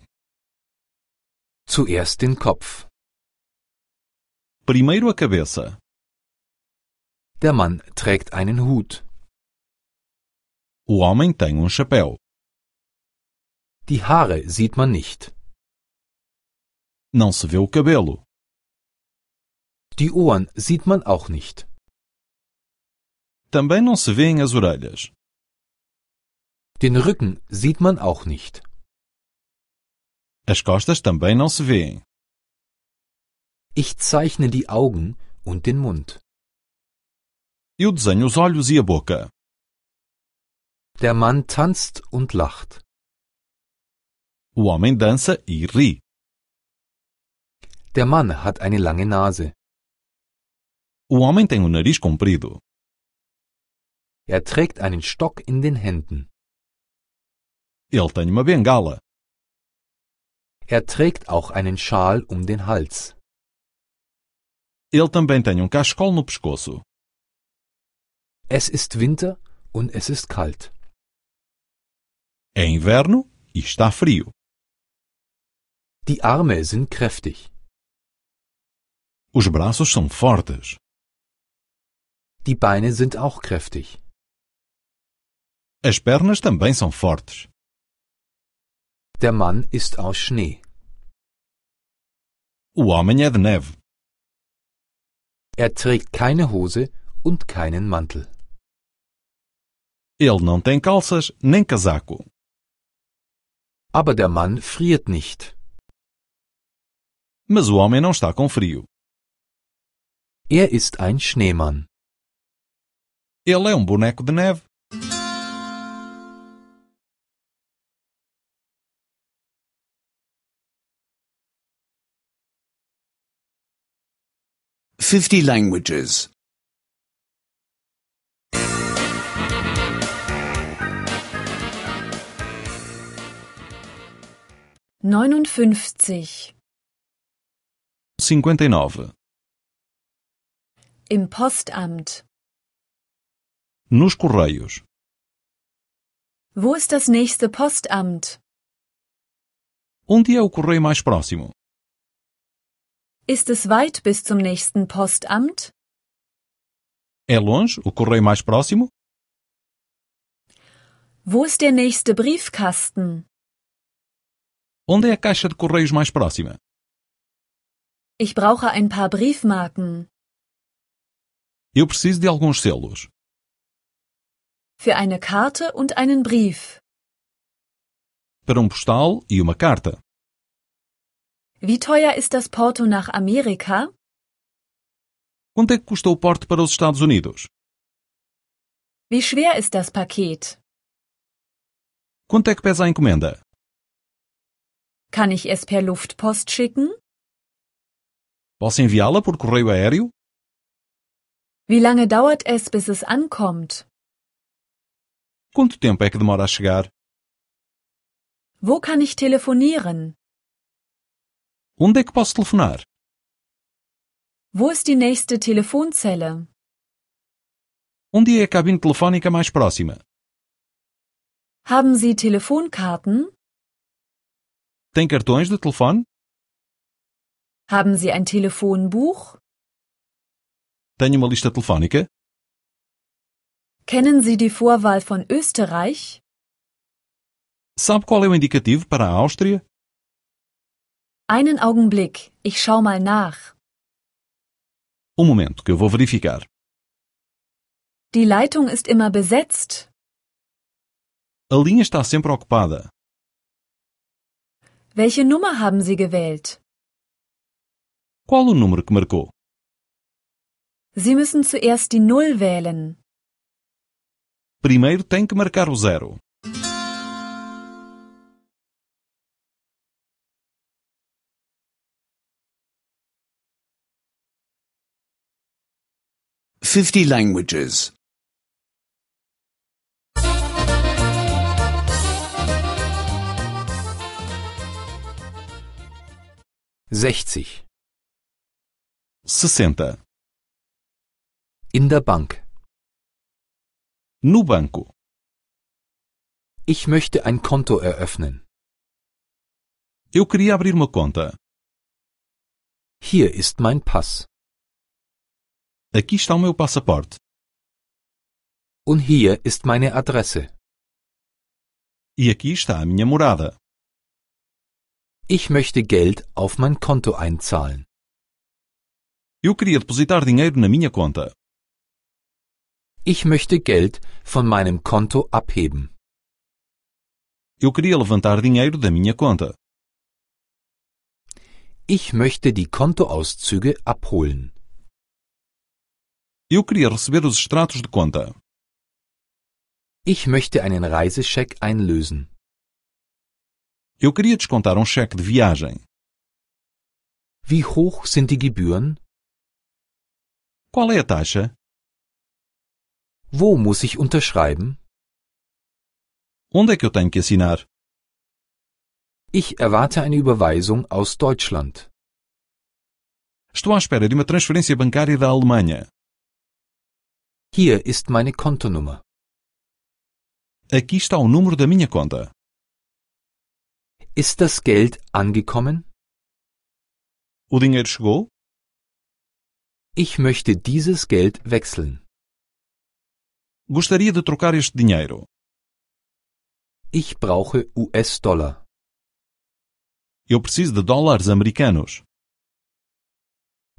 Zuerst den Kopf. Primeiro a cabeça. Der Mann trägt einen Hut. O homem tem um chapéu. Die Haare sieht man nicht. Não se vê o cabelo. Die Ohren sieht man auch nicht. Também não se vêem as orelhas. Den Rücken sieht man auch nicht. As costas também não se vêem. Ich zeichne die Augen und den Mund. Eu desenho os olhos e a boca. Der Mann tanzt und lacht. O homem dança e ri. Der Mann hat eine lange Nase. O homem tem o nariz comprido. Er trägt einen Stock in den Händen. Ele tem uma bengala. Er trägt auch einen Schal um den Hals. Ele também tem um cachecol no pescoço. Es ist Winter und es ist kalt. É inverno e está frio. Die Arme sind kräftig. Os braços são fortes. Die Beine sind auch kräftig. As pernas também são fortes. Der Mann ist aus Schnee. O homem é de neve. Er trägt keine Hose und keinen Mantel. Ele não tem calças nem casaco. Aber der Mann friert nicht. Mas o homem não está com frio. Er ist ein Schneemann. Ele é um boneco de neve. Fifty languages. Neunundfünfzig. Cinquenta e nove. Im Postamt. Nos correios. Wo ist das nächste Postamt? Onde é o correio mais próximo? Ist es weit bis zum nächsten Postamt? É longe o correio mais próximo? Wo ist der nächste Briefkasten? Onde é a caixa de correios mais próxima? Ich brauche ein paar Briefmarken. Eu preciso de alguns selos. Für eine Karte und einen Brief. Para um postal e uma carta. Wie teuer ist das Porto nach Amerika? Quanto é que custa o porte para os Estados Unidos? Wie schwer ist das Paket? Quanto é que pesa a encomenda? Kann ich es per Luftpost schicken? Posso enviá-la por correio aéreo? Wie lange dauert es, bis es ankommt? Quanto tempo é que demora a chegar? Wo kann ich telefonieren? Onde é que posso telefonar? Wo ist die nächste Telefonzelle? Onde é a cabine telefónica mais próxima? Haben Sie Telefonkarten? Tem cartões de telefone? Haben Sie ein Telefonbuch? Tenho uma lista telefónica? Kennen Sie die Vorwahl von Österreich? Sabe qual é o indicativo para a Áustria? Einen Augenblick, ich schau mal nach. Um momento que eu vou verificar. Die Leitung ist immer besetzt. A linha está sempre ocupada. Welche Nummer haben Sie gewählt? Qual o número que marcou? Sie müssen zuerst die Null wählen. Primeiro tem que marcar o zero. Fifty languages. Sechzig. Sessenta. In der Bank. No banco. Ich möchte ein Konto eröffnen. Eu queria abrir uma conta. Hier ist mein Pass. Aqui está o meu passaporte. Und hier ist meine Adresse. E aqui está a minha morada. Ich möchte Geld auf mein Konto einzahlen. Eu queria depositar dinheiro na minha conta. Ich möchte Geld von meinem Konto abheben. Eu queria levantar dinheiro da minha conta. Ich möchte die Kontoauszüge abholen. Eu queria receber os extratos de conta. Ich möchte einen Reisescheck einlösen. Eu queria descontar um cheque de viagem. Wie hoch sind die Gebühren? Qual é a taxa? Wo muss ich unterschreiben? Onde que eu tenho que assinar? Ich erwarte eine Überweisung aus Deutschland. Estou à espera de uma transferência bancária da Alemanha. Hier ist meine Kontonummer. Aqui está o número da minha conta. Ist das Geld angekommen? O dinheiro chegou? Ich möchte dieses Geld wechseln. Gostaria de trocar este dinheiro. Ich brauche US-Dollar. Eu preciso de dólares americanos.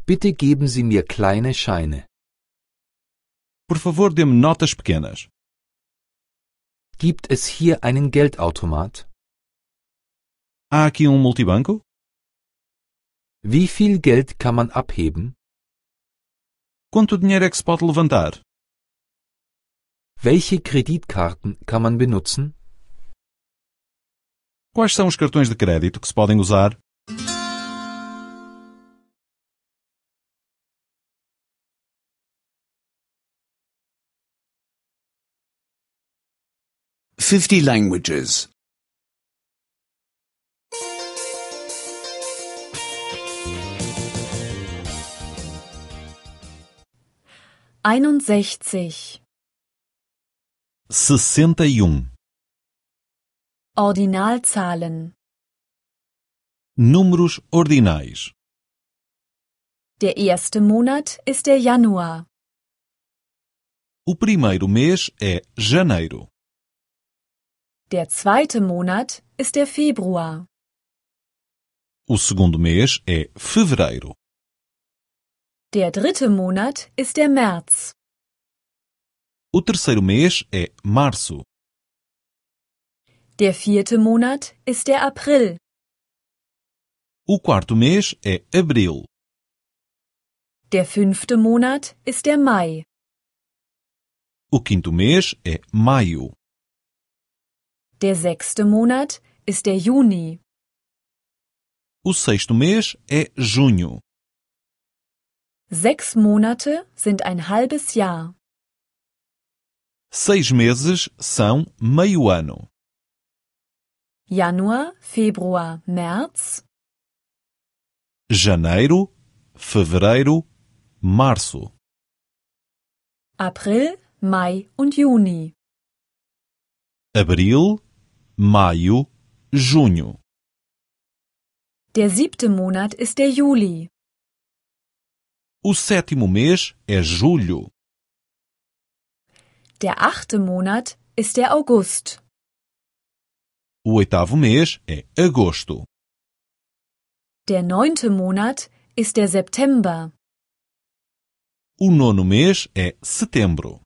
Bitte geben Sie mir kleine Scheine. Por favor, dê-me notas pequenas. Gibt es hier einen Geldautomat? Há aqui um multibanco? Wie viel Geld kann man abheben? Quanto dinheiro é que se pode levantar? Welche Kreditkarten kann man benutzen? Quais são os cartões de crédito que se podem usar? Fifty languages. Einundsechzig. sessenta e um Ordinalzahlen Números ordinais Der erste Monat ist der Januar. O primeiro mês é janeiro. Der zweite Monat ist der Februar. O segundo mês é fevereiro. Der dritte Monat ist der März. O terceiro mês é março. Der vierte Monat ist der April. O quarto mês é abril. Der fünfte Monat ist der Mai. O quinto mês é maio. Der sechste Monat ist der Juni. O sexto mês é junho. Sechs Monate sind ein halbes Jahr. Seis meses são meio ano. Januar, Februar, März. Janeiro, Fevereiro, Março. April, Mai und Juni. Abril, Maio, Junho. Der siebte Monat ist der Juli. O sétimo mês é julho. Der achte Monat ist der August. O oitavo mês é agosto. Der neunte Monat ist der September. O nono mês é setembro.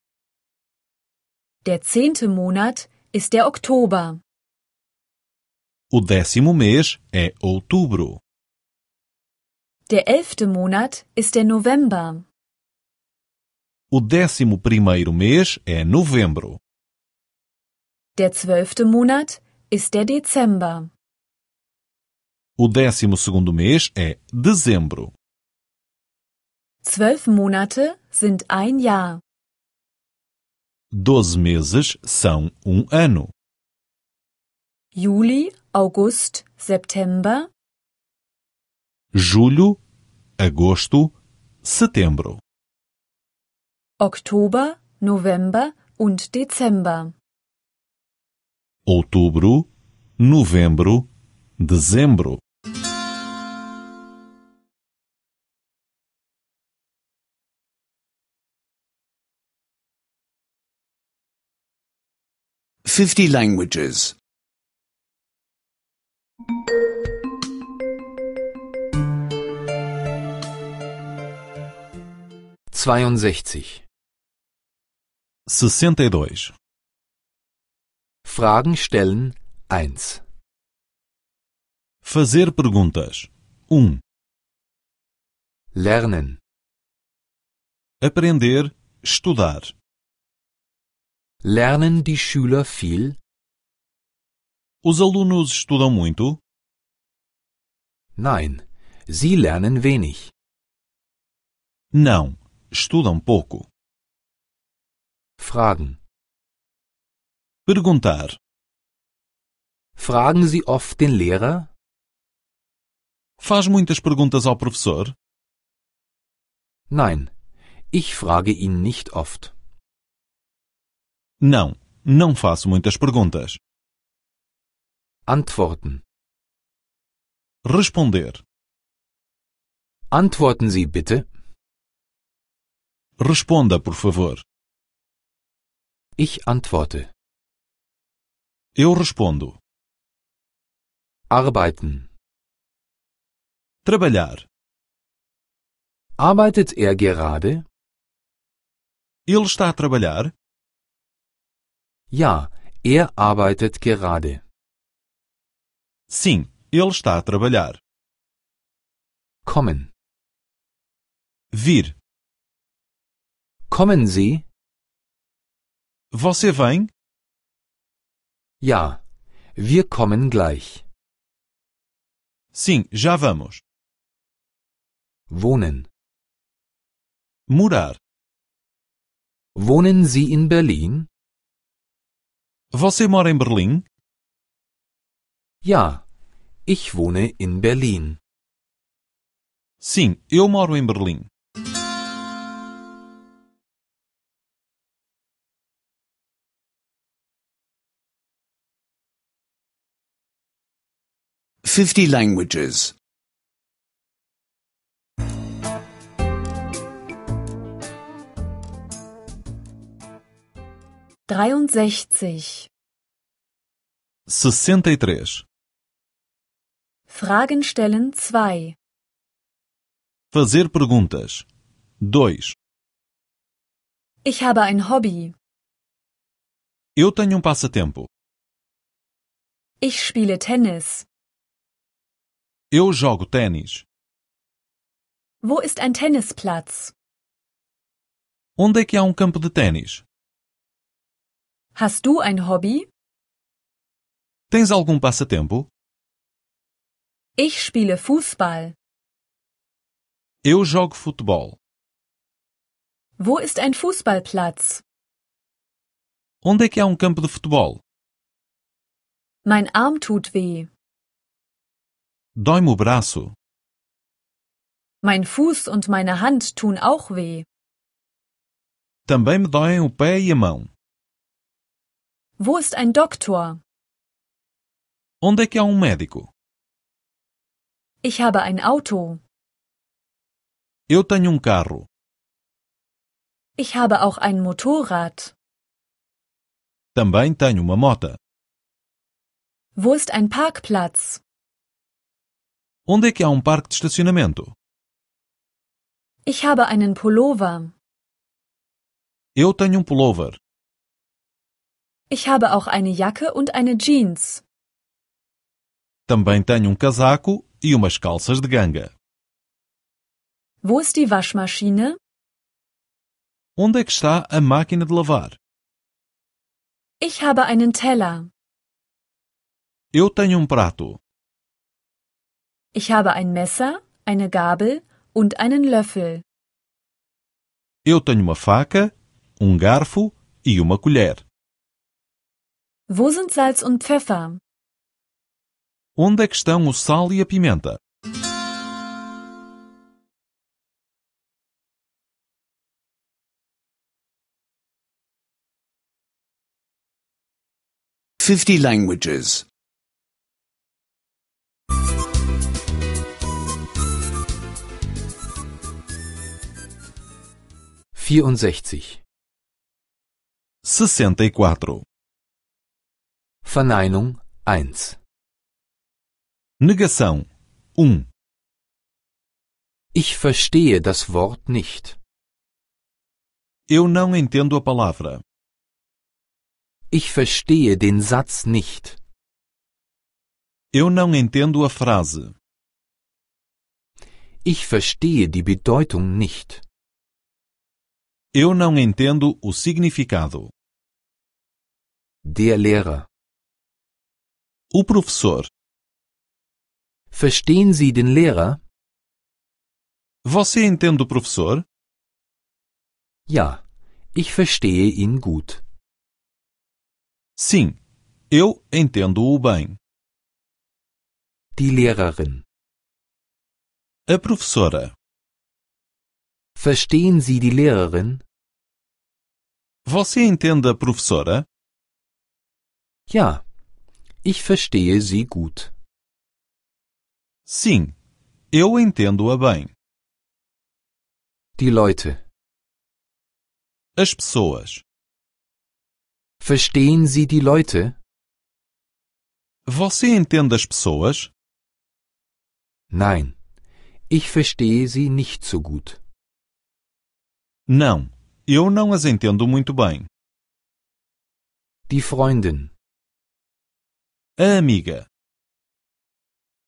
Der zehnte Monat ist der Oktober. O décimo mês é outubro. Der elfte Monat ist der November. O décimo primeiro mês é novembro. Der zwölfte Monat ist der Dezember. O décimo segundo mês é dezembro. Zwölf Monate sind ein Jahr. Doze meses são um ano. Juli, August, September. Julho, agosto, setembro. Oktober, November und Dezember. Outubro, Novembro, Dezembro. Fifty languages. Zweiundsechzig. 62 Fragen stellen 1 Fazer perguntas 1 Lernen Aprender, estudar Lernen die Schüler viel? Os alunos estudam muito? Nein, sie lernen wenig. Não, estudam pouco. Fragen. Perguntar. Fragen Sie oft den Lehrer? Faz muitas perguntas ao professor? Nein, ich frage ihn nicht oft. Não, não faço muitas perguntas. Antworten. Responder. Antworten Sie bitte. Responda, por favor. Ich antworte. Eu respondo. Arbeiten. Trabalhar. Arbeitet er gerade? Ele está a trabalhar? Ja, er arbeitet gerade. Sim, ele está a trabalhar. Kommen. Vir. Kommen Sie? Você vem? Ja, wir kommen gleich. Sim, já vamos. Wohnen. Morar. Wohnen Sie in Berlin? Você mora em Berlim? Ja, ich wohne in Berlin. Sim, eu moro em Berlim. 50 languages. 63. 63. E Fragen stellen 2. Fazer perguntas. 2. Ich habe ein Hobby. Eu tenho um passatempo. Ich spiele Tennis. Eu jogo tênis. Wo ist ein Tennisplatz? Onde é que há um campo de tênis? Hast du ein Hobby? Tens algum passatempo? Ich spiele Fußball. Eu jogo futebol. Wo ist ein Fußballplatz? Onde é que há um campo de futebol? Mein Arm tut weh. Dói-me braço. Mein Fuß und meine Hand tun auch weh. Também me doem o pé e a mão. Wo ist ein Doktor? Onde é que há um médico? Ich habe ein Auto. Eu tenho um carro. Ich habe auch ein Motorrad. Também tenho uma moto. Wo ist ein Parkplatz? Onde é que há um parque de estacionamento? Ich habe einen Pullover. Eu tenho um pullover. Ich habe auch eine Jacke und eine Jeans. Também tenho um casaco e umas calças de ganga. Wo ist die Waschmaschine? Onde é que está a máquina de lavar? Ich habe einen Teller. Eu tenho um prato. Ich habe ein Messer, eine Gabel und einen Löffel. Eu tenho uma faca, um garfo e uma colher. Wo sind Salz und Pfeffer? Onde é que estão o sal e a pimenta? Fifty languages. 64 64 e e Verneinung 1 Negação 1 Ich verstehe das Wort nicht. Eu não entendo a palavra. Ich verstehe den Satz nicht. Eu não entendo a frase. Ich verstehe die Bedeutung nicht. Eu não entendo o significado. Der Lehrer. O professor. Verstehen Sie den Lehrer? Você entende o professor? Ja, ich verstehe ihn gut. Sim, eu entendo-o bem. Die Lehrerin. A professora. Verstehen Sie die Lehrerin? Você entende a professora? Ja, ich verstehe sie gut. Sim, eu entendo-a bem. Die Leute. As pessoas. Verstehen Sie die Leute? Você entende as pessoas? Nein, ich verstehe sie nicht so gut. Não, eu não as entendo muito bem. Die Freundin. A amiga.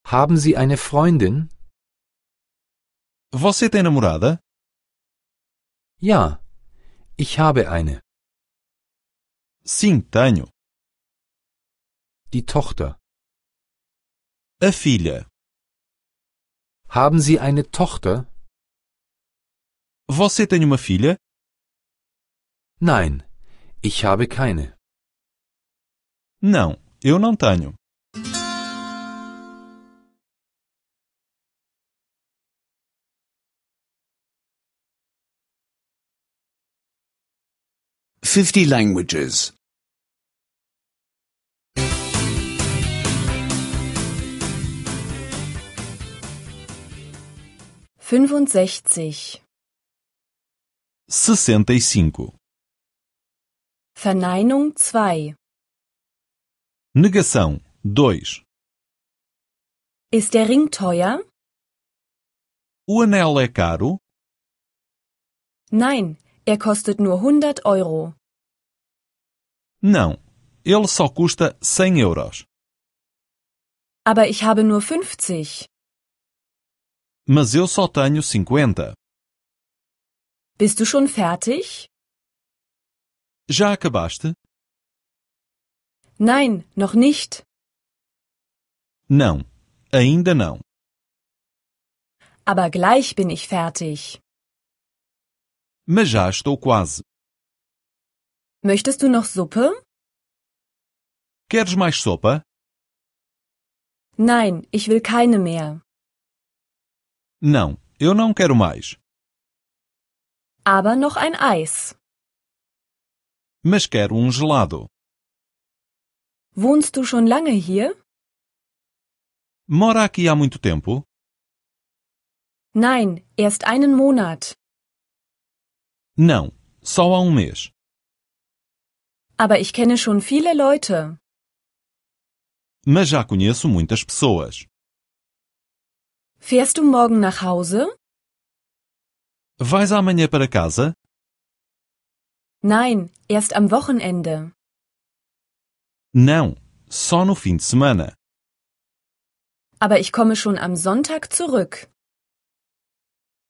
Haben Sie eine Freundin? Você tem namorada? Ja, ich habe eine. Sim, tenho. Die Tochter. A filha. Haben Sie eine Tochter? Você tem uma filha? Nein, ich habe keine. Não, eu não tenho. Fifty languages. Fünfundsechzig. 65 Verneinung 2 Negação 2 Ist der Ring teuer? O anel é caro? Nein, er kostet nur 100 Euro. Não, ele só custa 100 euros. Aber ich habe nur 50. Mas eu só tenho 50. Bist du schon fertig? Já acabaste? Nein, noch nicht. Não, ainda não. Aber gleich bin ich fertig. Mas já estou quase. Möchtest du noch Suppe? Queres mais sopa? Nein, ich will keine mehr. Não, eu não quero mais. Aber noch ein Eis. Mas quero um gelado. Wohnst du schon lange hier? Mora aqui há muito tempo? Nein, erst einen Monat. Não, só há um mês. Aber ich kenne schon viele Leute. Mas já conheço muitas pessoas. Fährst du morgen nach Hause? Vais amanhã para casa? Nein, erst am Wochenende. Não, só no fim de semana. Aber ich komme schon am Sonntag zurück.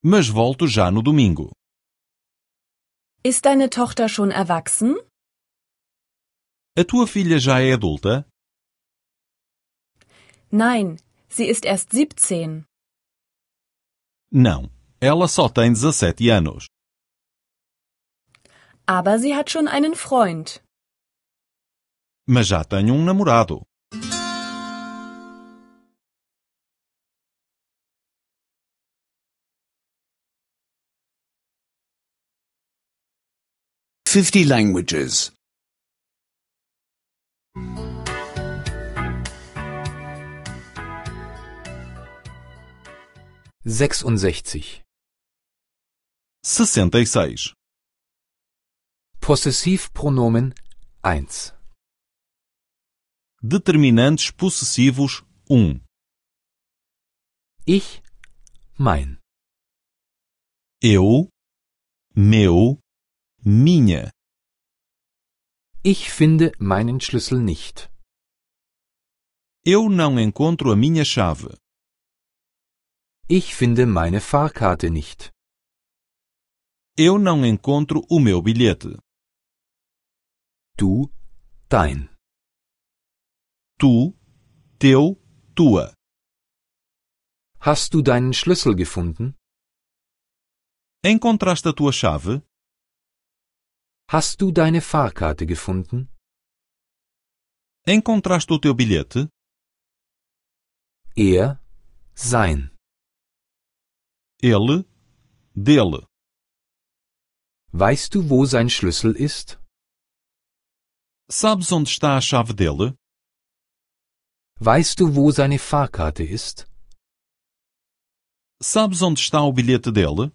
Mas volto já no domingo. Ist deine Tochter schon erwachsen? A tua filha já é adulta? Nein, sie ist erst 17. Não, Ela só tem 17 anos. Aber sie hat schon einen Freund. Mas já tem um namorado. Fifty languages. Sechsundsechzig. 66 e Possessivpronomen 1. determinantes possessivos 1 Ich, mein, eu, meu, minha, ich finde meinen Schlüssel nicht. eu não encontro a minha chave, Ich finde meine Fahrkarte nicht. Eu não encontro o meu bilhete. Tu, dein. Tu, teu, tua. Hast du deinen Schlüssel gefunden? Encontraste a tua chave? Hast du deine Fahrkarte gefunden? Encontraste o teu bilhete? Er, sein. Ele, dele. Weißt du, wo sein Schlüssel ist? Sabes onde está a chave dele? Weißt du, wo seine Fahrkarte ist? Sabes onde está o bilhete dele?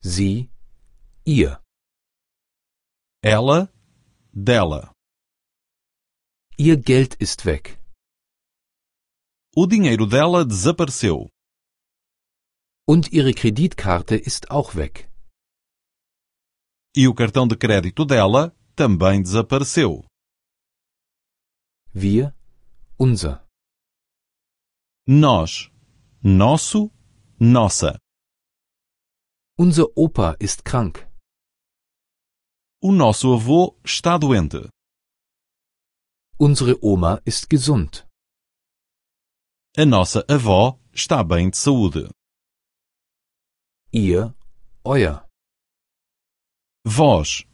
Sie, ihr. Ela, dela. Ihr Geld ist weg. O dinheiro dela desapareceu. Und ihre Kreditkarte ist auch weg. E o cartão de crédito dela também desapareceu. Wir, unser. Nós, nosso, nossa. Unser Opa ist krank. O nosso avô está doente. Unsere Oma ist gesund. A nossa avó está bem de saúde. Ihr, euer. Vós,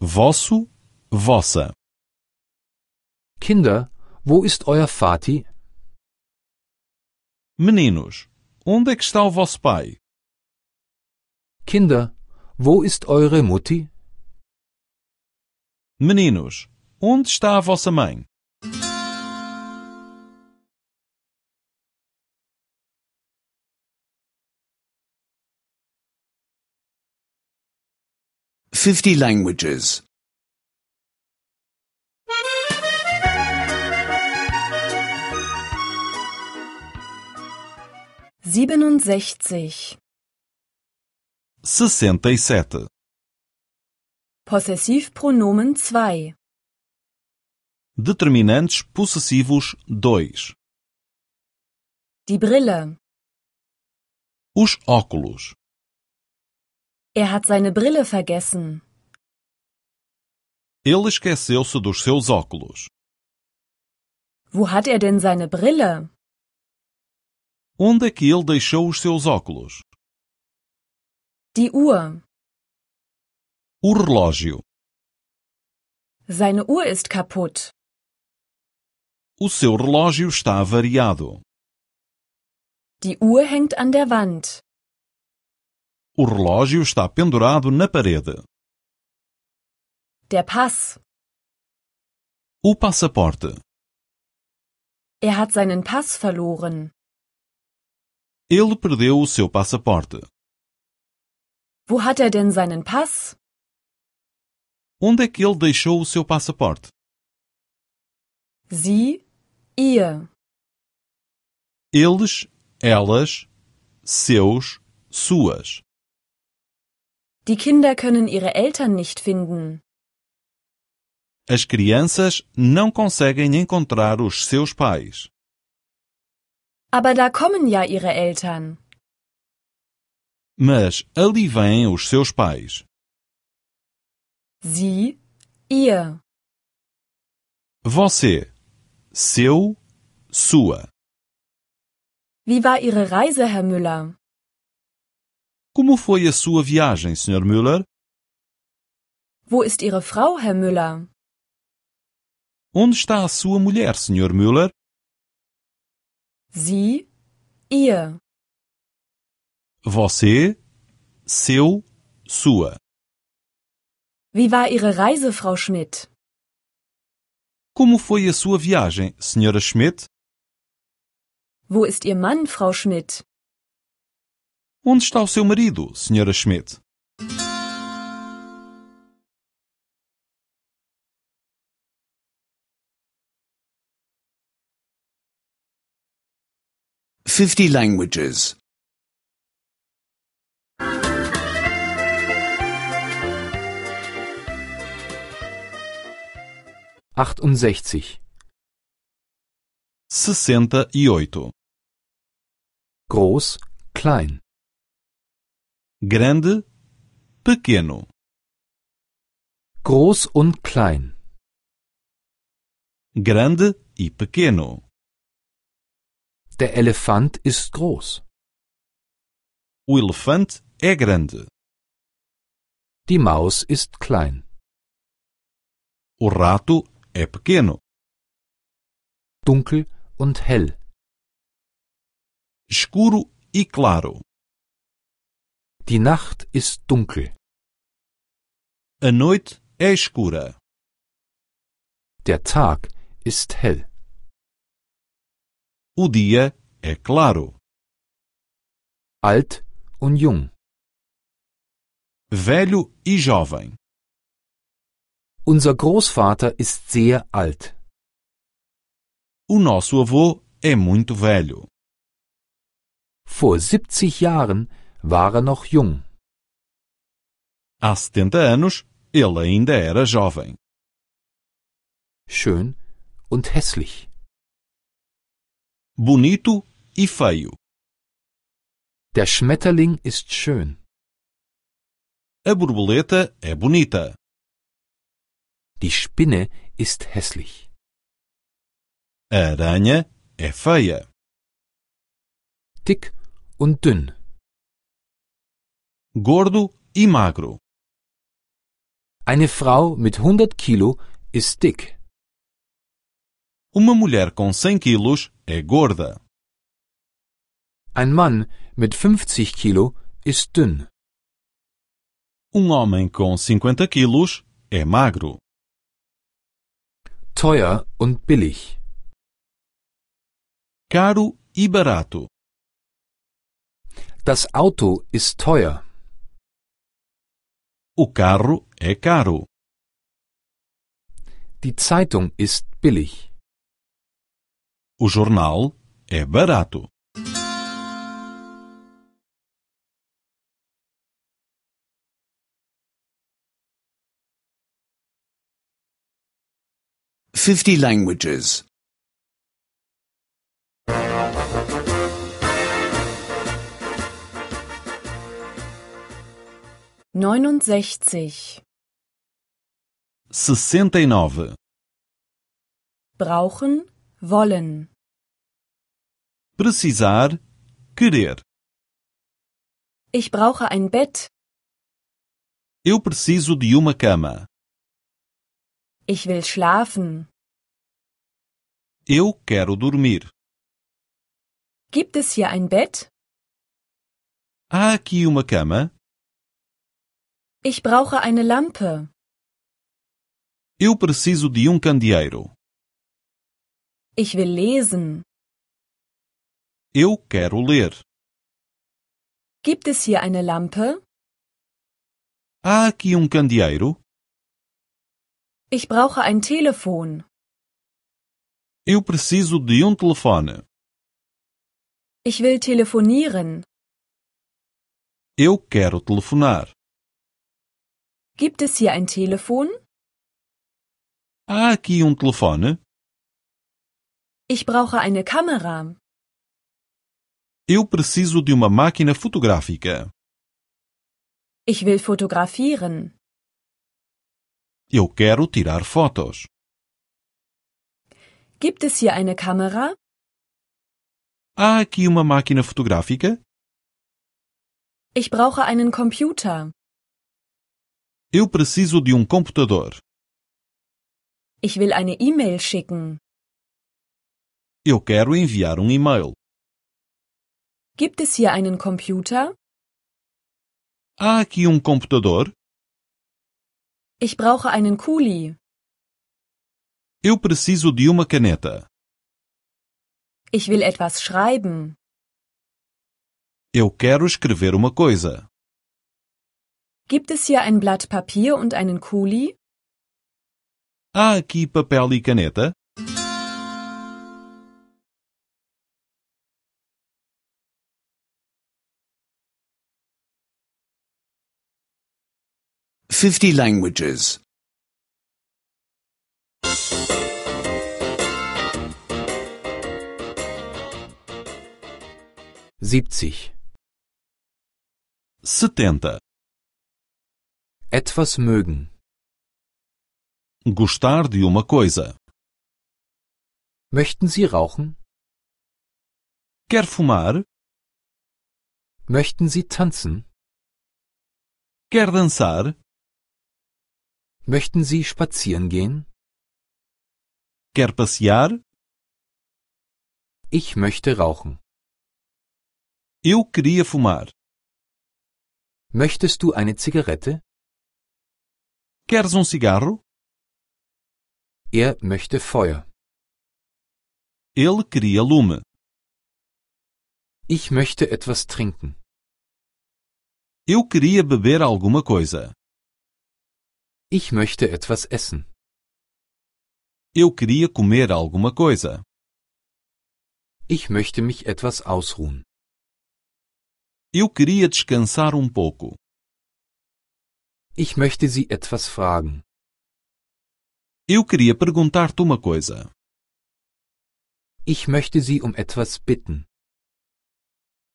vosso, vossa. Kinder, wo ist euer Vati? Meninos, onde é que está o vosso pai? Kinder, wo ist eure Mutti? Meninos, onde está a vossa mãe? 50 languages. 67. 67. Possessivpronomen 2. Determinantes possessivos 2. Die Brille. Os óculos. Er hat seine Brille vergessen. Ele esqueceu-se dos seus óculos. Wo hat er denn seine Brille? Onde é que ele deixou os seus óculos? Die Uhr. O relógio. Seine Uhr ist kaputt. O seu relógio está avariado. Die Uhr hängt an der Wand. O relógio está pendurado na parede. Der Pass. O passaporte. Er hat seinen Pass verloren. Ele perdeu o seu passaporte. Wo hat er denn seinen Pass? Onde é que ele deixou o seu passaporte? Sie, ihr. Eles, elas, seus, suas. Die Kinder können ihre Eltern nicht finden. As crianças não conseguem encontrar os seus pais. Aber da kommen ja ihre Eltern. Mas ali vêm os seus pais. Sie, ihr. Você, seu, sua. Wie war Ihre Reise, Herr Müller? Como foi a sua viagem, Sr. Müller? Wo ist Ihre Frau, Herr Müller? Onde está a sua mulher, Sr. Müller? Sie, ihr. Você, seu, sua. Wie war Ihre Reise, Frau Schmidt? Como foi a sua viagem, Sra. Schmidt? Wo ist Ihr Mann, Frau Schmidt? Onde está o seu marido, Sra. Schmidt? Fifty languages. Achtundsechzig. Sessenta e oito. Groß, klein. grande, pequeno. Groß und klein. Grande e pequeno. Der Elefant ist groß. O elefante é grande. Die Maus ist klein. O rato é pequeno. Dunkel und hell. Escuro e claro. Die Nacht ist dunkel. A noite é escura. Der Tag ist hell. O dia é claro. Alt und jung. Velho e jovem. Unser Großvater ist sehr alt. O nosso avô é muito velho. Vor 70 Jahren war er noch jung. Há 70 anos, ele ainda era jovem. Schön und hässlich. Bonito e feio. Der Schmetterling ist schön. A borboleta é bonita. Die Spinne ist hässlich. A aranha é feia. Dick und dünn gordo e magro. Eine Frau mit 100 Kilo ist dick. Uma mulher com 100 quilos é gorda. Ein Mann mit 50 Kilo ist dünn. Um homem com 50 quilos é magro. Teuer und billig. Caro e barato. Das Auto ist teuer. O carro é caro. Die Zeitung ist billig. O jornal é barato. Fifty languages. neunundsechzig, sessenta e nove, brauchen, wollen, precisar, querer. Ich brauche ein Bett. Eu preciso de uma cama. Ich will schlafen. Eu quero dormir. Gibt es hier ein Bett? Há aqui uma cama? Ich brauche eine Lampe. Eu preciso de um candeeiro. Ich will lesen. Eu quero ler. Gibt es hier eine Lampe? Há aqui um candeeiro? Ich brauche ein Telefon. Eu preciso de um telefone. Ich will telefonieren. Eu quero telefonar. Gibt es hier ein Telefon? Há aqui um telefone? Ich brauche eine Kamera. Eu preciso de uma máquina fotográfica. Ich will fotografieren. Eu quero tirar fotos. Gibt es hier eine Kamera? Há aqui uma máquina fotográfica? Ich brauche einen Computer. Eu preciso de um computador. Ich will eine E-Mail schicken. Eu quero enviar um e-mail. Gibt es hier einen Computer? Há aqui um computador? Ich brauche einen Kuli. Eu preciso de uma caneta. Ich will etwas schreiben. Eu quero escrever uma coisa. Gibt es hier ein Blatt Papier und einen Kuli? Há aqui papel e caneta? Fifty languages. Siebzig. Setenta. Etwas mögen. Gostar de uma coisa. Möchten Sie rauchen? Quer fumar? Möchten Sie tanzen? Quer dançar? Möchten Sie spazieren gehen? Quer passear? Ich möchte rauchen. Eu queria fumar. Möchtest du eine Zigarette? Queres um cigarro? Er möchte Feuer. Ele queria lume. Ich möchte etwas trinken. Eu queria beber alguma coisa. Ich möchte etwas essen. Eu queria comer alguma coisa. Ich möchte mich etwas ausruhen. Eu queria descansar um pouco. Ich möchte Sie etwas fragen. Eu queria perguntar-te uma coisa. Ich möchte Sie um etwas bitten.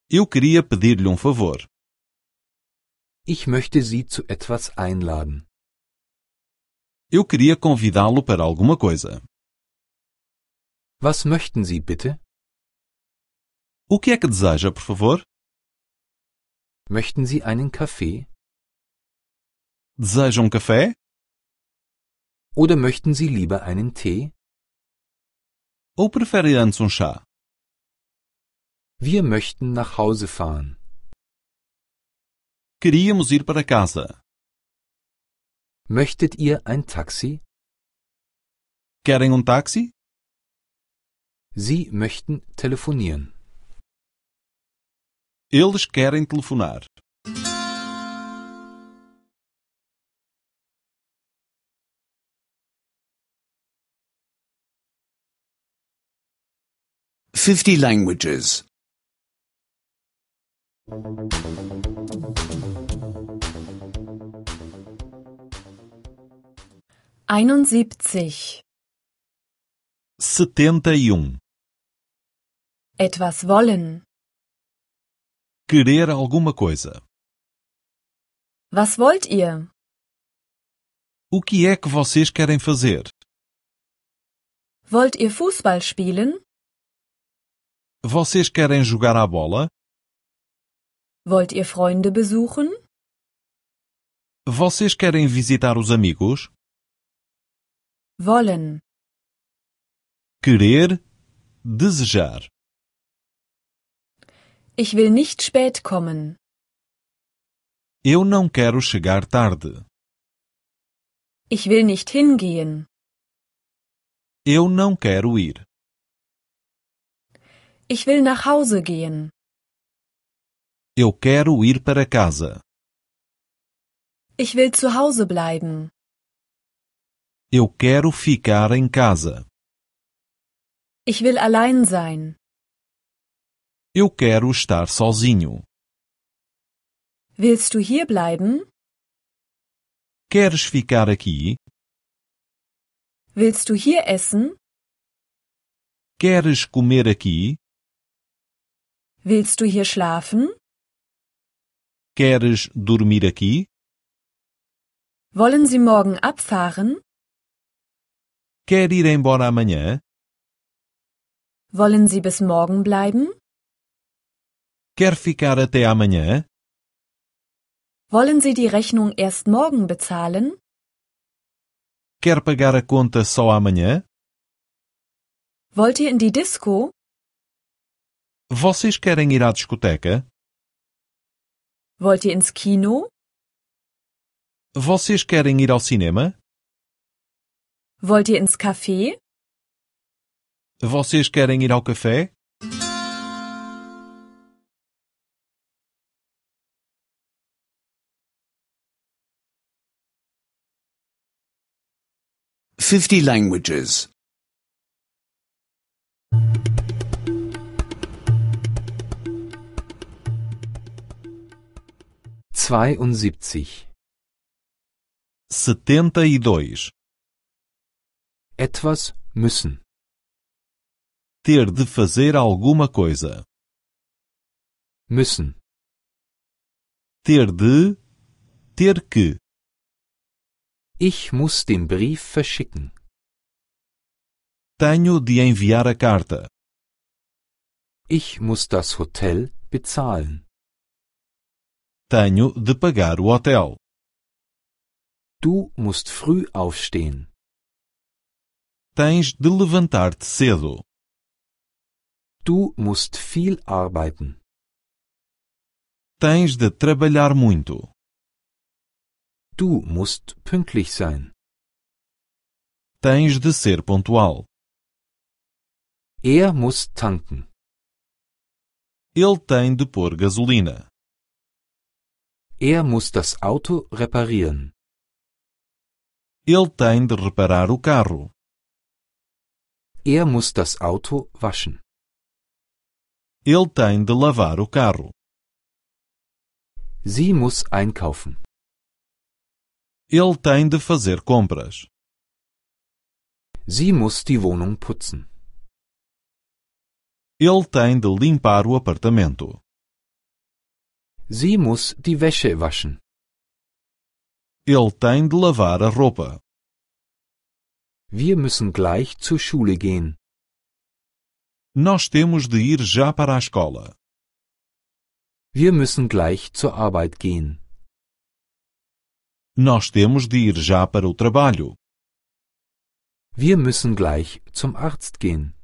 Eu queria pedir-lhe um favor. Ich möchte Sie zu etwas einladen. Eu queria convidá-lo para alguma coisa. Was möchten Sie bitte? O que é que deseja, por favor? Möchten Sie einen Kaffee? Deseja um café? Oder möchten Sie lieber einen Tee? Ou prefere antes um chá? Wir möchten nach Hause fahren. Queríamos ir para casa. Möchtet ihr ein Taxi? Querem um Taxi? Sie möchten telefonieren. Eles querem telefonar. 50 languages. Einundsiebzig. Setenta e um. Etwas wollen. Querer alguma coisa. Was wollt ihr? O que é que vocês querem fazer? Wollt ihr Fußball spielen? Vocês querem jogar à bola? Wollt ihr Freunde besuchen? Vocês querem visitar os amigos? Wollen. Querer, desejar. Ich will nicht spät kommen. Eu não quero chegar tarde. Ich will nicht hingehen. Eu não quero ir. Ich will nach Hause gehen. Eu quero ir para casa. Ich will zu Hause bleiben. Eu quero ficar em casa. Ich will allein sein. Eu quero estar sozinho. Willst du hier bleiben? Queres ficar aqui? Willst du hier essen? Queres comer aqui? Willst du hier schlafen? Queres dormir aqui? Wollen Sie morgen abfahren? Quer ir embora amanhã? Wollen Sie bis morgen bleiben? Quer ficar até amanhã? Wollen Sie die Rechnung erst morgen bezahlen? Quer pagar a conta só amanhã? Wollt ihr in die Disco? Vocês querem ir à discoteca? Wollt ihr ins Kino? Vocês querem ir ao cinema? Wollt ihr ins Café? Vocês querem ir ao café? Fifty languages. 72 72 e Etwas müssen ter de fazer alguma coisa müssen ter de ter que Ich muss den Brief verschicken. Tenho de enviar a carta. Ich muss das Hotel bezahlen. Tenho de pagar o hotel. Tu musst früh aufstehen. Tens de levantar-te cedo. Tu musst viel arbeiten. Tens de trabalhar muito. Tu musst pünktlich sein. Tens de ser pontual. Er muss tanken. Ele tem de pôr gasolina. Er muss das Auto reparieren. Ele tem de reparar o carro. Er muss das Auto waschen. Ele tem de lavar o carro. Sie muss einkaufen. Ele tem de fazer compras. Sie muss die Wohnung putzen. Ele tem de limpar o apartamento. Sie muss die Wäsche waschen. Ele tem de lavar a roupa. Wir müssen gleich zur Schule gehen. Nós temos de ir já para a escola. Wir müssen gleich zur Arbeit gehen. Nós temos de ir já para o trabalho. Wir müssen gleich zum Arzt gehen.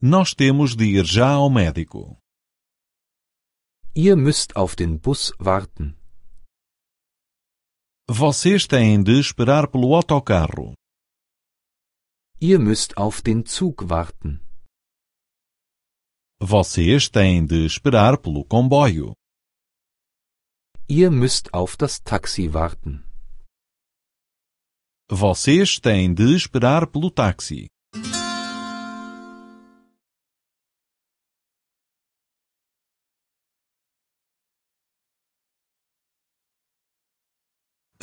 Nós temos de ir já ao médico. Ihr müsst auf den Bus warten. Vocês têm de esperar pelo autocarro. Ihr müsst auf den Zug warten. Vocês têm de esperar pelo comboio. Ihr müsst auf das Taxi warten. Vocês têm de esperar pelo táxi.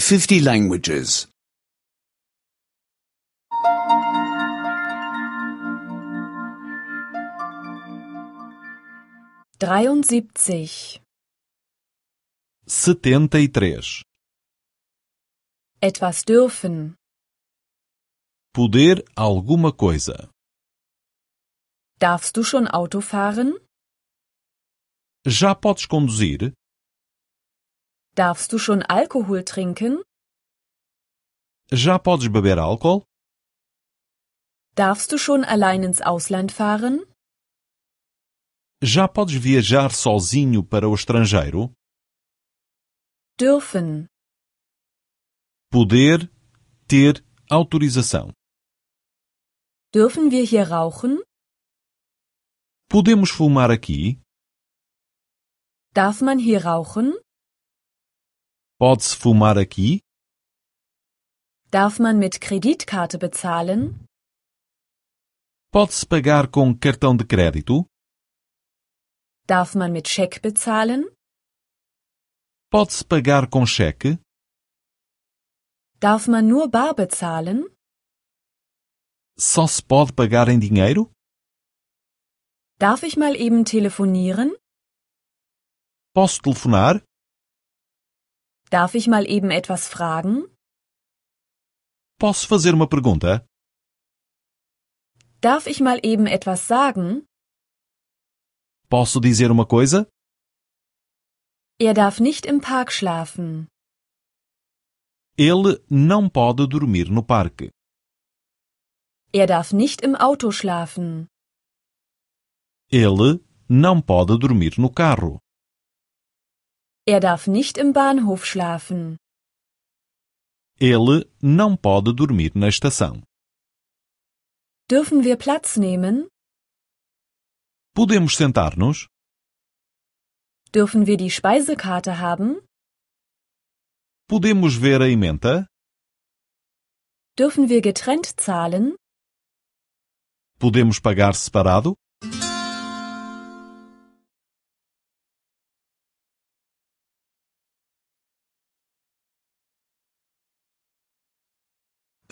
50 languages. 73. 73. E Etwas dürfen. Poder alguma coisa. Darfst du schon Auto fahren? Já podes conduzir? Darfst du schon Alkohol trinken? Já podes beber álcool? Darfst du schon allein ins Ausland fahren? Já podes viajar sozinho para o estrangeiro? Dürfen. Poder, ter autorização. Dürfen wir hier rauchen? Podemos fumar aqui? Darf man hier rauchen? Podes fumar aqui? Darf man mit Kreditkarte bezahlen? Pode-se pagar com cartão de crédito? Darf man mit Scheck bezahlen? Pode-se pagar com cheque? Darf man nur bar bezahlen? Só se pode pagar em dinheiro? Darf ich mal eben telefonieren? Posso telefonar? Darf ich mal eben etwas fragen? Posso fazer uma pergunta? Darf ich mal eben etwas sagen? Posso dizer uma coisa? Er darf nicht im Park schlafen. Ele não pode dormir no parque. Er darf nicht im Auto schlafen. Ele não pode dormir no carro. Er darf nicht im Bahnhof schlafen. Ele não pode dormir na estação. Dürfen wir Platz nehmen? Podemos sentar-nos? Dürfen wir die Speisekarte haben? Podemos ver a emenda? Dürfen wir getrennt zahlen? Podemos pagar separado?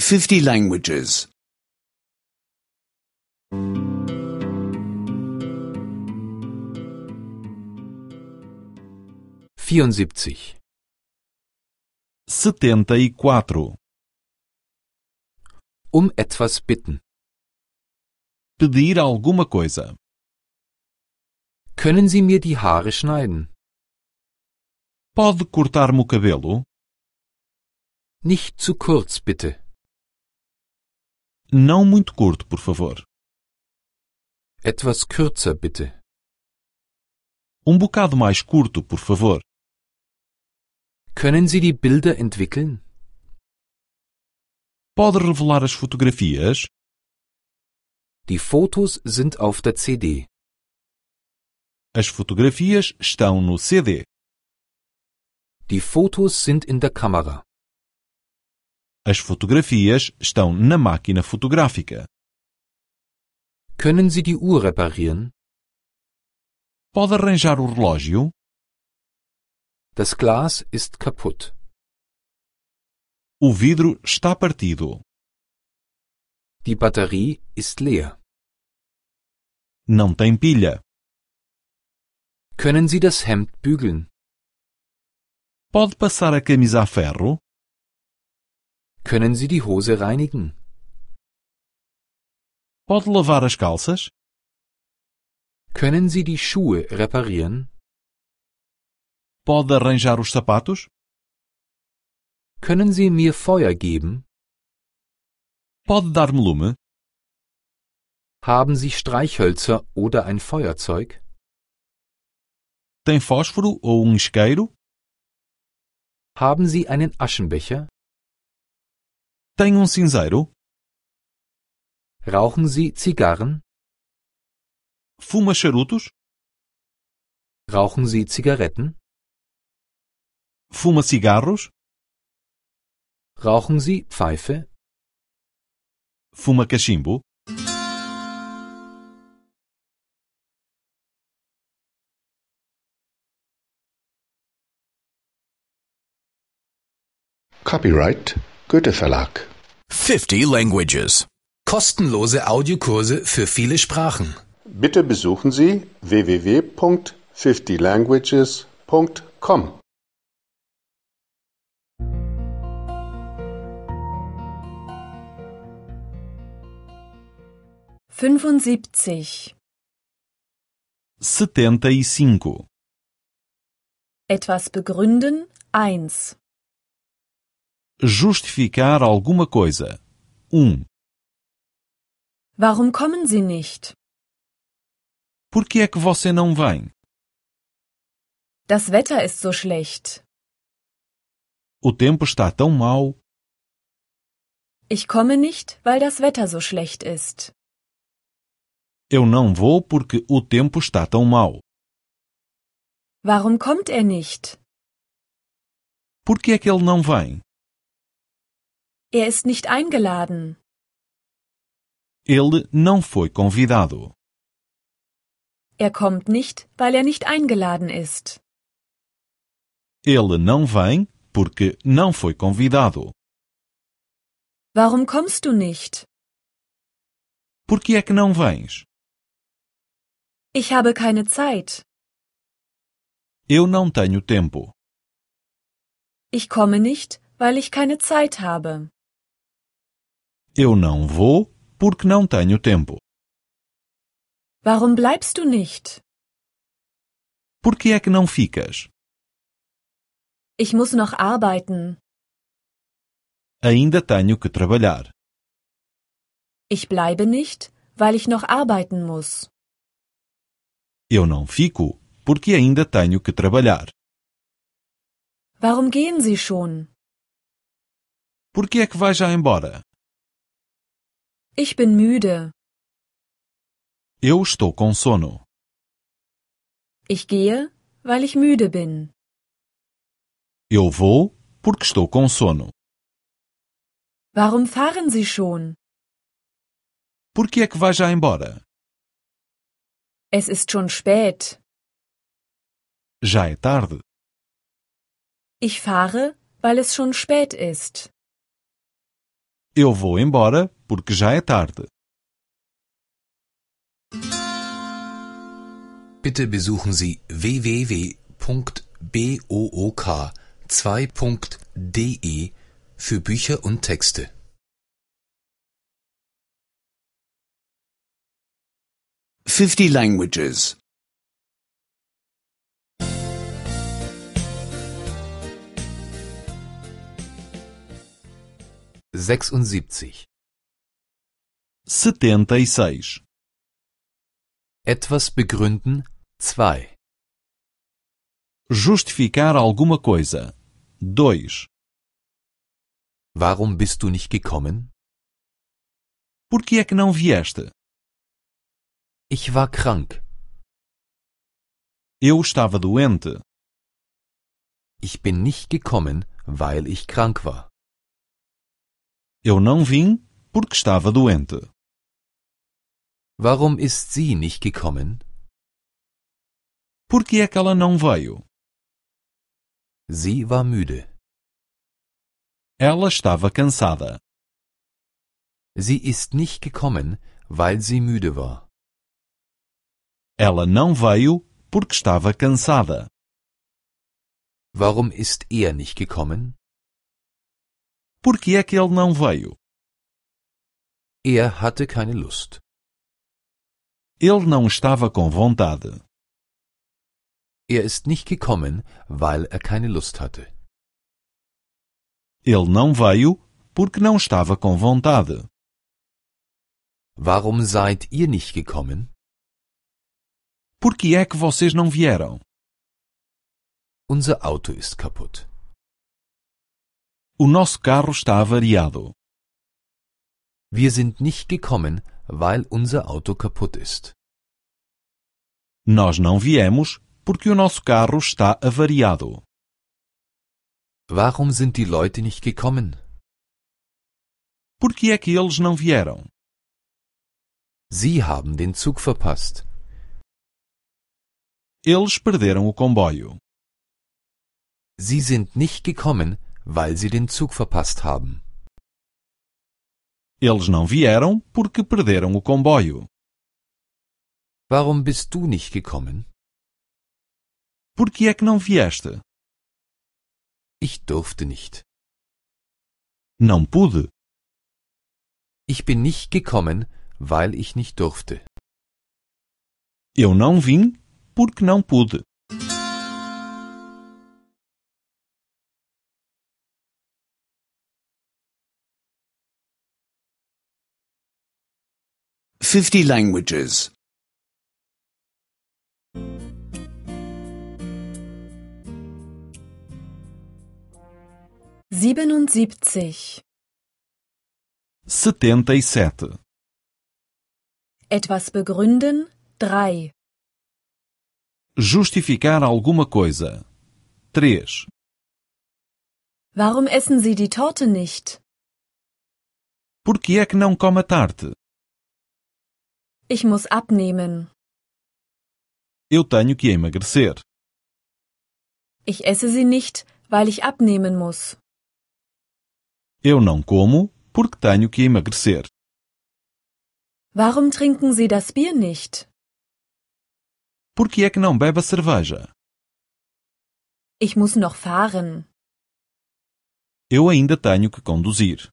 50 languages. 74. 74. E um etwas bitten. Pedir alguma coisa. Können Sie mir die Haare schneiden? Pode cortar-me o cabelo? Nicht zu kurz, bitte. Não muito curto, por favor. Etwas kürzer, bitte. Um bocado mais curto, por favor. Können Sie die Bilder entwickeln? Pode revelar as fotografias? Die Fotos sind auf der CD. As fotografias estão no CD. Die Fotos sind in der Kamera. As fotografias estão na máquina fotográfica. Können Sie die Uhr reparieren? Pode arranjar o relógio? Das Glas ist kaputt. O vidro está partido. Die Batterie ist leer. Não tem pilha. Können Sie das Hemd bügeln? Pode passar a camisa a ferro? Können Sie die Hose reinigen? Pode lavar as calças? Können Sie die Schuhe reparieren? Pode arranjar os sapatos? Können Sie mir Feuer geben? Pode dar-me lume? Haben Sie Streichhölzer oder ein Feuerzeug? Tem fósforo ou um isqueiro? Haben Sie einen Aschenbecher? Tem um cinzeiro? Rauchen Sie Zigarren? Fuma charutos? Rauchen Sie Zigaretten? Fuma cigarros? Rauchen Sie Pfeife? Fuma cachimbo? Copyright Goethe Verlag. 50 Languages. Kostenlose Audiokurse für viele Sprachen. Bitte besuchen Sie www.50languages.com. Setenta e cinco. Etwas begründen, eins. justificar alguma coisa. 1. Um. Warum kommen Sie nicht? Por que é que você não vem? Das Wetter ist so schlecht. O tempo está tão mau. Ich komme nicht, weil das Wetter so schlecht ist. Eu não vou porque o tempo está tão mau. Warum kommt er nicht? Por que é que ele não vem? Er ist nicht eingeladen. Ele não foi convidado. Er kommt nicht, weil er nicht eingeladen ist. Ele não vem porque não foi convidado. Warum kommst du nicht? Por que é que não vens? Ich habe keine Zeit. Eu não tenho tempo. Ich komme nicht, weil ich keine Zeit habe. Eu não vou porque não tenho tempo. Warum bleibst du nicht? Por que é que não ficas? Ich muss noch arbeiten. Ainda tenho que trabalhar. Ich bleibe nicht, weil ich noch arbeiten muss. Eu não fico porque ainda tenho que trabalhar. Warum gehen Sie schon? Por que é que vais já embora? Ich bin müde. Eu estou com sono. Ich gehe, weil ich müde bin. Eu vou porque estou com sono. Warum fahren Sie schon? Por que é que vai já embora? Es ist schon spät. Já é tarde. Ich fahre, weil es schon spät ist. Eu vou embora porque já é tarde. Bitte besuchen Sie www.book2.de für Bücher und Texte. Fifty languages. 76 setenta e etwas begründen 2 justificar alguma coisa 2 warum bist du nicht gekommen por que é que não vieste ich war krank eu estava doente ich bin nicht gekommen weil ich krank war Eu não vim porque estava doente. Warum ist sie nicht gekommen? Por que é que ela não veio? Sie war müde. Ela estava cansada. Sie ist nicht gekommen, weil sie müde war. Ela não veio porque estava cansada. Warum ist er nicht gekommen? Por que é que ele não veio? Er hatte keine Lust. Ele não estava com vontade. Er ist nicht gekommen, weil er keine Lust hatte. Ele não veio porque não estava com vontade. Warum seid ihr nicht gekommen? Por que é que vocês não vieram? Unser Auto ist kaputt. O nosso carro está avariado. Wir sind nicht gekommen, weil unser Auto kaputt ist. Nós não viemos porque o nosso carro está avariado. Warum sind die Leute nicht gekommen? Por que é que eles não vieram? Sie haben den Zug verpasst. Eles perderam o comboio. Sie sind nicht gekommen, weil sie den Zug verpasst haben. Eles não vieram porque perderam o comboio. Warum bist du nicht gekommen? Por que é que não vieste? Ich durfte nicht. Não pude. Ich bin nicht gekommen, weil ich nicht durfte. Eu não vim porque não pude. 50 languages. 77 77 e Etwas begründen 3 Justificar alguma coisa 3 Warum essen Sie die Torte nicht? Por que é que não come a tarte? Ich muss abnehmen. Eu tenho que emagrecer. Ich esse sie nicht, weil ich abnehmen muss. Eu não como porque tenho que emagrecer. Warum trinken Sie das Bier nicht? Por que é que não bebe a cerveja? Ich muss noch fahren. Eu ainda tenho que conduzir.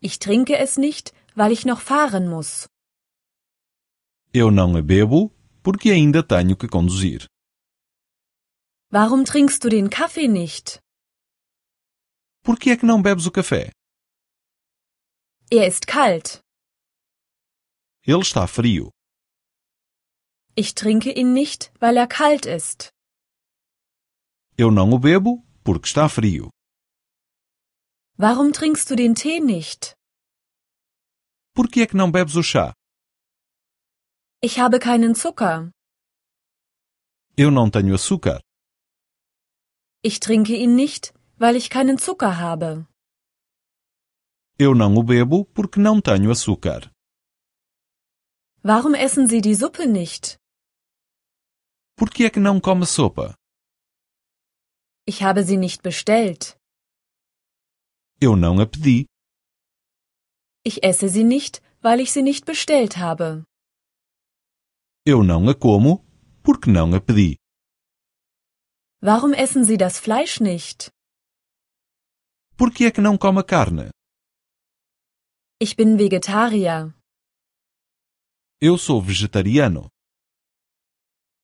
Ich trinke es nicht, weil ich noch fahren muss. Eu não a bebo porque ainda tenho que conduzir. Warum trinkst du den Kaffee nicht? Por que é que não bebes o café? Er ist kalt. Ele está frio. Ich trinke ihn nicht, weil er kalt ist. Eu não o bebo porque está frio. Warum trinkst du den Tee nicht? Por que é que não bebes o chá? Ich habe keinen Zucker. Eu não tenho açúcar. Ich trinke ihn nicht, weil ich keinen Zucker habe. Eu não o bebo porque não tenho açúcar. Warum essen Sie die Suppe nicht? Por que é que não come sopa? Ich habe sie nicht bestellt. Eu não a pedi. Ich esse sie nicht, weil ich sie nicht bestellt habe. Eu não a como porque não a pedi. Warum essen Sie das Fleisch nicht? Por que é que não come a carne? Ich bin Vegetarier. Eu sou vegetariano.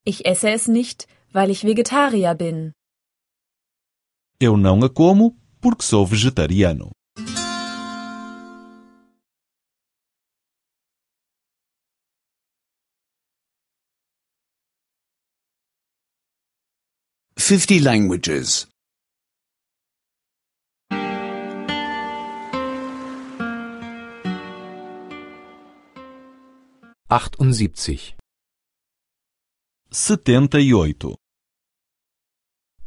Ich esse es nicht, weil ich Vegetarier bin. Eu não a como porque sou vegetariano. 50 languages. 78. 78.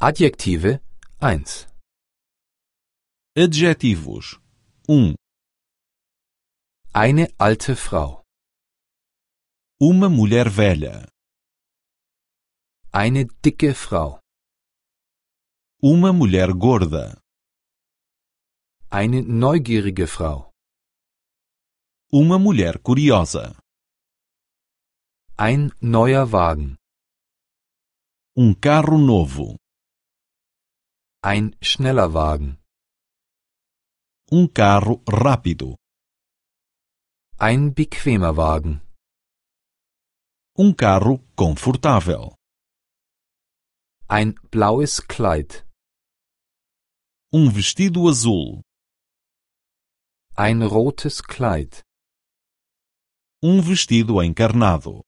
E Adjektive 1. Adjetivos 1. Eine alte Frau. Uma mulher velha. Eine dicke Frau. Uma mulher gorda. Eine neugierige Frau. Uma mulher curiosa. Ein neuer Wagen. Um carro novo. Ein schneller Wagen. Um carro rápido. Ein bequemer Wagen. Um carro confortável. Ein blaues Kleid. Um vestido azul. Ein rotes Kleid. Um vestido encarnado.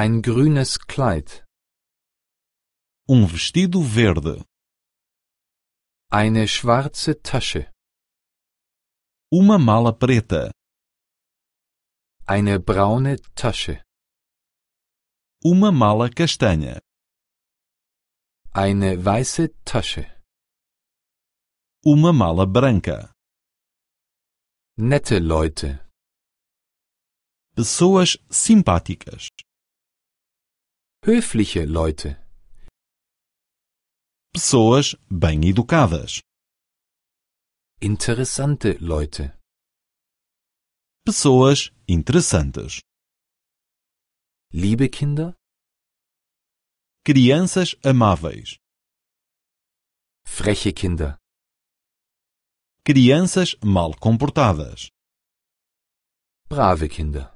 Ein grünes Kleid. Um vestido verde. Eine schwarze Tasche. Uma mala preta. Eine braune Tasche. Uma mala castanha. Eine weiße Tasche. Uma mala branca. Nette Leute. Pessoas simpáticas. Höfliche Leute. Pessoas bem educadas. Interessante Leute. Pessoas interessantes. Liebe Kinder. Crianças amáveis. Freche Kinder. Crianças mal comportadas. Brave Kinder.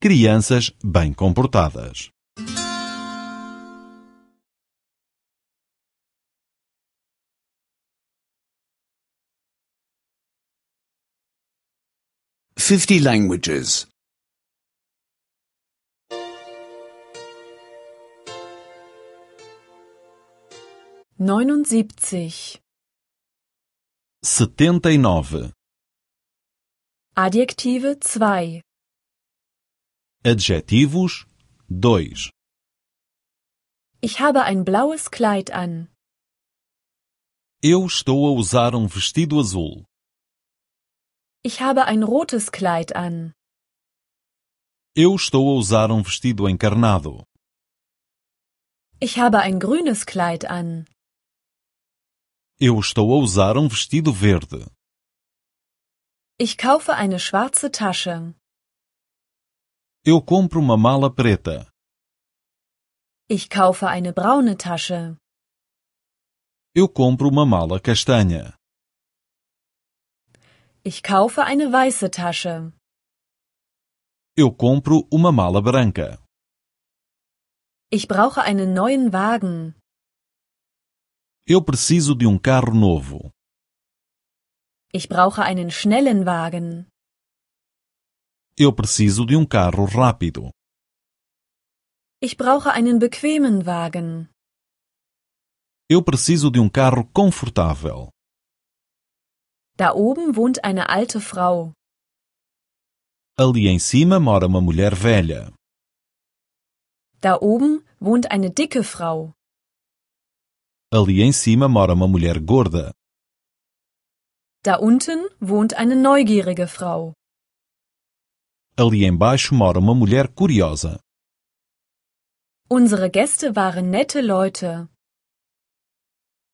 Crianças bem comportadas. Fifty languages. Neunundsiebzig. 79 e Adjektive 2 Adjetivos 2 Ich habe ein blaues Kleid an. Eu estou a usar um vestido azul. Ich habe ein rotes Kleid an. Eu estou a usar um vestido encarnado. Ich habe ein grünes Kleid an. Eu estou a usar um vestido verde. Ich kaufe eine schwarze Tasche. Eu compro uma mala preta. Ich kaufe eine braune Tasche. Eu compro uma mala castanha. Ich kaufe eine weiße Tasche. Eu compro uma mala branca. Ich brauche einen neuen Wagen. Eu preciso de um carro novo. Ich brauche einen schnellen Wagen. Eu preciso de um carro rápido. Ich brauche einen bequemen Wagen. Eu preciso de um carro confortável. Da oben wohnt eine alte Frau. Ali em cima mora uma mulher velha. Da oben wohnt eine dicke Frau. Ali em cima mora uma mulher gorda. Da unten wohnt eine neugierige Frau. Ali embaixo mora uma mulher curiosa. Unsere Gäste waren nette Leute.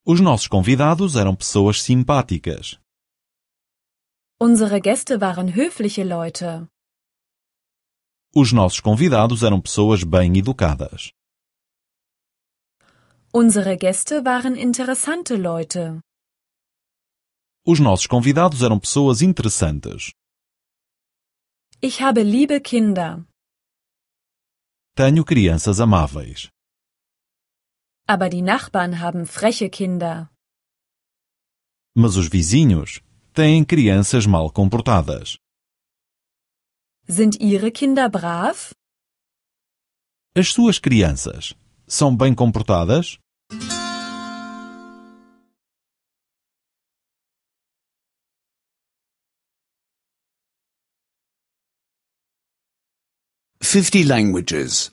Os nossos convidados eram pessoas simpáticas. Unsere Gäste waren höfliche Leute. Os nossos convidados eram pessoas bem educadas. Unsere Gäste waren interessante Leute. Os nossos convidados eram pessoas interessantes. Ich habe liebe Kinder. Tenho crianças amáveis. Aber die Nachbarn haben freche Kinder. Mas os vizinhos têm crianças mal comportadas. Sind ihre Kinder brav? As suas crianças são bem comportadas? 50 languages.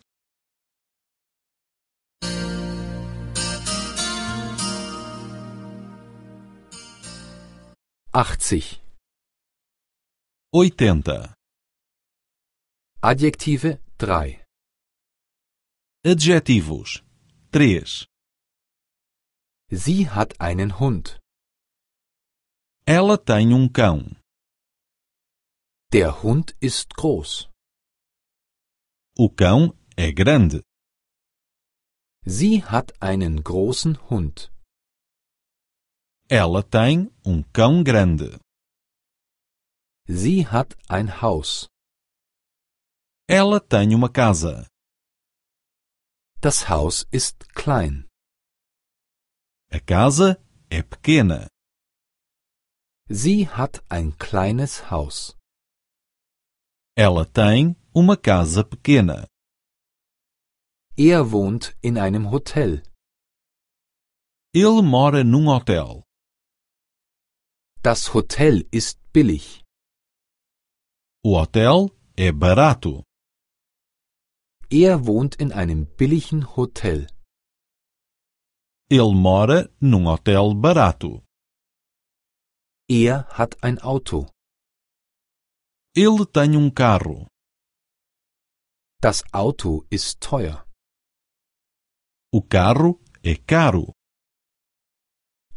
80. 80. Adjektive 3. Adjetivos 3. Sie hat einen Hund. Ela tem um cão. Der Hund ist groß. O cão é grande. Sie hat einen großen Hund. Ela tem um cão grande. Sie hat ein Haus. Ela tem uma casa. Das Haus ist klein. A casa é pequena. Sie hat ein kleines Haus. Ela tem uma casa pequena. Er wohnt in einem Hotel. Ele mora num hotel. Das Hotel ist billig. O hotel é barato. Er wohnt in einem billigen Hotel. Ele mora num hotel barato. Er hat ein Auto. Ele tem um carro. Das Auto ist teuer. O carro é caro.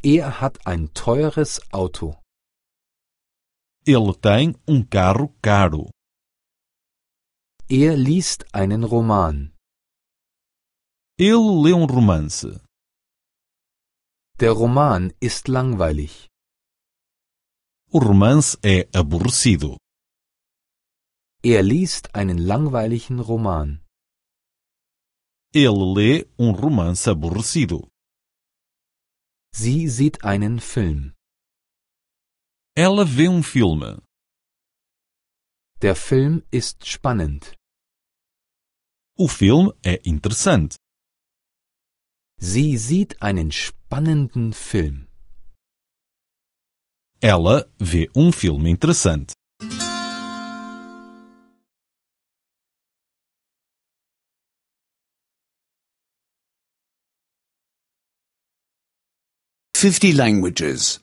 Er hat ein teures Auto. Ele tem um carro caro. Er liest einen Roman. Ele lê um romance. Der Roman ist langweilig. O romance é aborrecido. Er liest einen langweiligen Roman. Ele lê um romance aborrecido. Sie sieht einen Film. Ela vê um filme. Der Film ist spannend. O film é interessante. Sie sieht einen spannenden Film. Ela vê um filme interessante. 50 languages.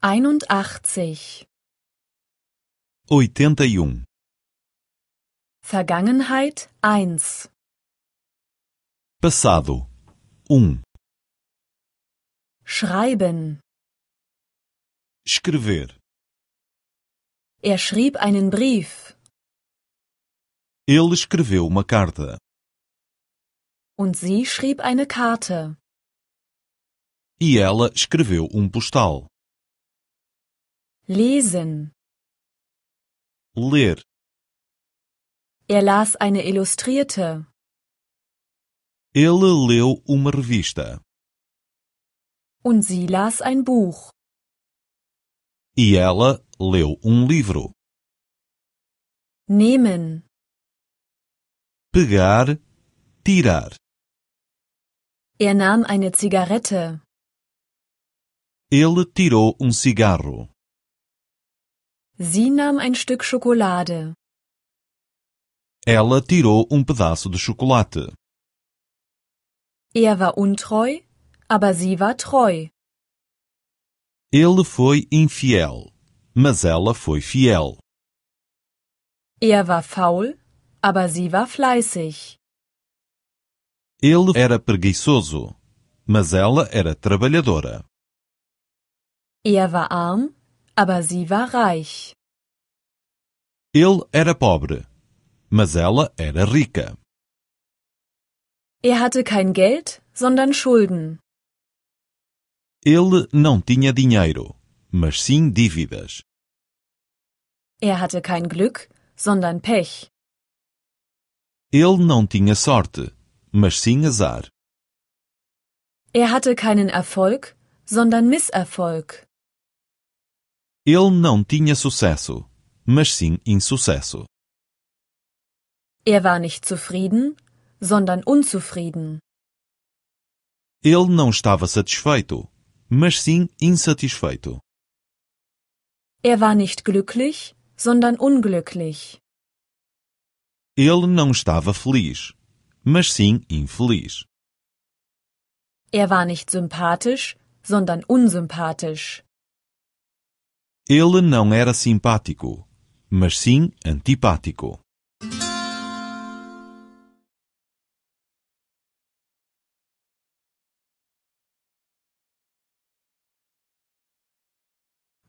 81 81 e Vergangenheit 1 Passado 1 Schreiben Escrever Er schrieb einen Brief Ele escreveu uma carta. Und sie schrieb eine Karte. E ela escreveu um postal. Lesen. Ler. Er las eine illustrierte. Ele leu uma revista. Und sie las ein Buch. E ela leu um livro. Nehmen. pegar, tirar. Er nahm eine Zigarette. Ele tirou um cigarro. Sie nahm ein Stück Schokolade. Ela tirou um pedaço de chocolate. Er war untreu, aber sie war treu. Ele foi infiel, mas ela foi fiel. Er war faul, aber sie war fleißig. Ele era preguiçoso, mas ela era trabalhadora. Er war arm, aber sie war reich. Ele era pobre, mas ela era rica. Er hatte kein Geld, sondern Schulden. Ele não tinha dinheiro, mas sim dívidas. Er hatte kein Glück, sondern Pech. Ele não tinha sorte, mas sim azar. Er hatte keinen Erfolg, sondern Misserfolg. Ele não tinha sucesso, mas sim insucesso. Er war nicht zufrieden, sondern unzufrieden. Ele não estava satisfeito, mas sim insatisfeito. Er war nicht glücklich, sondern unglücklich. Ele não estava feliz, mas sim infeliz. Er war nicht sympathisch, sondern unsympathisch. Ele não era simpático, mas sim antipático.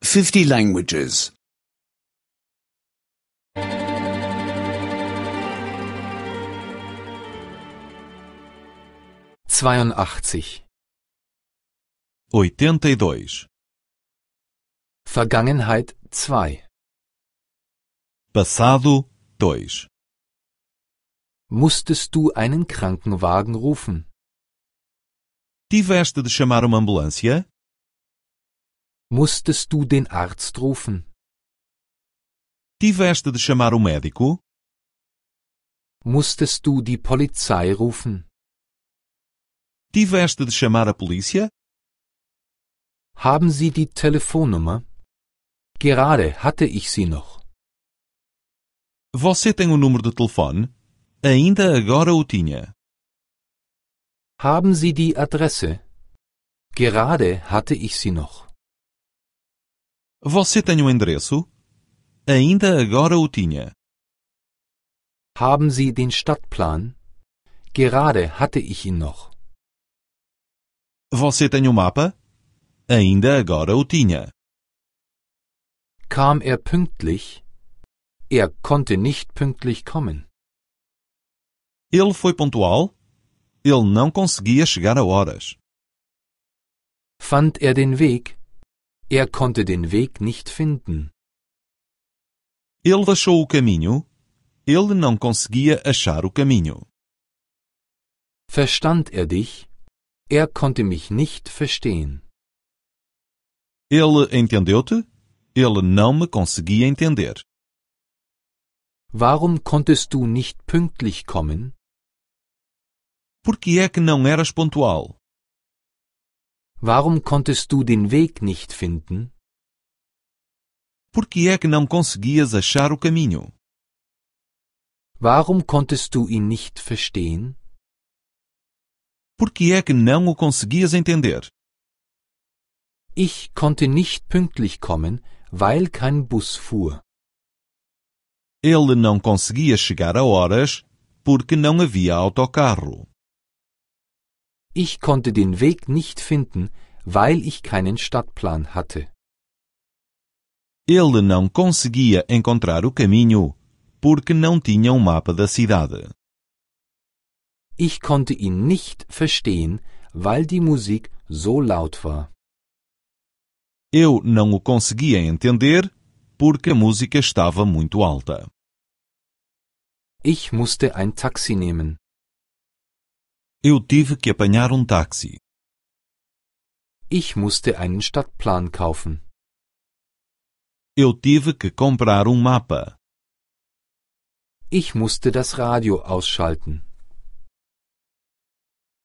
Fifty languages. 82 82 e Vergangenheit 2 Passado 2 Musstest du einen Krankenwagen rufen? Tiveste de chamar uma ambulância? Musstest du den Arzt rufen? Tiveste de chamar o médico? Musstest du die Polizei rufen? Tiveste de chamar a polícia? Haben Sie die Telefonnummer? Gerade hatte ich sie noch. Você tem o um número de telefone? Ainda agora o tinha. Haben Sie die Adresse? Gerade hatte ich sie noch. Você tem o um endereço? Ainda agora o tinha. Haben Sie den Stadtplan? Gerade hatte ich ihn noch. Você tem o um mapa? Ainda agora o tinha. Kam er pünktlich? Er konnte nicht pünktlich kommen. Ele foi pontual? Ele não conseguia chegar a horas. Fand er den Weg? Er konnte den Weg nicht finden. Ele achou o caminho? Ele não conseguia achar o caminho. Verstand er dich? Er konnte mich nicht verstehen. Ele entendeu-te? Ele não me conseguia entender. Warum konntest du nicht pünktlich kommen? Por que é que não eras pontual? Warum konntest du den Weg nicht finden? Por que é que não conseguias achar o caminho? Warum konntest du ihn nicht verstehen? Por que é que não o conseguias entender? Ich konnte nicht pünktlich kommen, weil kein Bus fuhr. Ele não conseguia chegar a horas porque não havia autocarro. Ich konnte den Weg nicht finden, weil ich keinen Stadtplan hatte. Ele não conseguia encontrar o caminho porque não tinha um mapa da cidade. Ich konnte ihn nicht verstehen, weil die Musik so laut war. Eu não o conseguia entender porque a música estava muito alta. Ich musste ein Taxi nehmen. Eu tive que apanhar um táxi. Ich musste einen Stadtplan kaufen. Eu tive que comprar um mapa. Ich musste das Radio ausschalten.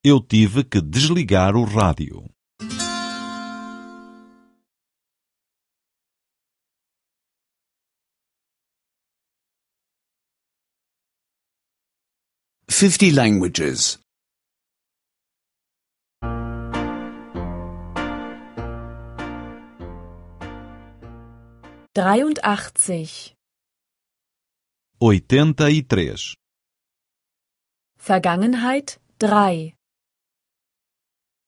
Eu tive que desligar o rádio. Fifty languages. Dreiundachtzig. Oitenta e três. Vergangenheit drei.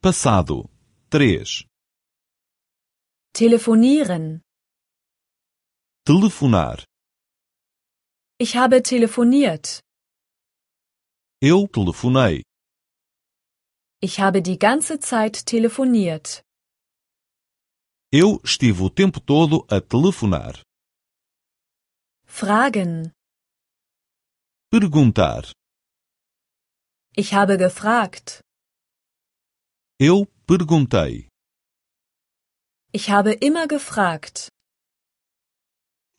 Passado. três Telefonieren. Telefonar. Ich habe telefoniert. Eu telefonei. Ich habe die ganze Zeit telefoniert. Eu estive o tempo todo a telefonar. Fragen. Perguntar. Ich habe gefragt. Eu perguntei. Ich habe immer gefragt.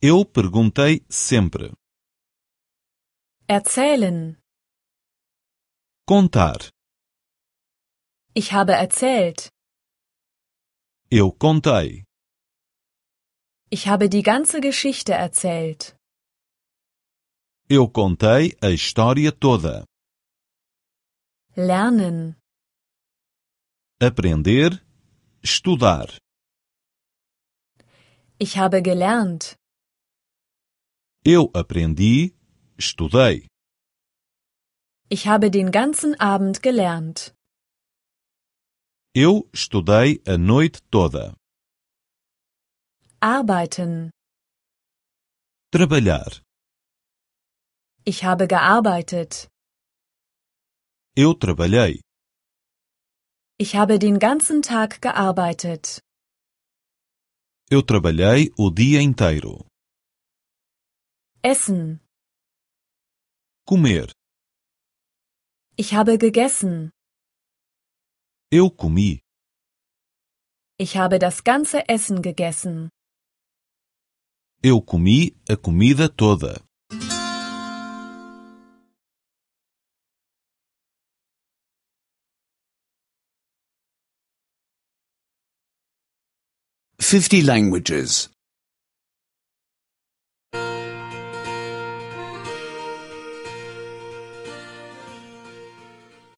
Eu perguntei sempre. Erzählen. Contar. Ich habe erzählt. Eu contei. Ich habe die ganze Geschichte erzählt. Eu contei a história toda. Lernen aprender, estudar. Ich habe gelernt. Eu aprendi, estudei. Ich habe den ganzen Abend gelernt. Eu estudei a noite toda. Arbeiten. Trabalhar. Ich habe gearbeitet. Eu trabalhei. Ich habe den ganzen Tag gearbeitet. Eu trabalhei o dia inteiro. Essen. Comer. Ich habe gegessen. Eu comi. Ich habe das ganze Essen gegessen. Eu comi a comida toda. 50 languages.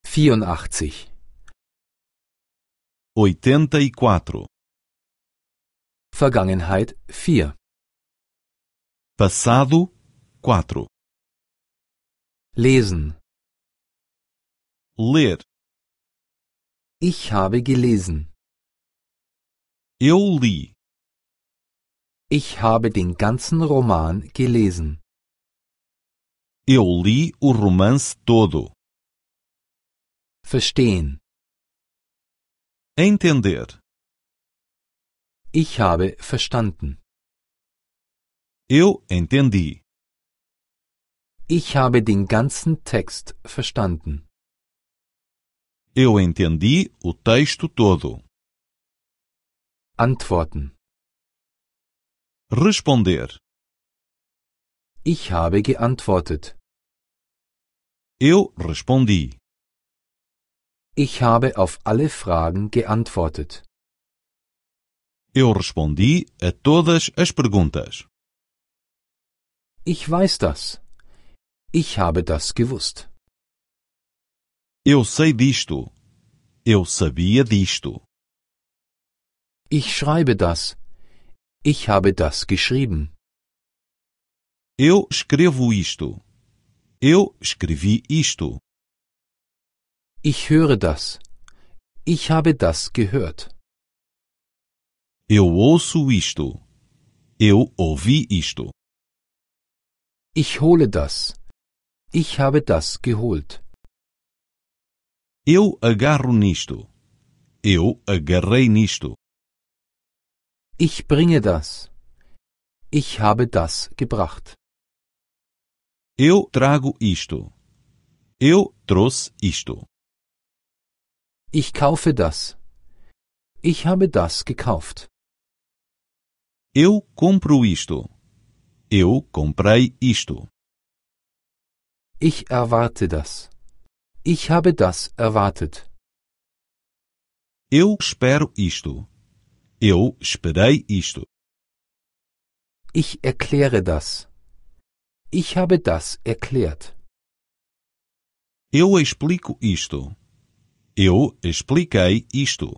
84. 84. E Vergangenheit 4. Passado 4. Lesen. Ler. Ich habe gelesen. Eu li. Ich habe den ganzen Roman gelesen. Eu li o romance todo. Verstehen. Entender. Ich habe verstanden. Eu entendi. Ich habe den ganzen Text verstanden. Eu entendi o texto todo. Antworten. Responder. Ich habe geantwortet. Eu respondi. Ich habe auf alle Fragen geantwortet. Eu respondi a todas as perguntas. Ich weiß das. Ich habe das gewusst. Eu sei disto. Eu sabia disto. Ich schreibe das. Ich habe das geschrieben. Eu escrevo isto. Eu escrevi isto. Ich höre das. Ich habe das gehört. Eu ouço isto. Eu ouvi isto. Ich hole das. Ich habe das geholt. Eu agarro nisto. Eu agarrei nisto. Ich bringe das. Ich habe das gebracht. Eu trago isto. Eu trouxe isto. Ich kaufe das. Ich habe das gekauft. Eu compro isto. Eu comprei isto. Ich erwarte das. Ich habe das erwartet. Eu espero isto. Eu esperei isto. Ich erkläre das. Ich habe das erklärt. Eu explico isto. Eu expliquei isto.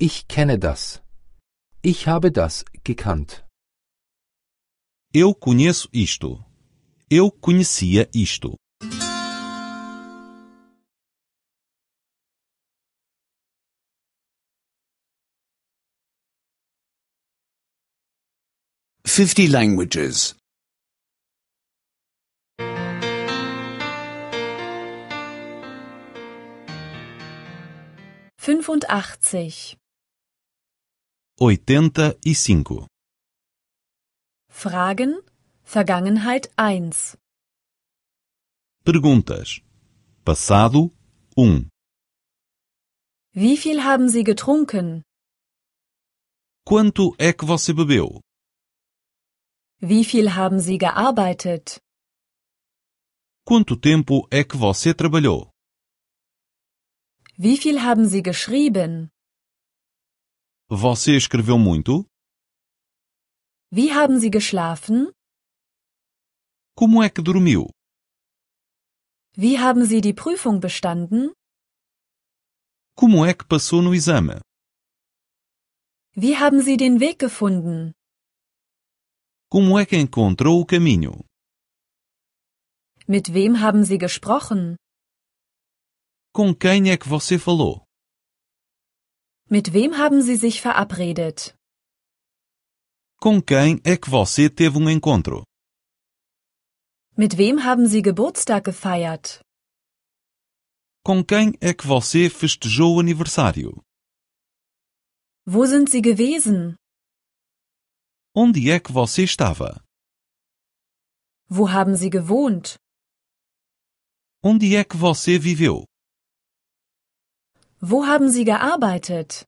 Ich kenne das. Ich habe das gekannt. Eu conheço isto. Eu conhecia isto. 50 languages. 85. 85. E Fragen Vergangenheit 1. Perguntas. Passado 1. Wie viel haben Sie getrunken? Quanto é que você bebeu? Wie viel haben Sie gearbeitet? Quanto tempo é que você trabalhou? Wie viel haben Sie geschrieben? Você escreveu muito? Wie haben Sie geschlafen? Como é que dormiu? Wie haben Sie die Prüfung bestanden? Como é que passou no exame? Wie haben Sie den Weg gefunden? Como é que encontrou o caminho? Mit wem haben Sie gesprochen? Com quem é que você falou? Mit wem haben Sie sich verabredet? Com quem é que você teve um encontro? Mit wem haben Sie Geburtstag gefeiert? Com quem é que você festejou o aniversário? Wo sind Sie gewesen? Onde é que você estava? Wo haben Sie gewohnt? Onde é que você viveu? Wo haben Sie gearbeitet?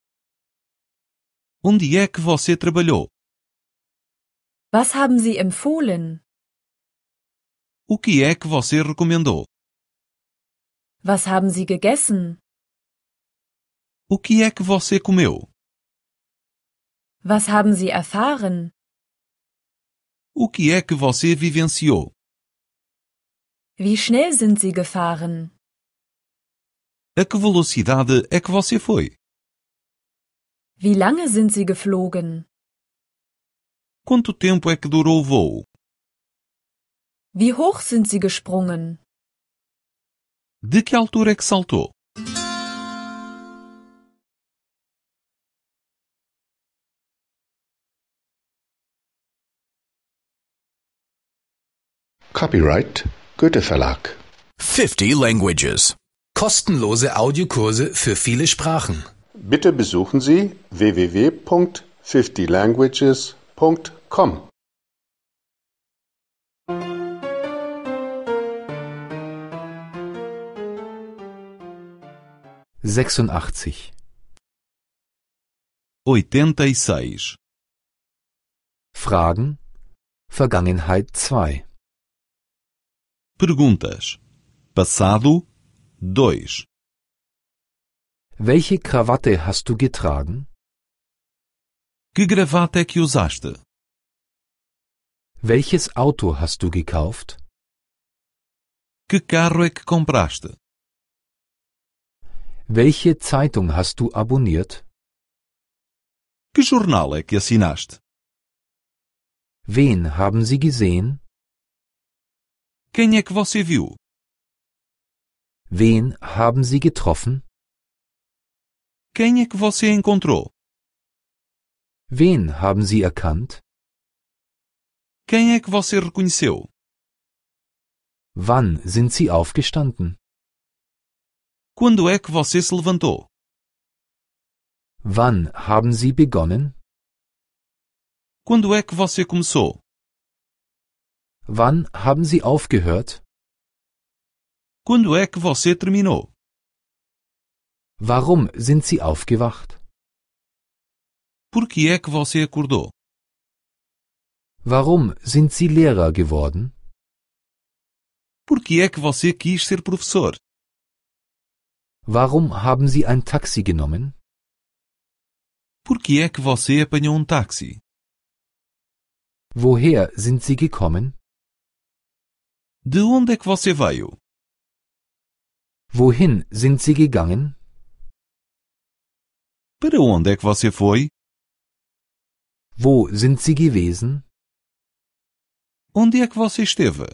Onde é que você trabalhou? Was haben Sie empfohlen? O que é que você recomendou? Was haben Sie gegessen? O que é que você comeu? Was haben Sie erfahren? O que é que você vivenciou? Wie schnell sind Sie gefahren? A que velocidade é que você foi? Wie lange sind Sie geflogen? Quanto tempo é que durou o voo? Wie hoch sind Sie gesprungen? De que altura é que saltou? Copyright Goethe Verlag. 50 Languages. Kostenlose Audiokurse für viele Sprachen. Bitte besuchen Sie www.50languages.com. Sechsundachtzig. 86 e Fragen Vergangenheit 2 Perguntas. Passado 2. Welche Krawatte hast du getragen? Que gravata é que usaste? Welches Auto hast du gekauft? Que carro é que compraste? Welche Zeitung hast du abonniert? Que jornal é que assinaste? Wen haben Sie gesehen? Quem é que você viu? Wen haben Sie getroffen? Quem é que você encontrou? Wen haben Sie erkannt? Quem é que você reconheceu? Wann sind Sie aufgestanden? Quando é que você se levantou? Wann haben Sie begonnen? Quando é que você começou? Wann haben Sie aufgehört? Quando é que você terminou? Warum sind Sie aufgewacht? Por que é que você acordou? Warum sind Sie Lehrer geworden? Por que é que você quis ser professor? Warum haben Sie ein Taxi genommen? Por que é que você apanhou um táxi? Woher sind Sie gekommen? De onde é que você veio? Wohin sind Sie gegangen? Para onde é que você foi? Wo sind Sie gewesen? Onde é que você esteve?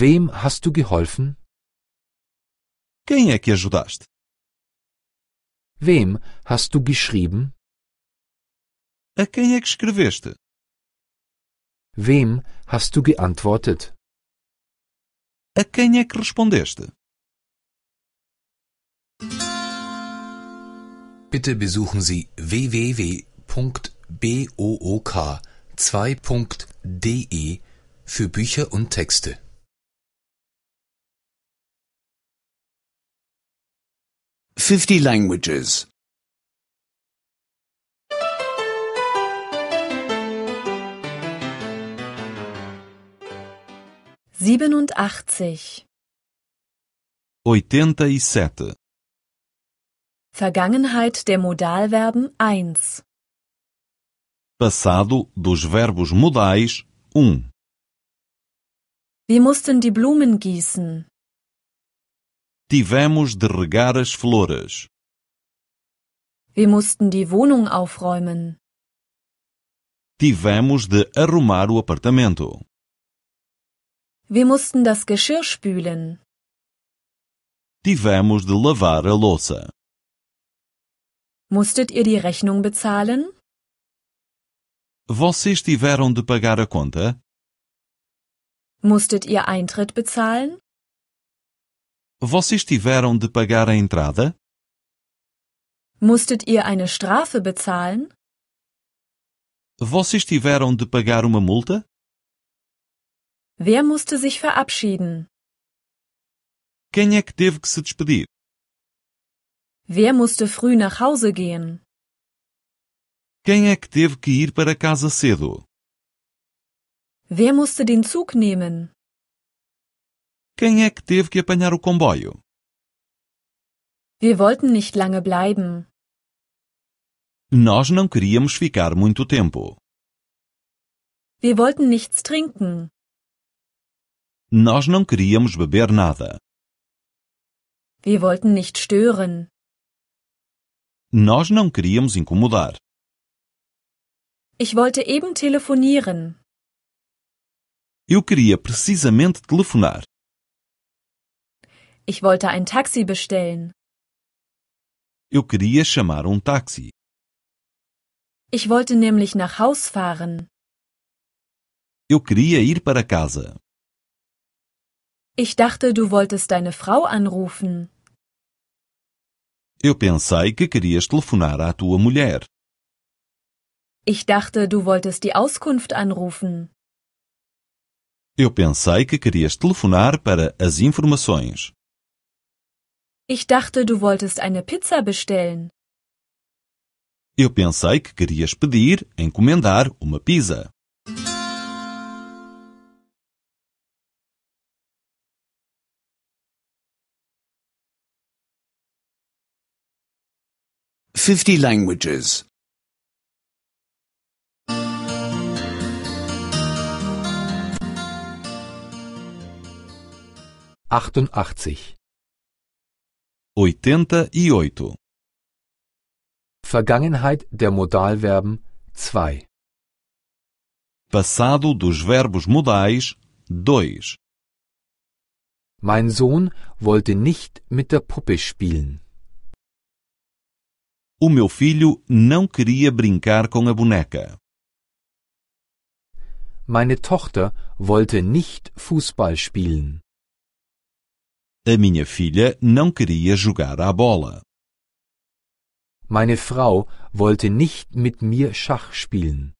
Wem hast du geholfen? Quem é que ajudaste? Wem hast du geschrieben? A quem é que escreveste? Wem hast du geantwortet? A quem é que respondeste? Bitte besuchen Sie www.book2.de für Bücher und Texte. Fifty languages. 87 87 e Vergangenheit der Modalverben 1 Passado dos verbos modais 1 Wir mussten die Blumen gießen. Tivemos de regar as flores. Wir mussten die Wohnung aufräumen. Tivemos de arrumar o apartamento. Wir mussten das Geschirr spülen. Tivemos de lavar a louça. Musstet ihr die Rechnung bezahlen? Vocês tiveram de pagar a conta? Musstet ihr Eintritt bezahlen? Vocês tiveram de pagar a entrada? Musstet ihr eine Strafe bezahlen? Vocês tiveram de pagar uma multa? Wer musste sich verabschieden? Quem é que teve que se despedir? Wer musste früh nach Hause gehen? Quem é que teve que ir para casa cedo? Wer musste den Zug nehmen? Quem é que teve que apanhar o comboio? Wir wollten nicht lange bleiben. Nós não queríamos ficar muito tempo. Wir wollten nichts trinken. Nós não queríamos beber nada. Wir wollten nicht stören. Nós não queríamos incomodar. Ich wollte eben telefonieren. Eu queria precisamente telefonar. Ich wollte ein Taxi bestellen. Eu queria chamar um táxi. Ich wollte nämlich nach Haus fahren. Eu queria ir para casa. Ich dachte, du wolltest deine Frau anrufen. Eu pensei que querias telefonar à tua mulher. Ich dachte, du wolltest die Auskunft anrufen. Eu pensei que querias telefonar para as informações. Ich dachte, du wolltest eine Pizza bestellen. Eu pensei que querias pedir, encomendar uma pizza. 50 languages. 88. 88. E Vergangenheit der Modalverben 2. Passado dos verbos modais 2. Mein Sohn wollte nicht mit der Puppe spielen. O meu filho não queria brincar com a boneca. Meine Tochter wollte nicht Fußball spielen. A minha filha não queria jogar à bola. Meine Frau wollte nicht mit mir Schach spielen.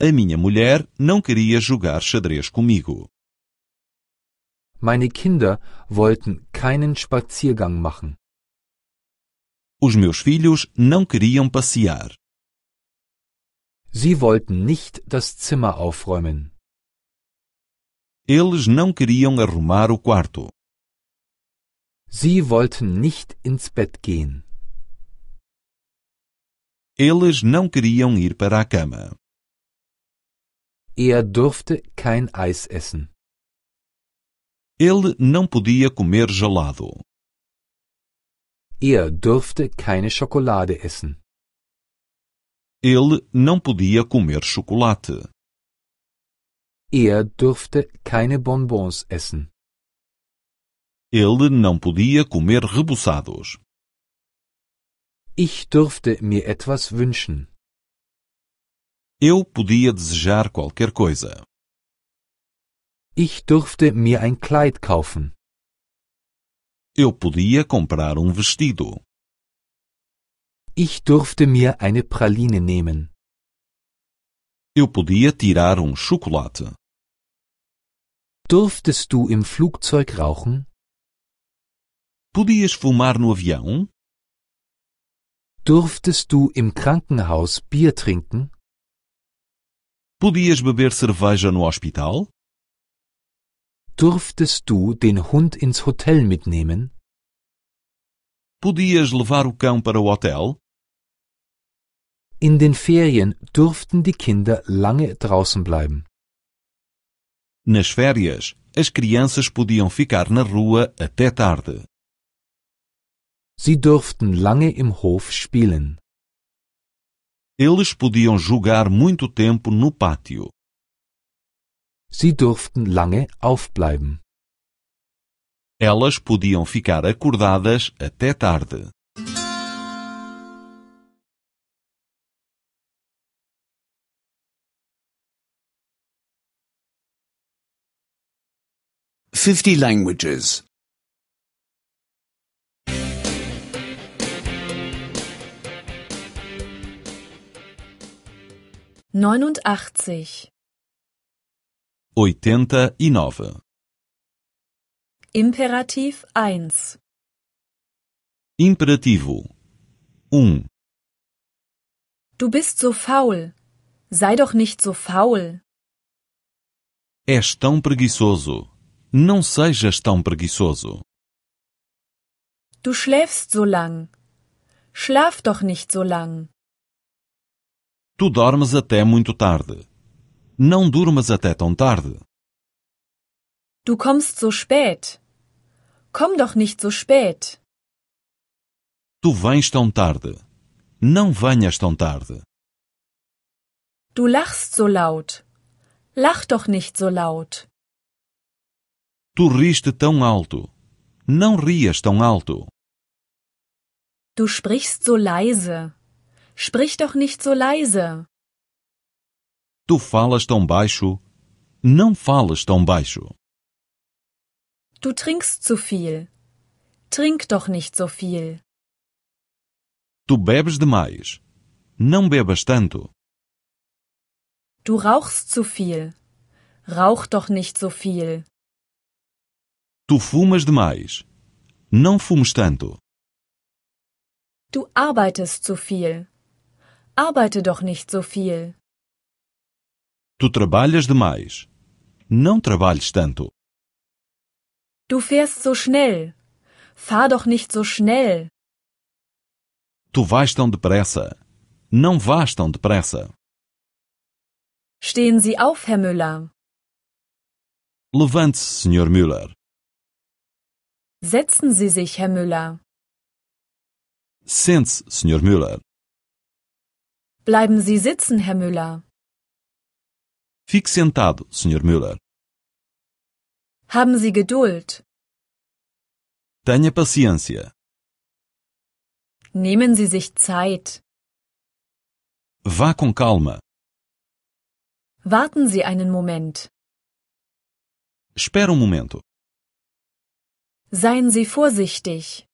A minha mulher não queria jogar xadrez comigo. Meine Kinder wollten keinen Spaziergang machen. Os meus filhos não queriam passear. Sie wollten nicht das Zimmer aufräumen. Eles não queriam arrumar o quarto. Sie wollten nicht ins Bett gehen. Eles não queriam ir para a cama. Er durfte kein Eis essen. Ele não podia comer gelado. Er dürfte keine Schokolade essen. Ele não podia comer chocolate. Er dürfte keine Bonbons essen. Ele não podia comer reboçados. Ich dürfte mir etwas wünschen. Eu podia desejar qualquer coisa. Ich durfte mir ein Kleid kaufen. Eu podia comprar um vestido. Ich durfte mir eine Praline nehmen. Eu podia tirar um chocolate. Durftest du im Flugzeug rauchen? Podias fumar no avião? Durftest du im Krankenhaus Bier trinken? Podias beber cerveja no hospital? Durftest du den Hund ins Hotel mitnehmen? Podias levar o cão para o hotel? In den Ferien durften die Kinder lange draußen bleiben. Nas férias, as crianças podiam ficar na rua até tarde. Sie durften lange im Hof spielen. Eles podiam jogar muito tempo no pátio. Sie durften lange aufbleiben. Elas podiam ficar acordadas até tarde. Fifty languages. Neunundachtzig. 89 Imperativ 1 Imperativo 1 Du bist so faul. Sei doch nicht so faul. És tão preguiçoso. Não sejas tão preguiçoso. Du schläfst so lang. Schlaf doch nicht so lang. Tu dormes até muito tarde. Não durmas até tão tarde. Du kommst so spät. Komm doch nicht so spät. Tu vens tão tarde. Não venhas tão tarde. Du lachst so laut. Lach doch nicht so laut. Tu riste tão alto. Não rias tão alto. Du sprichst so leise. Sprich doch nicht so leise. Tu falas tão baixo. Não falas tão baixo. Du trinkst zu viel. Trink doch nicht so viel. Tu bebes demais. Não bebas tanto. Du rauchst zu viel. Rauch doch nicht so viel. Tu fumas demais. Não fumes tanto. Du arbeitest zu viel. Arbeite doch nicht so viel. Tu trabalhas demais. Não trabalhes tanto. Du fährst so schnell. Fahr doch nicht so schnell. Tu vais tão depressa. Não vás tão depressa. Stehen Sie auf, Herr Müller. Levante-se, Sr. Müller. Setzen Sie sich, Herr Müller. Sente-se, Sr. Müller. Bleiben Sie sitzen, Herr Müller. Fique sentado, Sr. Müller. Haben Sie Geduld. Tenha paciência. Nehmen Sie sich Zeit. Vá com calma. Warten Sie einen Moment. Espera um momento. Seien Sie vorsichtig.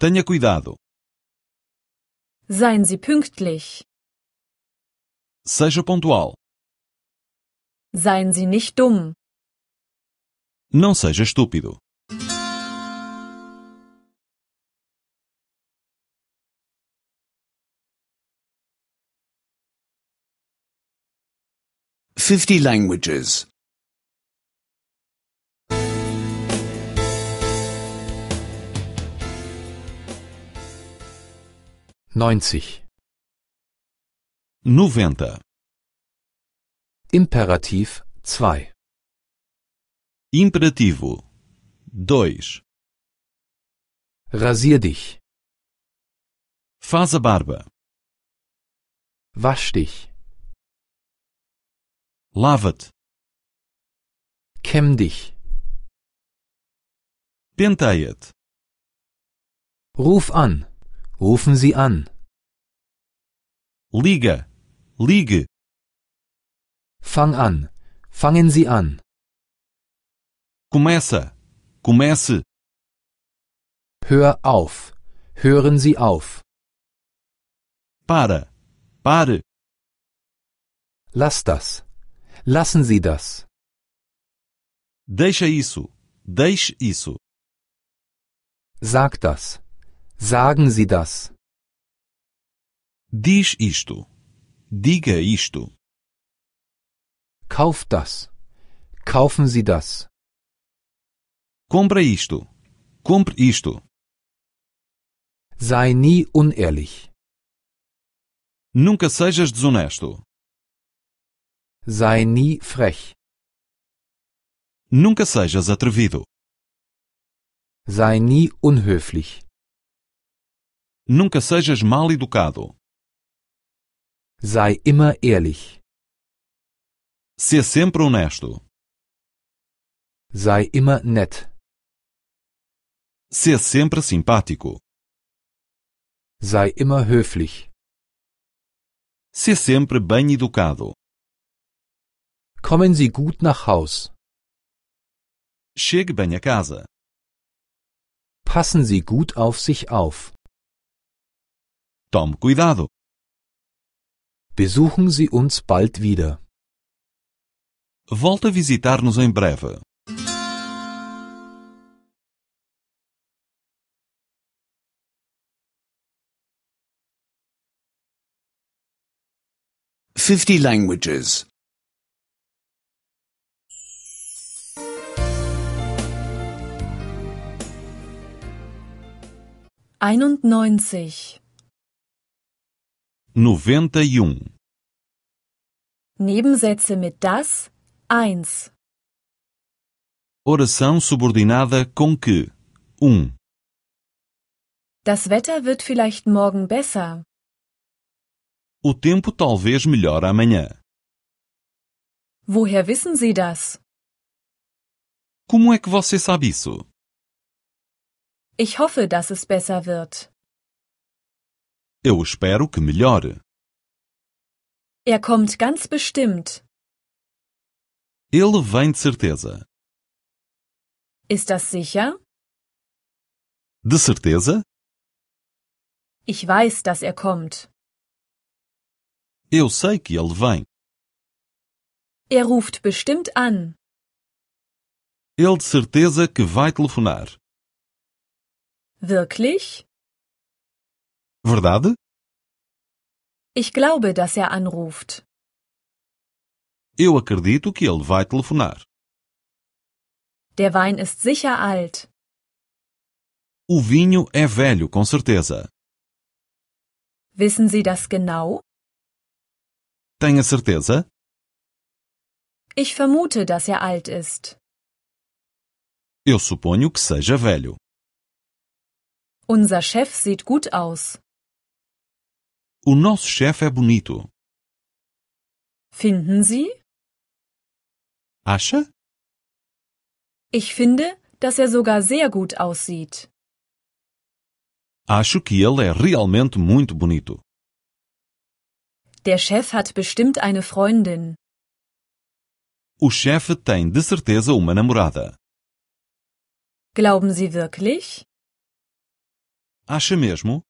Tenha cuidado. Seien Sie pünktlich. Seja pontual. Seien Sie nicht dumm. Não seja estúpido. Fifty languages. Neunzig. Noventa. Imperativ 2 Imperativo 2 Rasier dich. Faz a barba. Wasch dich. Lava-te. Kämm dich. Penteia-te. Ruf an. Rufen Sie an. Liga. Ligue. Fang an. Fangen Sie an. Começa. Comece. Hör auf. Hören Sie auf. Para. Pare. Lass das. Lassen Sie das. Deixa isso. Deixe isso. Sag das. Sagen Sie das. Diz isto. Diga isto. Kauf das. Kaufen Sie das. Compra isto. Compre isto. Sei nie unehrlich. Nunca sejas desonesto. Sei nie frech. Nunca sejas atrevido. Sei nie unhöflich. Nunca sejas mal educado. Sei immer ehrlich. Ser sempre honesto. Sei immer nett. Ser sempre simpático. Sei immer höflich. Ser sempre bem educado. Kommen Sie gut nach Haus. Chegue bem a casa. Passen Sie gut auf sich auf. Tome cuidado. Besuchen Sie uns bald wieder. Volta a visitar-nos em breve. Fifty languages. Einundneunzig. Noventa e um. Nebensätze mit das, 1. Oração subordinada com que. Um. Das Wetter wird vielleicht morgen besser. O tempo talvez melhore amanhã. Woher wissen Sie das? Como é que você sabe isso? Ich hoffe, dass es besser wird. Eu espero que melhore. Er kommt ganz bestimmt. Ele vem de certeza. Ist das sicher? De certeza? Ich weiß, dass er kommt. Eu sei que ele vem. Er ruft bestimmt an. Ele de certeza que vai telefonar. Wirklich? Verdade? Ich glaube, dass er anruft. Eu acredito que ele vai telefonar. Der Wein ist sicher alt. O vinho é velho, com certeza. Wissen Sie das genau? Tenha certeza? Ich vermute, dass er alt ist. Eu suponho que seja velho. Unser Chef sieht gut aus. O nosso chefe é bonito. Finden Sie? Asche? Ich finde, dass er sogar sehr gut aussieht. Acho que ele é realmente muito bonito. Der Chef hat bestimmt eine Freundin. O chefe tem de certeza uma namorada. Glauben Sie wirklich? Acha mesmo?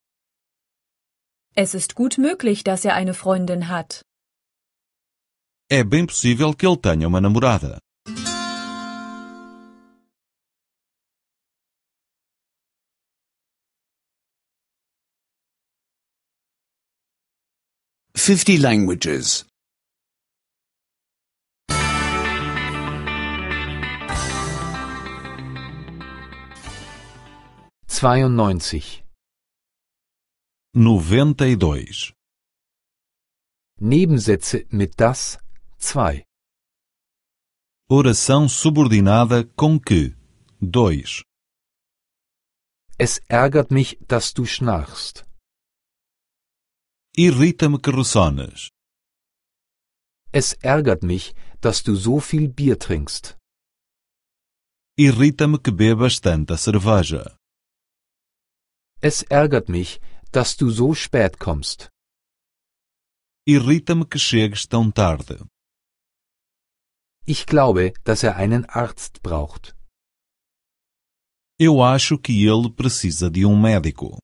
Es ist gut möglich, dass er eine Freundin hat. É bem possível que ele tenha uma namorada. Fifty languages. Zweiundneunzig. Noventa e dois. Nebensätze mit das 2. Oração subordinada com que. 2. Es ärgert mich, dass du schnarchst. Irrita-me que ressonas. Es ärgert mich, dass du so viel Bier trinkst. Irrita-me que bebas tanta cerveja. Es ärgert mich, dass du so spät kommst. Irrita-me que chegues tão tarde. Ich glaube, dass er einen Arzt braucht. Eu acho que ele precisa de um médico.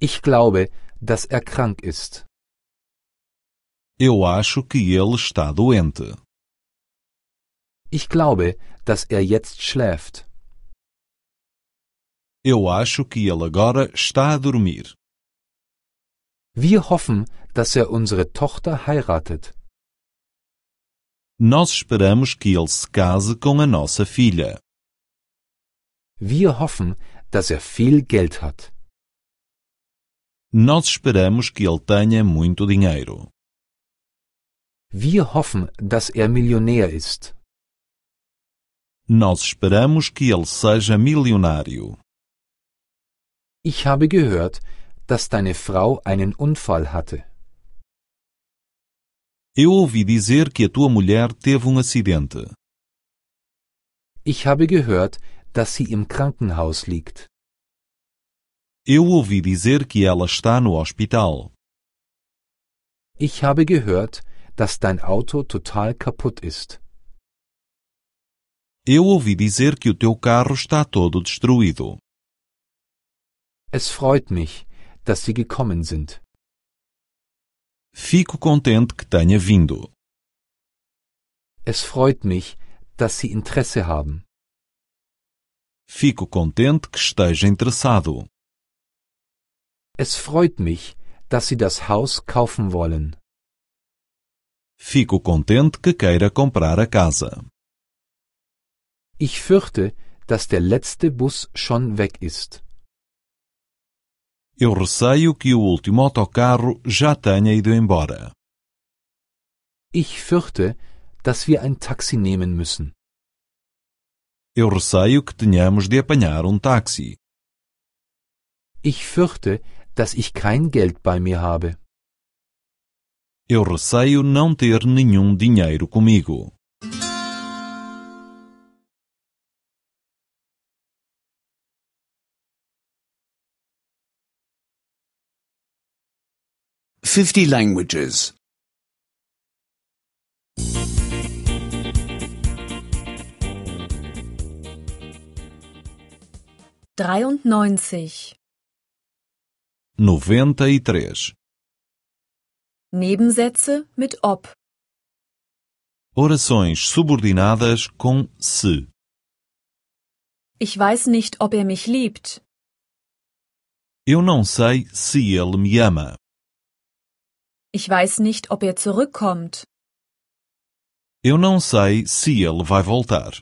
Ich glaube, dass er krank ist. Eu acho que ele está doente. Ich glaube, dass er jetzt schläft. Eu acho que ele agora está a dormir. Wir hoffen, dass er unsere Tochter heiratet. Nós esperamos que ele se case com a nossa filha. Wir hoffen, dass er viel Geld hat. Nós esperamos que ele tenha muito dinheiro. Wir hoffen, dass er Millionär ist. Nós esperamos que ele seja milionário. Ich habe gehört, dass deine Frau einen Unfall hatte. Eu ouvi dizer que a tua mulher teve um acidente. Ich habe gehört, dass sie im Krankenhaus liegt. Eu ouvi dizer que ela está no hospital. Ich habe gehört, dass dein Auto total kaputt ist. Eu ouvi dizer que o teu carro está todo destruído. Es freut mich, dass sie gekommen sind. Fico contente que tenha vindo. Es freut mich, dass Sie Interesse haben. Fico contente que esteja interessado. Es freut mich, dass Sie das Haus kaufen wollen. Fico contente que queira comprar a casa. Ich fürchte, dass der letzte Bus schon weg ist. Eu receio que o último autocarro já tenha ido embora. Ich fürchte, dass wir ein Taxi nehmen müssen. Eu receio que tenhamos de apanhar um táxi. Ich fürchte, dass ich kein Geld bei mir habe. Eu receio não ter nenhum dinheiro comigo. 50 languages. 93. 93. E Nebensätze mit ob. Orações subordinadas com se. Ich weiß nicht, ob er mich liebt. Eu não sei se ele me ama. Ich weiß nicht, ob er zurückkommt. Eu não sei se ele vai voltar.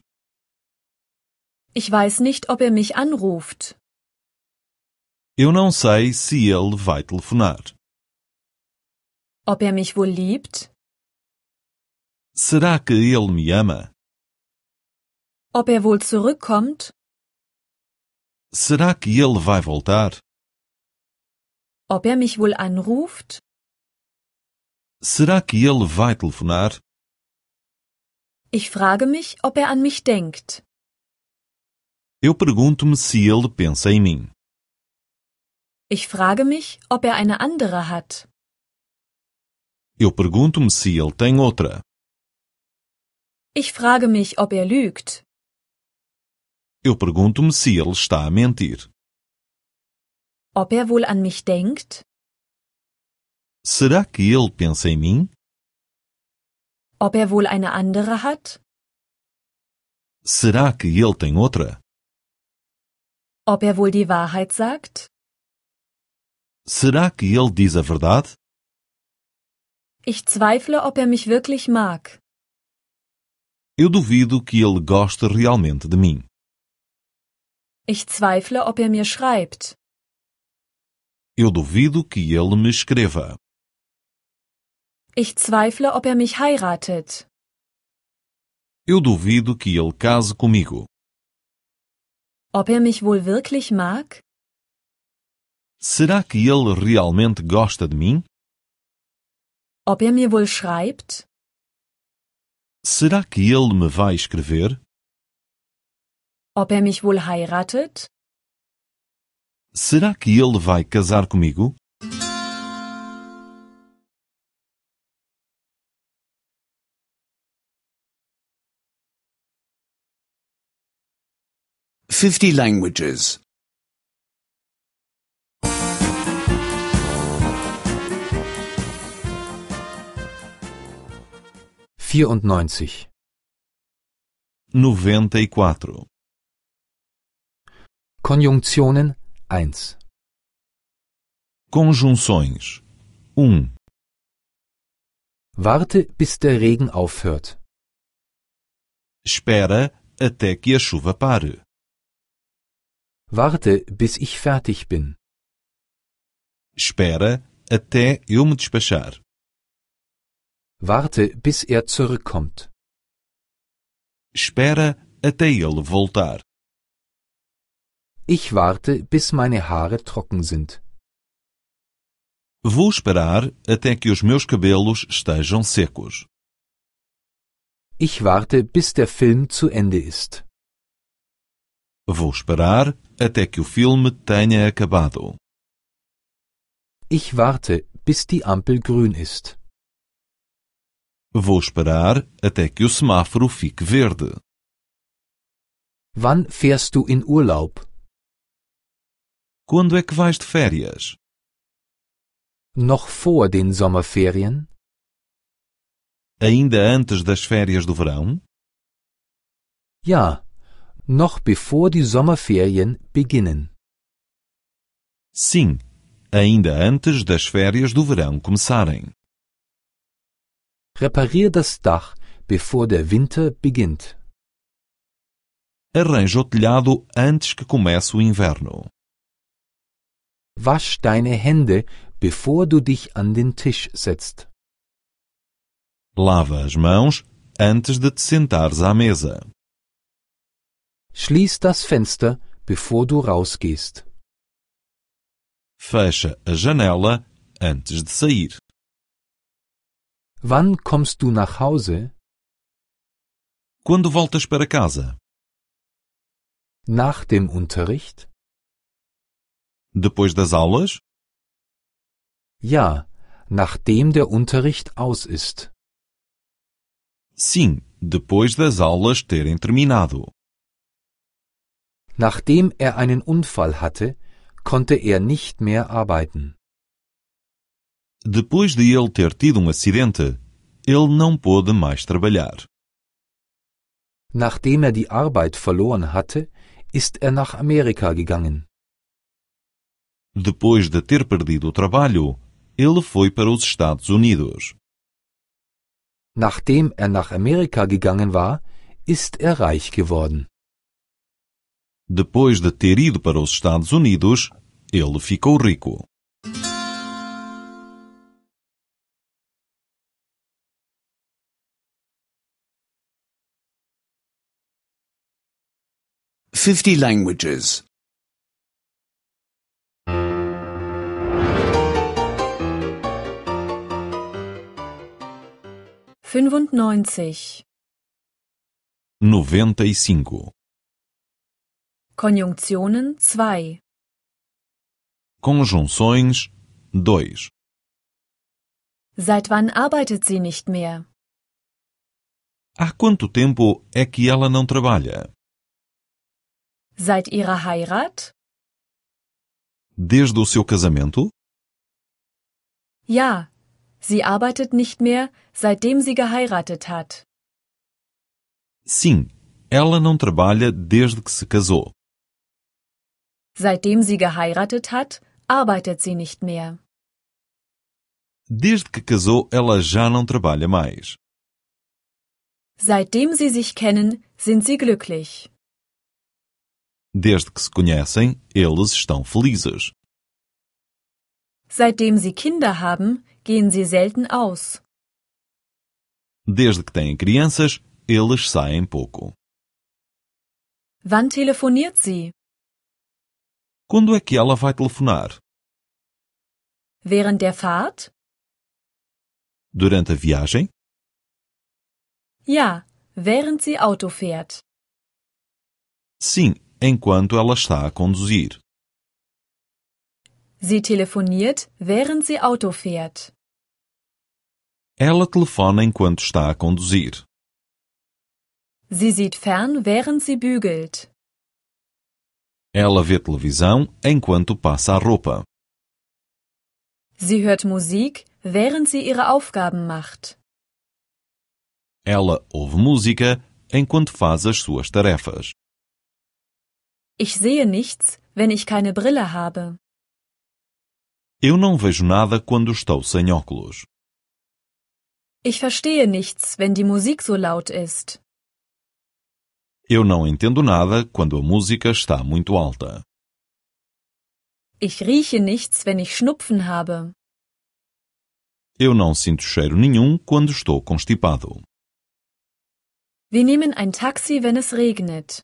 Ich weiß nicht, ob er mich anruft. Eu não sei se ele vai telefonar. Ob er mich wohl liebt? Será que ele me ama? Ob er wohl zurückkommt? Será que ele vai voltar? Ob er mich wohl anruft? Será que ele vai telefonar? Ich frage mich, ob er an mich denkt. Eu pergunto-me se ele pensa em mim. Ich frage mich, ob er eine andere hat. Eu pergunto-me se ele tem outra. Ich frage mich, ob er lügt. Eu pergunto-me se ele está a mentir. Ob er wohl an mich denkt? Será que ele pensa em mim? Ob er wohl eine andere hat? Será que ele tem outra? Ob er wohl die Wahrheit sagt? Será que ele diz a verdade? Ich zweifle, ob er mich wirklich mag. Eu duvido que ele goste realmente de mim. Ich zweifle, ob er mir schreibt. Eu duvido que ele me escreva. Ich zweifle, ob er mich heiratet. Eu duvido que ele case comigo. Ob er mich wohl wirklich mag? Será que ele realmente gosta de mim? Ob er mir wohl schreibt? Será que ele me vai escrever? Ob er mich wohl heiratet? Será que ele vai casar comigo? 50 languages. 94. 94. E Konjunktionen 1. Conjunções 1. Warte, bis der Regen aufhört. Espera até que a chuva pare. Warte, bis ich fertig bin. Espera até eu me despachar. Warte, bis er zurückkommt. Espera até ele voltar. Ich warte, bis meine Haare trocken sind. Vou esperar até que os meus cabelos estejam secos. Ich warte, bis der Film zu Ende ist. Vou esperar até que o filme tenha acabado. Ich warte, bis die Ampel grün ist. Vou esperar até que o semáforo fique verde. Wann fährst du in Urlaub? Quando é que vais de férias? Noch vor den Sommerferien? Ainda antes das férias do verão? Ja, noch bevor die Sommerferien beginnen. Sim, ainda antes das férias do verão começarem. Reparier das Dach, bevor der Winter beginnt. Arranja o telhado antes que comece o inverno. Wasch deine Hände, bevor du dich an den Tisch setzt. Lava as mãos antes de te sentares à mesa. Schließ das Fenster, bevor du rausgehst. Fecha a janela antes de sair. Wann kommst du nach Hause? Quando voltas para casa? Nach dem Unterricht? Depois das aulas? Ja, nachdem der Unterricht aus ist. Sim, depois das aulas terem terminado. Nachdem er einen Unfall hatte, konnte er nicht mehr arbeiten. Depois de ele ter tido um acidente, ele não pôde mais trabalhar. Nachdem er die Arbeit verloren hatte, ist er nach Amerika gegangen. Depois de ter perdido o trabalho, ele foi para os Estados Unidos. Nachdem er nach Amerika gegangen war, ist er reich geworden. Depois de ter ido para os Estados Unidos, ele ficou rico. Fifty languages. Fünfundneunzig. Noventa e cinco. Konjunktionen 2 Conjunções 2 Seit wann arbeitet sie nicht mehr? Há quanto tempo é que ela não trabalha? Seit ihrer Heirat? Desde o seu casamento? Ja, sie arbeitet nicht mehr, seitdem sie geheiratet hat. Sim, ela não trabalha desde que se casou. Seitdem sie geheiratet hat, arbeitet sie nicht mehr. Desde que casou, ela já não trabalha mais. Seitdem sie sich kennen, sind sie glücklich. Desde que se conhecem, eles estão felizes. Seitdem sie Kinder haben, gehen sie selten aus. Desde que têm crianças, eles saem pouco. Wann telefoniert sie? Quando é que ela vai telefonar? Während der Fahrt? Durante a viagem? Ja, während sie Auto fährt. Sim, enquanto ela está a conduzir. Sie telefoniert, während sie Auto fährt. Ela telefona enquanto está a conduzir. Sie sieht fern, während sie bügelt. Ela vê televisão enquanto passa a roupa. Sie hört Musik, während sie ihre Aufgaben macht. Ela ouve música enquanto faz as suas tarefas. Ich sehe nichts, wenn ich keine Brille habe. Eu não vejo nada quando estou sem óculos. Ich verstehe nichts, wenn die Musik so laut ist. Eu não entendo nada quando a música está muito alta. Ich rieche nichts, wenn ich Schnupfen habe. Eu não sinto cheiro nenhum quando estou constipado. Wir nehmen ein Taxi, wenn es regnet.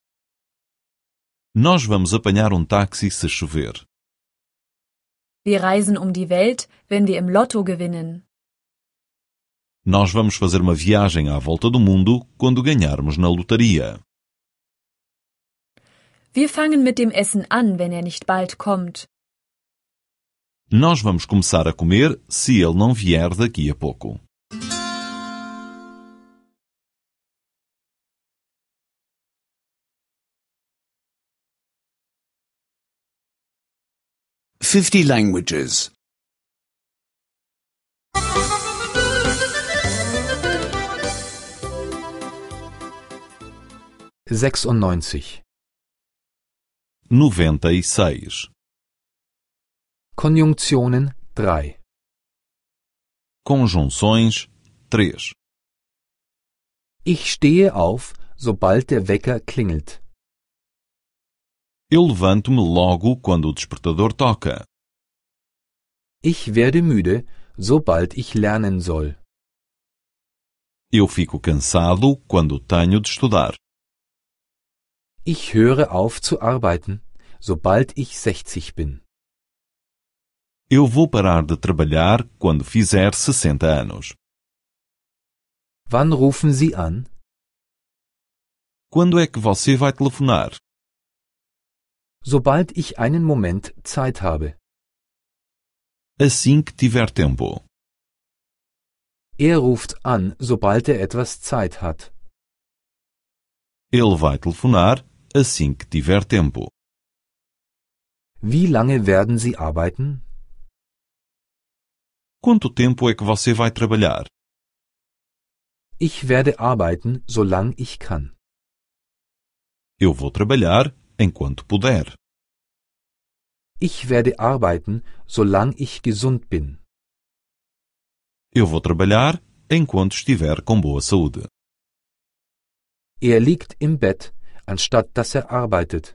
Nós vamos apanhar um táxi se chover. Wir reisen um die Welt, wenn wir im Lotto gewinnen. Nós vamos fazer uma viagem à volta do mundo quando ganharmos na lotaria. Wir fangen mit dem Essen an, wenn er nicht bald kommt. Nós vamos começar a comer se ele não vier daqui a pouco. Fifty languages. Sechsundneunzig. 96 Conjunções 3 Conjunções 3 Ich stehe auf, sobald der Wecker klingelt. Eu levanto-me logo quando o despertador toca. Ich werde müde, sobald ich lernen soll. Eu fico cansado quando tenho de estudar. Ich höre auf zu arbeiten, sobald ich 60 bin. Eu vou parar de trabalhar quando fizer 60 anos. Wann rufen Sie an? Quando é que você vai telefonar? Sobald ich einen Moment Zeit habe. Assim que tiver tempo. Er ruft an, sobald er etwas Zeit hat. Ele vai telefonar assim que tiver tempo. Wie lange werden Sie arbeiten? Quanto tempo é que você vai trabalhar? Ich werde arbeiten, solange ich kann. Eu vou trabalhar enquanto puder. Ich werde arbeiten, solange ich gesund bin. Eu vou trabalhar enquanto estiver com boa saúde. Er liegt im Bett anstatt dass er arbeitet.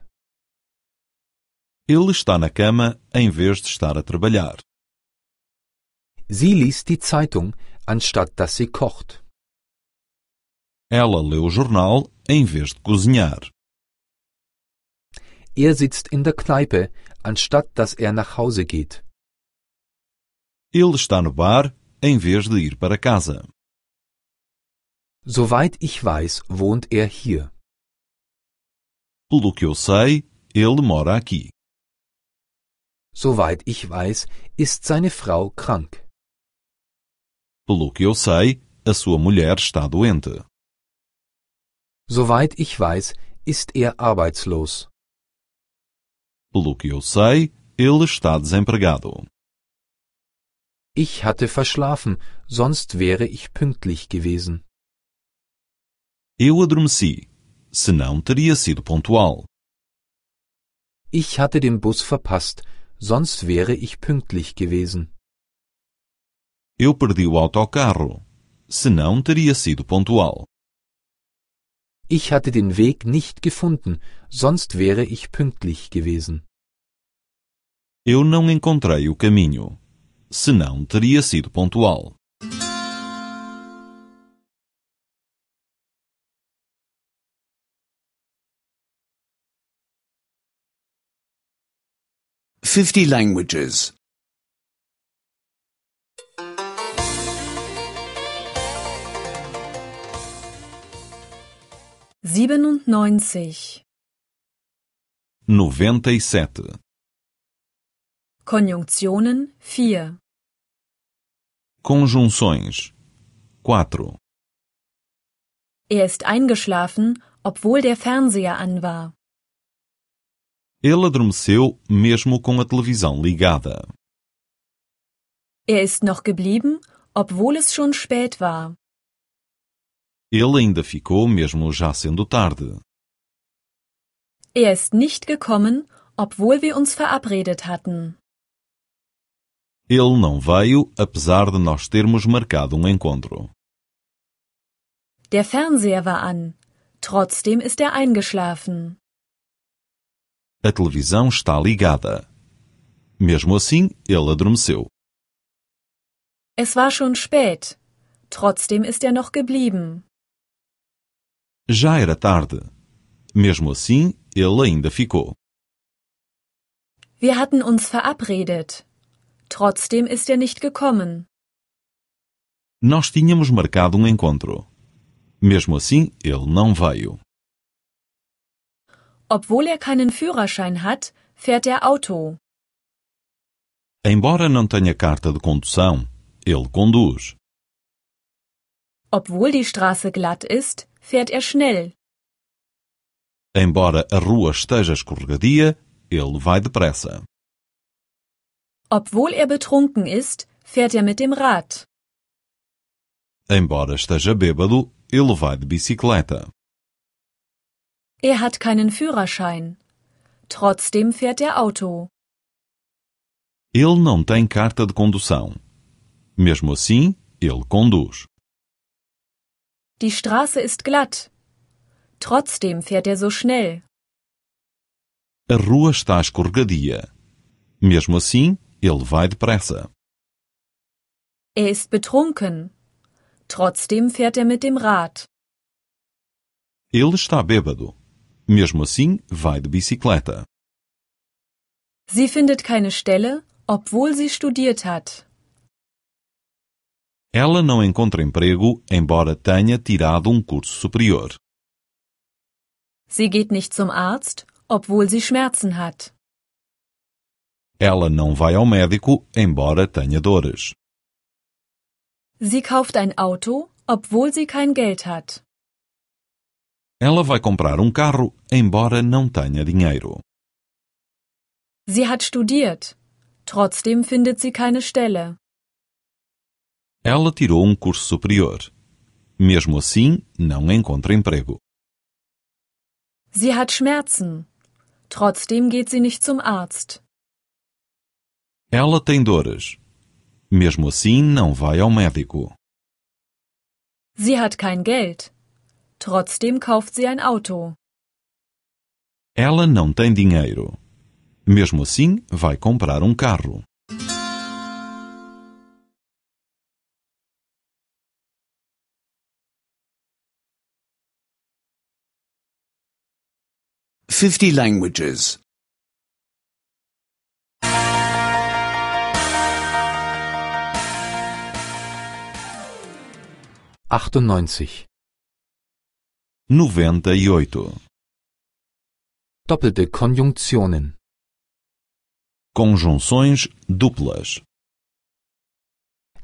Ele está na cama em vez de estar a trabalhar. Sie liest die Zeitung, anstatt dass sie kocht. Ela lê o jornal em vez de cozinhar. Er sitzt in der Kneipe, anstatt dass er nach Hause geht. Ele está no bar em vez de ir para casa. Soweit ich weiß, wohnt er hier. Pelo que eu sei, ele mora aqui. Soweit ich weiß, ist seine Frau krank. Pelo que eu sei, a sua mulher está doente. Soweit ich weiß, ist er arbeitslos. Pelo que eu sei, ele está desempregado. Ich hatte verschlafen, sonst wäre ich pünktlich gewesen. Eu adormeci, senão teria sido pontual. Ich hatte den Bus verpasst, sonst wäre ich pünktlich gewesen. Eu perdi o autocarro, senão teria sido pontual. Ich hatte den Weg nicht gefunden, sonst wäre ich pünktlich gewesen. Eu não encontrei o caminho, senão teria sido pontual. 50 languages. 97. 97. E Konjunktionen 4. Conjunções 4. Er ist eingeschlafen, obwohl der Fernseher an war. Ele adormeceu mesmo com a televisão ligada. Er ist noch geblieben, obwohl es schon spät war. Ele ainda ficou mesmo já sendo tarde. Er ist nicht gekommen, obwohl wir uns verabredet hatten. Ele não veio, apesar de nós termos marcado um encontro. Der Fernseher war an. Trotzdem ist er eingeschlafen. A televisão está ligada. Mesmo assim, ele adormeceu. Es war schon spät. Trotzdem ist er noch geblieben. Já era tarde. Mesmo assim, ele ainda ficou. Wir hatten uns verabredet. Trotzdem ist er nicht gekommen. Nós tínhamos marcado um encontro. Mesmo assim, ele não veio. Obwohl er keinen Führerschein hat, fährt er Auto. Embora não tenha carta de condução, ele conduz. Obwohl die Straße glatt ist, fährt er schnell. Embora a rua esteja escorregadia, ele vai depressa. Obwohl er betrunken ist, fährt er mit dem Rad. Embora esteja bêbado, ele vai de bicicleta. Er hat keinen Führerschein. Trotzdem fährt er Auto. Ele não tem carta de condução. Mesmo assim, ele conduz. Die Straße ist glatt. Trotzdem fährt er so schnell. A rua está escorregadia. Mesmo assim, ele vai depressa. Er ist betrunken. Trotzdem fährt er mit dem Rad. Ele está bêbado. Mesmo assim, vai de bicicleta. Sie findet keine Stelle, obwohl sie studiert hat. Ela não encontra emprego, embora tenha tirado um curso superior. Sie geht nicht zum Arzt, obwohl sie Schmerzen hat. Ela não vai ao médico, embora tenha dores. Sie kauft ein Auto, obwohl sie kein Geld hat. Ela vai comprar um carro, embora não tenha dinheiro. Sie hat studiert. Trotzdem findet sie keine Stelle. Ela tirou um curso superior. Mesmo assim, não encontra emprego. Sie hat Schmerzen. Trotzdem geht sie nicht zum Arzt. Ela tem dores. Mesmo assim, não vai ao médico. Sie hat kein Geld. Trotzdem kauft sie ein Auto. Ela não tem dinheiro. Mesmo assim, vai comprar um carro. Fifty languages. Achtundneunzig. 98 Doppelte Konjunktionen Conjunções duplas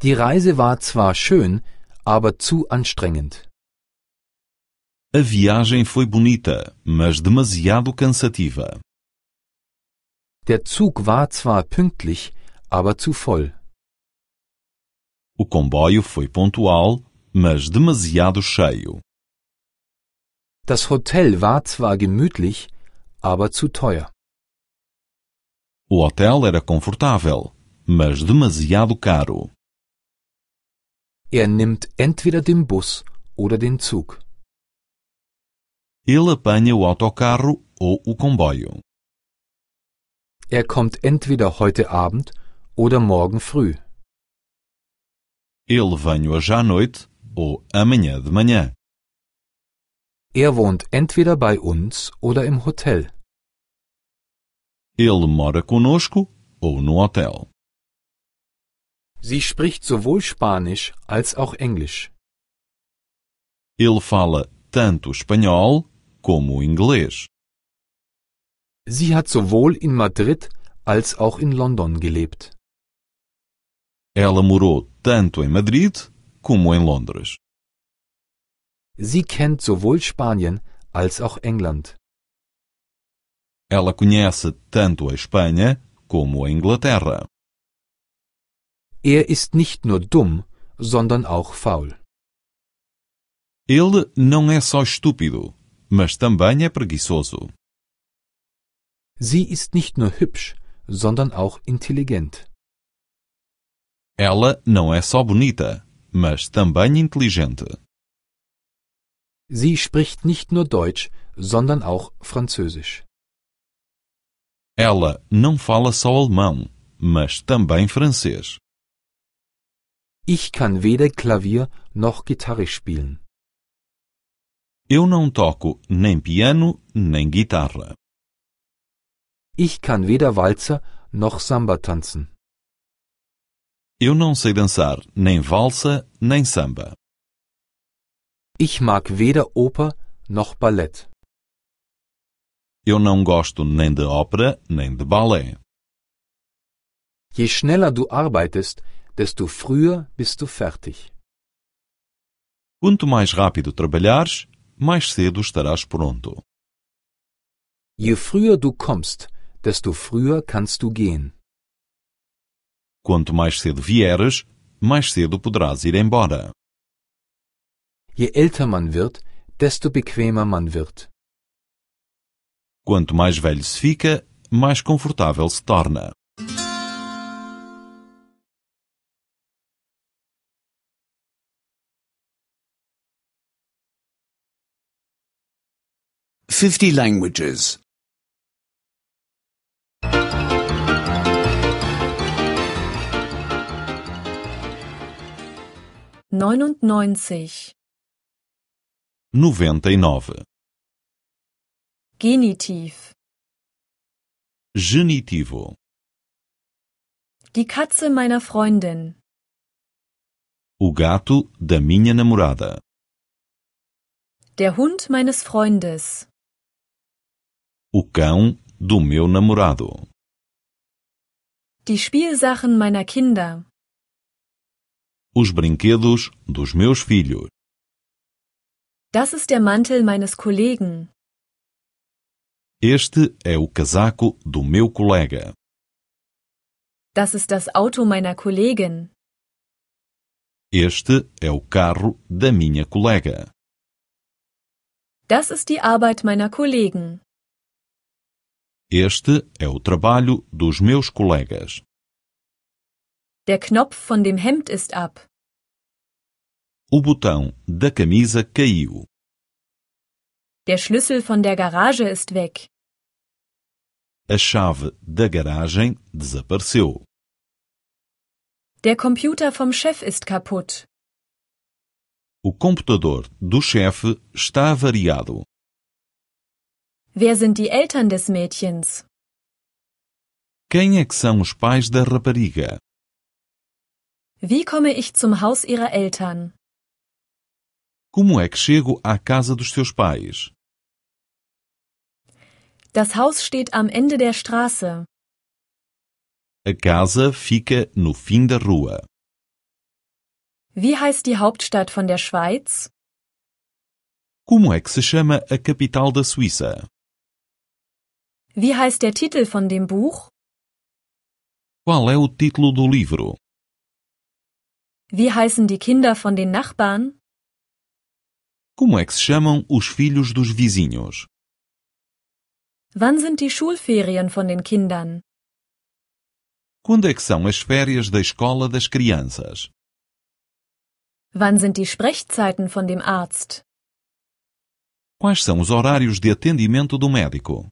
Die Reise war zwar schön, aber zu anstrengend. A viagem foi bonita, mas demasiado cansativa. Der Zug war zwar pünktlich, aber zu voll. O comboio foi pontual, mas demasiado cheio. Das Hotel war zwar gemütlich, aber zu teuer. O hotel era confortável, mas demasiado caro. Er nimmt entweder den Bus oder den Zug. Ele apanha o autocarro ou o comboio. Er kommt entweder heute Abend oder morgen früh. Ele vem hoje à noite ou amanhã de manhã. Er wohnt entweder bei uns oder im Hotel. Ele mora conosco ou no hotel. Sie spricht sowohl Spanisch als auch Englisch. Ele fala tanto espanhol como inglês. Sie hat sowohl in Madrid als auch in London gelebt. Ela morou tanto em Madrid como em Londres. Sie kennt sowohl Spanien als auch England. Ela conhece tanto a Espanha como a Inglaterra. Er ist nicht nur dumm, sondern auch faul. Ele não é só estúpido, mas também é preguiçoso. Sie ist nicht nur hübsch, sondern auch intelligent. Ela não é só bonita, mas também inteligente. Sie spricht nicht nur Deutsch, sondern auch Französisch. Ela não fala só alemão, mas também francês. Ich kann weder Klavier noch Gitarre spielen. Eu não toco nem piano nem guitarra. Ich kann weder Walzer noch Samba tanzen. Eu não sei dançar nem valsa nem samba. Ich mag weder Oper noch Ballett. Eu não gosto nem de ópera nem de ballet. Je schneller du arbeitest, desto früher bist du fertig. Quanto mais rápido trabalhares, mais cedo estarás pronto. Je früher du kommst, desto früher kannst du gehen. Quanto mais cedo vieres, mais cedo poderás ir embora. Je älter man wird, desto bequemer man wird. Quanto mais velho se fica, mais confortável se torna. Fifty languages. Neunundneunzig. noventa e nove Genitiv. Genitivo. Die Katze meiner Freundin. O gato da minha namorada. Der Hund meines Freundes. O cão do meu namorado. Die Spielsachen meiner Kinder. Os brinquedos dos meus filhos. Das ist der Mantel meines Kollegen. Este é o casaco do meu colega. Das ist das Auto meiner Kollegin. Este é o carro da minha colega. Das ist die Arbeit meiner Kollegen. Este é o trabalho dos meus colegas. Der Knopf von dem Hemd ist ab. O botão da camisa caiu. Der Schlüssel von der Garage ist weg. A chave da garagem desapareceu. Der Computer vom Chef ist kaputt. O computador do chefe está avariado. Wer sind die Eltern des Mädchens? Quem é que são os pais da rapariga? Wie komme ich zum Haus ihrer Eltern? Como é que chego à casa dos seus pais? Das Haus steht am Ende der Straße. A casa fica no fim da rua. Wie heißt die Hauptstadt von der Schweiz? Como é que se chama a capital da Suíça? Wie heißt der Titel von dem Buch? Qual é o título do livro? Wie heißen die Kinder von den Nachbarn? Como é que se chamam os filhos dos vizinhos? Wann sind die Schulferien von den Kindern? Quando é que são as férias da escola das crianças? Wann sind die Sprechzeiten von dem Arzt? Quais são os horários de atendimento do médico?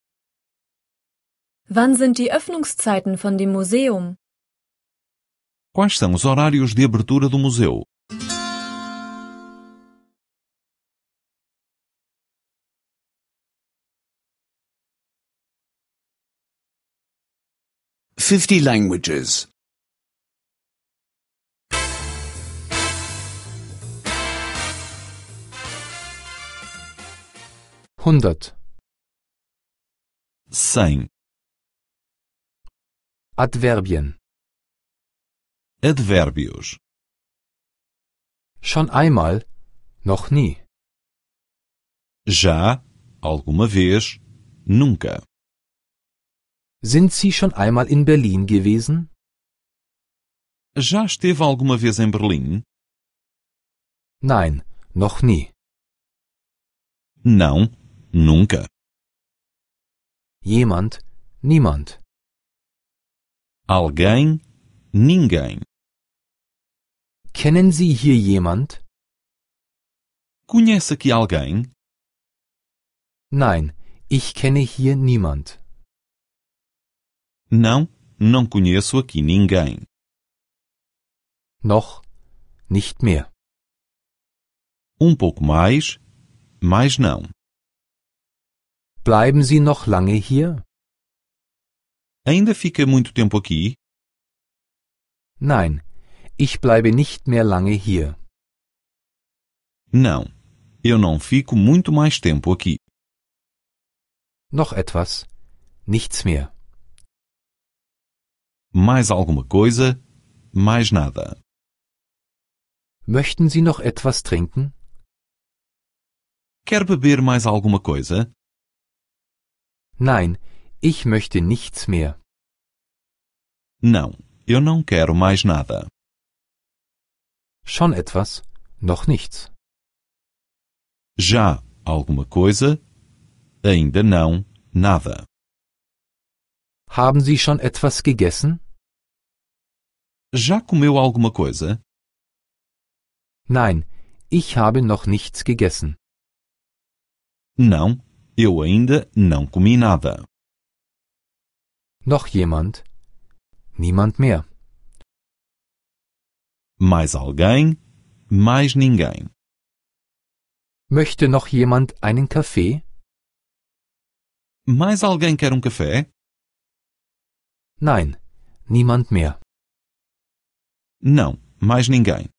Wann sind die Öffnungszeiten von dem Museum? Quais são os horários de abertura do museu? 50 languages. 100 100 Adverbien Adverbios Schon einmal, noch nie. Já, alguma vez, nunca. Sind Sie schon einmal in Berlin gewesen? Já esteve alguma vez em Berlim? Nein, noch nie. Não, nunca. Jemand, niemand. Alguém, ninguém. Kennen Sie hier jemand? Conhece aqui alguém? Nein, ich kenne hier niemand. Não, não conheço aqui ninguém. Noch, nicht mehr. Um pouco mais, Mais não. Bleiben Sie noch lange hier? Ainda fica muito tempo aqui? Nein, ich bleibe nicht mehr lange hier. Não, eu não fico muito mais tempo aqui. Noch etwas, nichts mehr. Mais alguma coisa? Mais nada. Möchten Sie noch etwas trinken? Quer beber mais alguma coisa? Nein, ich möchte nichts mehr. Não, eu não quero mais nada. Schon etwas, noch nichts. Já alguma coisa? Ainda não, nada. Haben Sie schon etwas gegessen? Já comeu alguma coisa? Nein, ich habe noch nichts gegessen. Não, eu ainda não comi nada. Noch jemand? Niemand mehr. Mais alguém? Mais ninguém. Möchte noch jemand einen Kaffee? Mais alguém quer um café? Nein, niemand mehr. Não, mais ninguém.